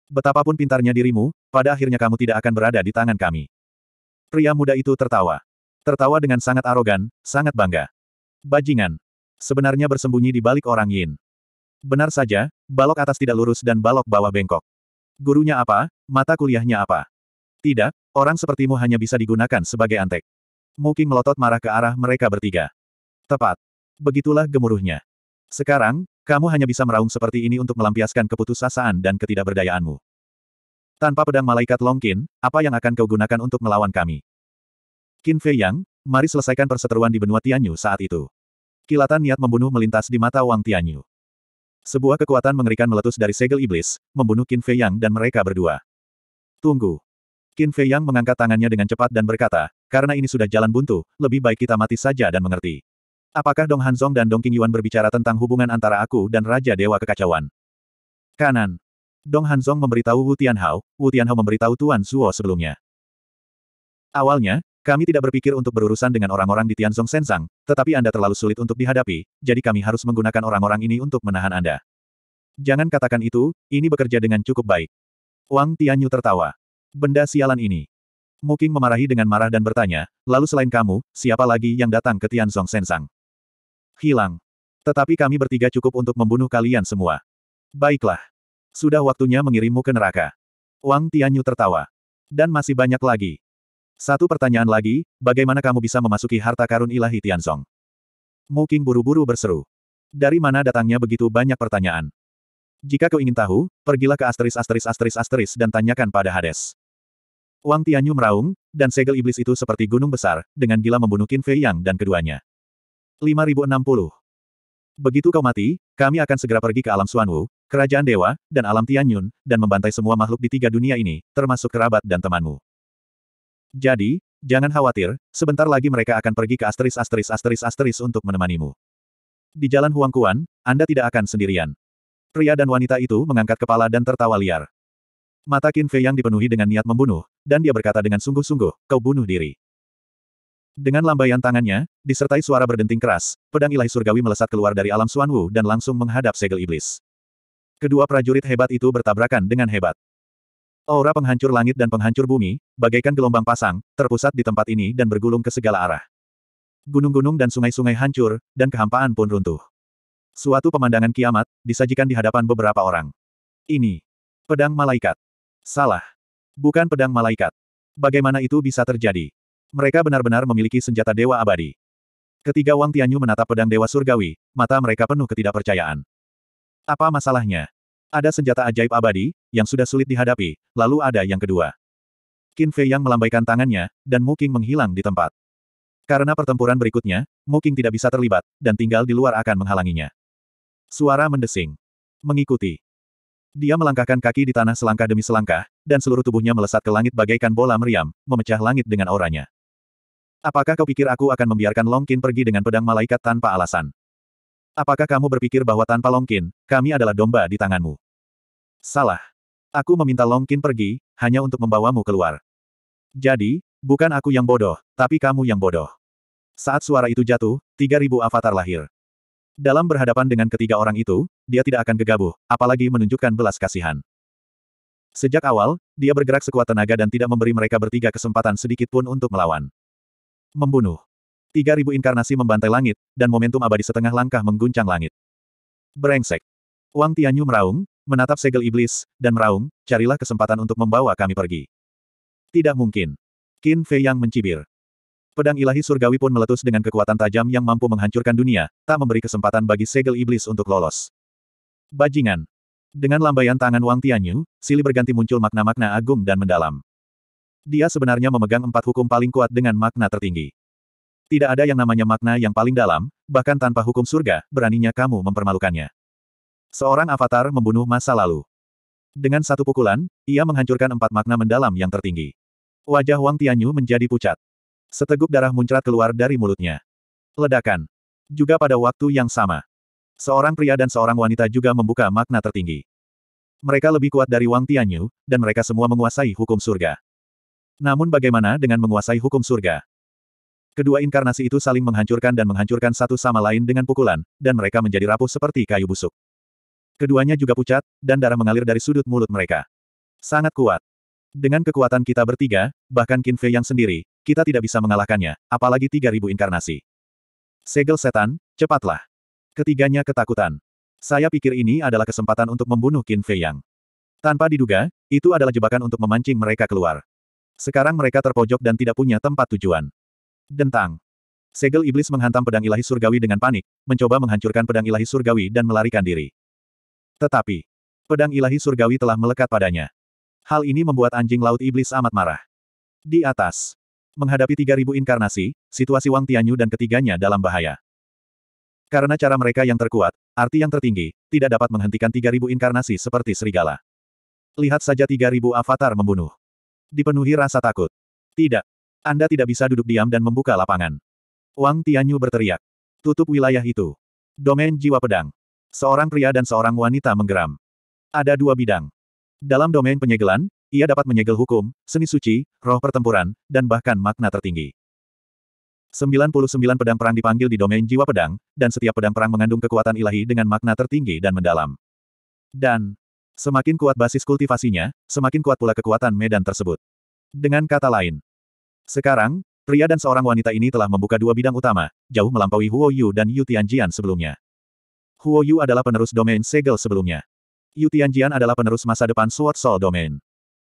Betapapun pintarnya dirimu, pada akhirnya kamu tidak akan berada di tangan kami. Pria muda itu tertawa. Tertawa dengan sangat arogan, sangat bangga. Bajingan, sebenarnya bersembunyi di balik orang Yin. Benar saja, balok atas tidak lurus dan balok bawah bengkok. Gurunya apa, mata kuliahnya apa. Tidak, orang sepertimu hanya bisa digunakan sebagai antek. Mungkin melotot marah ke arah mereka bertiga. Tepat. Begitulah gemuruhnya. Sekarang, kamu hanya bisa meraung seperti ini untuk melampiaskan keputusasaan dan ketidakberdayaanmu. Tanpa pedang malaikat Longkin, apa yang akan kau gunakan untuk melawan kami? Qin Fei Yang, mari selesaikan perseteruan di benua Tianyu saat itu. Kilatan niat membunuh melintas di mata Wang Tianyu. Sebuah kekuatan mengerikan meletus dari segel iblis, membunuh Qin Fei Yang dan mereka berdua. Tunggu. Qin Fei Yang mengangkat tangannya dengan cepat dan berkata, karena ini sudah jalan buntu, lebih baik kita mati saja dan mengerti. Apakah Dong Hanzong dan Dong Qingyuan berbicara tentang hubungan antara aku dan Raja Dewa Kekacauan? Kanan. Dong Hanzong memberitahu Wu Tianhao, Wu Tianhao memberitahu Tuan Suo sebelumnya. Awalnya, kami tidak berpikir untuk berurusan dengan orang-orang di Tianzong Sensang, tetapi Anda terlalu sulit untuk dihadapi, jadi kami harus menggunakan orang-orang ini untuk menahan Anda. Jangan katakan itu, ini bekerja dengan cukup baik. Wang Tianyu tertawa. Benda sialan ini. Muking memarahi dengan marah dan bertanya, lalu selain kamu, siapa lagi yang datang ke Tianzong Sensang? Hilang. Tetapi kami bertiga cukup untuk membunuh kalian semua. Baiklah. Sudah waktunya mengirimmu ke neraka. Wang Tianyu tertawa. Dan masih banyak lagi. Satu pertanyaan lagi, bagaimana kamu bisa memasuki harta karun ilahi Tianzong? Mu Qing buru-buru berseru. Dari mana datangnya begitu banyak pertanyaan? Jika kau ingin tahu, pergilah ke asteris asteris asteris asteris dan tanyakan pada Hades. Wang Tianyu meraung, dan segel iblis itu seperti gunung besar, dengan gila membunuh Qin Fei Yang dan keduanya. 5060 Begitu kau mati, kami akan segera pergi ke alam Suanwu, kerajaan dewa, dan alam Tianyun, dan membantai semua makhluk di tiga dunia ini, termasuk kerabat dan temanmu. Jadi, jangan khawatir, sebentar lagi mereka akan pergi ke asteris asteris asteris asteris untuk menemanimu. Di jalan Huang Kuan, Anda tidak akan sendirian. Pria dan wanita itu mengangkat kepala dan tertawa liar. Mata Qin Fei yang dipenuhi dengan niat membunuh, dan dia berkata dengan sungguh-sungguh, kau bunuh diri. Dengan lambaian tangannya, disertai suara berdenting keras, pedang ilahi surgawi melesat keluar dari alam Suan Wu dan langsung menghadap segel iblis. Kedua prajurit hebat itu bertabrakan dengan hebat. Aura penghancur langit dan penghancur bumi, bagaikan gelombang pasang, terpusat di tempat ini dan bergulung ke segala arah. Gunung-gunung dan sungai-sungai hancur, dan kehampaan pun runtuh. Suatu pemandangan kiamat, disajikan di hadapan beberapa orang. Ini. Pedang malaikat. Salah. Bukan pedang malaikat. Bagaimana itu bisa terjadi? Mereka benar-benar memiliki senjata dewa abadi. Ketiga Wang Tianyu menatap pedang dewa surgawi, mata mereka penuh ketidakpercayaan. Apa masalahnya? Ada senjata ajaib abadi, yang sudah sulit dihadapi, lalu ada yang kedua. Qin Fei yang melambaikan tangannya, dan Mu Qing menghilang di tempat. Karena pertempuran berikutnya, Mu Qing tidak bisa terlibat, dan tinggal di luar akan menghalanginya. Suara mendesing. Mengikuti. Dia melangkahkan kaki di tanah selangkah demi selangkah, dan seluruh tubuhnya melesat ke langit bagaikan bola meriam, memecah langit dengan auranya. Apakah kau pikir aku akan membiarkan Longkin pergi dengan pedang malaikat tanpa alasan? Apakah kamu berpikir bahwa tanpa Longkin, kami adalah domba di tanganmu? Salah. Aku meminta Longkin pergi, hanya untuk membawamu keluar. Jadi, bukan aku yang bodoh, tapi kamu yang bodoh. Saat suara itu jatuh, 3000 avatar lahir. Dalam berhadapan dengan ketiga orang itu, dia tidak akan gegabah, apalagi menunjukkan belas kasihan. Sejak awal, dia bergerak sekuat tenaga dan tidak memberi mereka bertiga kesempatan sedikit pun untuk melawan. Membunuh. 3000 inkarnasi membantai langit, dan momentum abadi setengah langkah mengguncang langit. Berengsek. Wang Tianyu meraung, menatap segel iblis, dan meraung, carilah kesempatan untuk membawa kami pergi. Tidak mungkin. Qin Fei yang mencibir. Pedang ilahi surgawi pun meletus dengan kekuatan tajam yang mampu menghancurkan dunia, tak memberi kesempatan bagi segel iblis untuk lolos. Bajingan. Dengan lambaian tangan Wang Tianyu, Sili berganti muncul makna-makna agung dan mendalam. Dia sebenarnya memegang empat hukum paling kuat dengan makna tertinggi. Tidak ada yang namanya makna yang paling dalam, bahkan tanpa hukum surga, beraninya kamu mempermalukannya. Seorang avatar membunuh masa lalu. Dengan satu pukulan, ia menghancurkan empat makna mendalam yang tertinggi. Wajah Wang Tianyu menjadi pucat. Seteguk darah muncrat keluar dari mulutnya. Ledakan. Juga pada waktu yang sama. Seorang pria dan seorang wanita juga membuka makna tertinggi. Mereka lebih kuat dari Wang Tianyu, dan mereka semua menguasai hukum surga. Namun bagaimana dengan menguasai hukum surga? Kedua inkarnasi itu saling menghancurkan dan menghancurkan satu sama lain dengan pukulan, dan mereka menjadi rapuh seperti kayu busuk. Keduanya juga pucat, dan darah mengalir dari sudut mulut mereka. Sangat kuat. Dengan kekuatan kita bertiga, bahkan Qin Fei yang sendiri, kita tidak bisa mengalahkannya, apalagi 3000 inkarnasi. Segel setan, cepatlah. Ketiganya ketakutan. Saya pikir ini adalah kesempatan untuk membunuh Qin Fei Yang. Tanpa diduga, itu adalah jebakan untuk memancing mereka keluar. Sekarang mereka terpojok dan tidak punya tempat tujuan. Dentang. Segel iblis menghantam pedang ilahi surgawi dengan panik, mencoba menghancurkan pedang ilahi surgawi dan melarikan diri. Tetapi, pedang ilahi surgawi telah melekat padanya. Hal ini membuat anjing laut iblis amat marah. Di atas, menghadapi 3000 inkarnasi, situasi Wang Tianyu dan ketiganya dalam bahaya. Karena cara mereka yang terkuat, arti yang tertinggi, tidak dapat menghentikan 3000 inkarnasi seperti serigala. Lihat saja 3000 avatar membunuh. Dipenuhi rasa takut. Tidak. Anda tidak bisa duduk diam dan membuka lapangan. Wang Tianyu berteriak. Tutup wilayah itu. Domain jiwa pedang. Seorang pria dan seorang wanita menggeram. Ada dua bidang. Dalam domain penyegelan, ia dapat menyegel hukum, seni suci, roh pertempuran, dan bahkan makna tertinggi. 99 pedang perang dipanggil di domain jiwa pedang, dan setiap pedang perang mengandung kekuatan ilahi dengan makna tertinggi dan mendalam. Dan, semakin kuat basis kultivasinya, semakin kuat pula kekuatan medan tersebut. Dengan kata lain, sekarang, Pria dan seorang wanita ini telah membuka dua bidang utama, jauh melampaui Huo Yu dan Yu Tianjian sebelumnya. Huo Yu adalah penerus domain segel sebelumnya. Yu Tianjian adalah penerus masa depan Sword Soul Domain.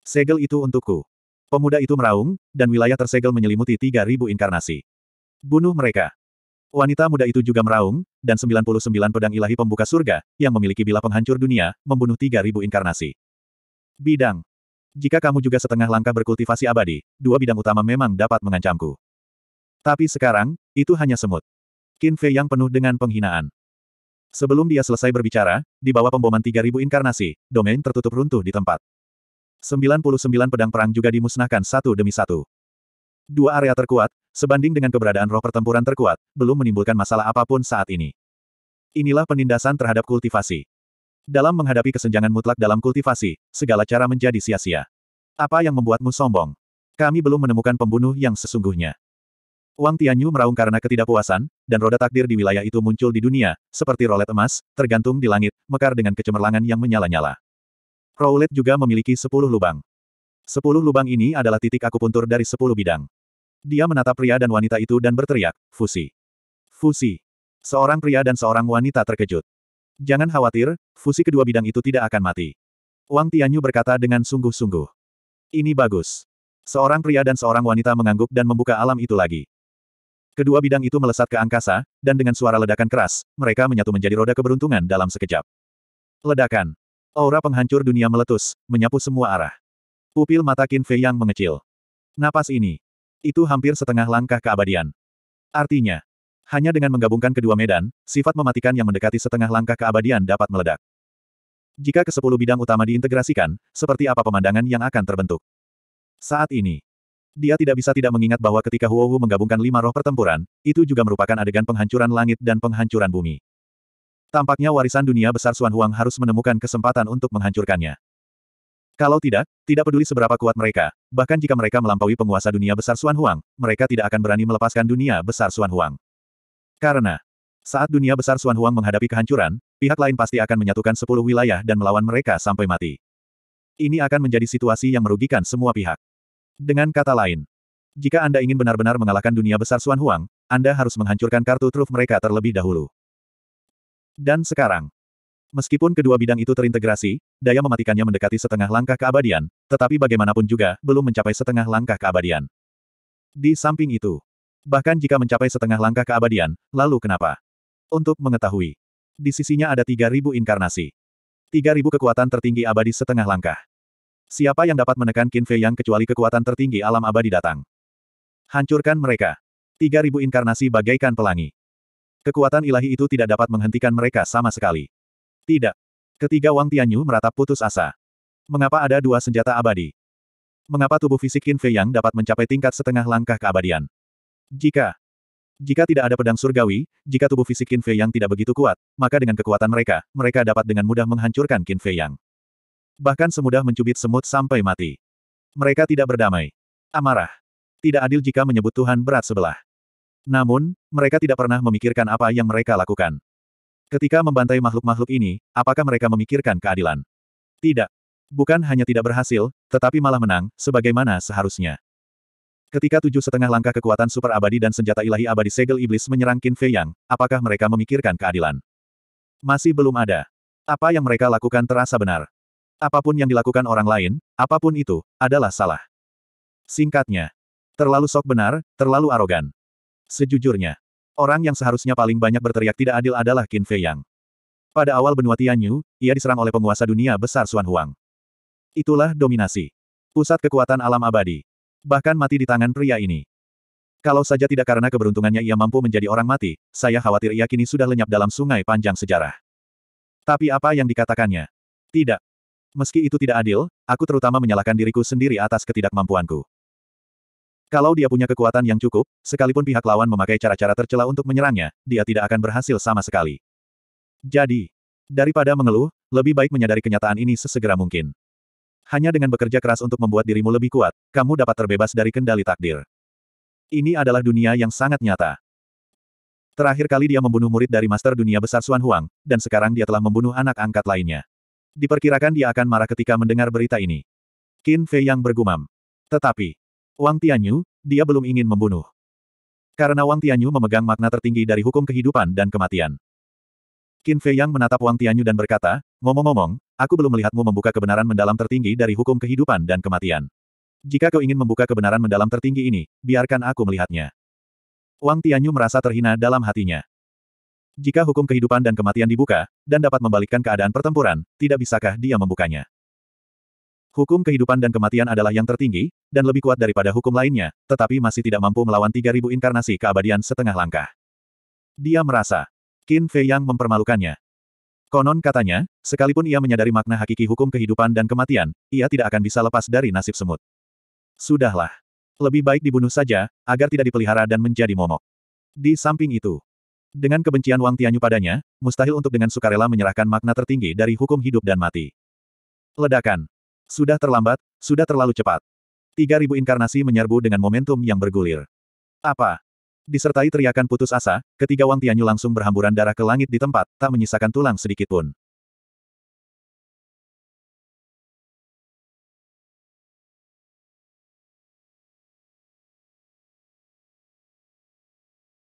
Segel itu untukku. Pemuda itu meraung, dan wilayah tersegel menyelimuti 3.000 inkarnasi. Bunuh mereka. Wanita muda itu juga meraung, dan 99 pedang ilahi pembuka surga, yang memiliki bila penghancur dunia, membunuh 3.000 inkarnasi. Bidang. Jika kamu juga setengah langkah berkultivasi abadi, dua bidang utama memang dapat mengancamku. Tapi sekarang, itu hanya semut. Qin Fei yang penuh dengan penghinaan. Sebelum dia selesai berbicara, di bawah pemboman 3000 inkarnasi, domain tertutup runtuh di tempat. 99 pedang perang juga dimusnahkan satu demi satu. Dua area terkuat, sebanding dengan keberadaan roh pertempuran terkuat, belum menimbulkan masalah apapun saat ini. Inilah penindasan terhadap kultivasi. Dalam menghadapi kesenjangan mutlak dalam kultivasi, segala cara menjadi sia-sia. Apa yang membuatmu sombong? Kami belum menemukan pembunuh yang sesungguhnya. Wang Tianyu meraung karena ketidakpuasan, dan roda takdir di wilayah itu muncul di dunia, seperti rolet emas, tergantung di langit, mekar dengan kecemerlangan yang menyala-nyala. Roulette juga memiliki sepuluh lubang. Sepuluh lubang ini adalah titik akupuntur dari sepuluh bidang. Dia menatap pria dan wanita itu dan berteriak, fusi. Fusi. Seorang pria dan seorang wanita terkejut. Jangan khawatir, fusi kedua bidang itu tidak akan mati. Wang Tianyu berkata dengan sungguh-sungguh. Ini bagus. Seorang pria dan seorang wanita mengangguk dan membuka alam itu lagi. Kedua bidang itu melesat ke angkasa, dan dengan suara ledakan keras, mereka menyatu menjadi roda keberuntungan dalam sekejap. Ledakan. Aura penghancur dunia meletus, menyapu semua arah. Pupil mata Qin Fei yang mengecil. Napas ini. Itu hampir setengah langkah keabadian. Artinya, hanya dengan menggabungkan kedua medan, sifat mematikan yang mendekati setengah langkah keabadian dapat meledak. Jika ke kesepuluh bidang utama diintegrasikan, seperti apa pemandangan yang akan terbentuk? Saat ini, dia tidak bisa tidak mengingat bahwa ketika Huo Huohu menggabungkan lima roh pertempuran, itu juga merupakan adegan penghancuran langit dan penghancuran bumi. Tampaknya warisan dunia besar Xuan Huang harus menemukan kesempatan untuk menghancurkannya. Kalau tidak, tidak peduli seberapa kuat mereka, bahkan jika mereka melampaui penguasa dunia besar Xuan Huang, mereka tidak akan berani melepaskan dunia besar Xuan Huang. Karena, saat dunia besar Xuan Huang menghadapi kehancuran, pihak lain pasti akan menyatukan sepuluh wilayah dan melawan mereka sampai mati. Ini akan menjadi situasi yang merugikan semua pihak. Dengan kata lain, jika Anda ingin benar-benar mengalahkan dunia besar Xuan Huang, Anda harus menghancurkan kartu truf mereka terlebih dahulu. Dan sekarang, meskipun kedua bidang itu terintegrasi, daya mematikannya mendekati setengah langkah keabadian, tetapi bagaimanapun juga, belum mencapai setengah langkah keabadian. Di samping itu, bahkan jika mencapai setengah langkah keabadian, lalu kenapa? Untuk mengetahui, di sisinya ada 3.000 inkarnasi. 3.000 kekuatan tertinggi abadi setengah langkah. Siapa yang dapat menekan Qin Fei Yang kecuali kekuatan tertinggi alam abadi datang? Hancurkan mereka. 3000 inkarnasi bagaikan pelangi. Kekuatan ilahi itu tidak dapat menghentikan mereka sama sekali. Tidak. Ketiga Wang Tianyu meratap putus asa. Mengapa ada dua senjata abadi? Mengapa tubuh fisik Qin Fei Yang dapat mencapai tingkat setengah langkah keabadian? Jika jika tidak ada pedang surgawi, jika tubuh fisik Qin Fei Yang tidak begitu kuat, maka dengan kekuatan mereka, mereka dapat dengan mudah menghancurkan Qin Fei Yang. Bahkan semudah mencubit semut sampai mati. Mereka tidak berdamai. Amarah. Tidak adil jika menyebut Tuhan berat sebelah. Namun, mereka tidak pernah memikirkan apa yang mereka lakukan. Ketika membantai makhluk-makhluk ini, apakah mereka memikirkan keadilan? Tidak. Bukan hanya tidak berhasil, tetapi malah menang, sebagaimana seharusnya. Ketika tujuh setengah langkah kekuatan super abadi dan senjata ilahi abadi segel iblis menyerang Qin Fei Yang, apakah mereka memikirkan keadilan? Masih belum ada. Apa yang mereka lakukan terasa benar. Apapun yang dilakukan orang lain, apapun itu, adalah salah. Singkatnya, terlalu sok benar, terlalu arogan. Sejujurnya, orang yang seharusnya paling banyak berteriak tidak adil adalah Qin Fei Yang. Pada awal benua Tianyu, ia diserang oleh penguasa dunia besar Xuan Huang. Itulah dominasi. Pusat kekuatan alam abadi. Bahkan mati di tangan pria ini. Kalau saja tidak karena keberuntungannya ia mampu menjadi orang mati, saya khawatir ia kini sudah lenyap dalam sungai panjang sejarah. Tapi apa yang dikatakannya? Tidak, Meski itu tidak adil, aku terutama menyalahkan diriku sendiri atas ketidakmampuanku. Kalau dia punya kekuatan yang cukup, sekalipun pihak lawan memakai cara-cara tercela untuk menyerangnya, dia tidak akan berhasil sama sekali. Jadi, daripada mengeluh, lebih baik menyadari kenyataan ini sesegera mungkin. Hanya dengan bekerja keras untuk membuat dirimu lebih kuat, kamu dapat terbebas dari kendali takdir. Ini adalah dunia yang sangat nyata. Terakhir kali dia membunuh murid dari Master Dunia Besar Xuan Huang, dan sekarang dia telah membunuh anak angkat lainnya. Diperkirakan dia akan marah ketika mendengar berita ini. Qin Fei yang bergumam. Tetapi, Wang Tianyu, dia belum ingin membunuh. Karena Wang Tianyu memegang makna tertinggi dari hukum kehidupan dan kematian. Qin Fei yang menatap Wang Tianyu dan berkata, ngomong-ngomong, aku belum melihatmu membuka kebenaran mendalam tertinggi dari hukum kehidupan dan kematian. Jika kau ingin membuka kebenaran mendalam tertinggi ini, biarkan aku melihatnya. Wang Tianyu merasa terhina dalam hatinya. Jika hukum kehidupan dan kematian dibuka, dan dapat membalikkan keadaan pertempuran, tidak bisakah dia membukanya? Hukum kehidupan dan kematian adalah yang tertinggi, dan lebih kuat daripada hukum lainnya, tetapi masih tidak mampu melawan 3.000 inkarnasi keabadian setengah langkah. Dia merasa, Qin Fei yang mempermalukannya. Konon katanya, sekalipun ia menyadari makna hakiki hukum kehidupan dan kematian, ia tidak akan bisa lepas dari nasib semut. Sudahlah. Lebih baik dibunuh saja, agar tidak dipelihara dan menjadi momok. Di samping itu, dengan kebencian Wang Tianyu padanya, mustahil untuk dengan sukarela menyerahkan makna tertinggi dari hukum hidup dan mati. Ledakan. Sudah terlambat, sudah terlalu cepat. 3000 inkarnasi menyerbu dengan momentum yang bergulir. Apa? Disertai teriakan putus asa, ketiga Wang Tianyu langsung berhamburan darah ke langit di tempat, tak menyisakan tulang sedikitpun.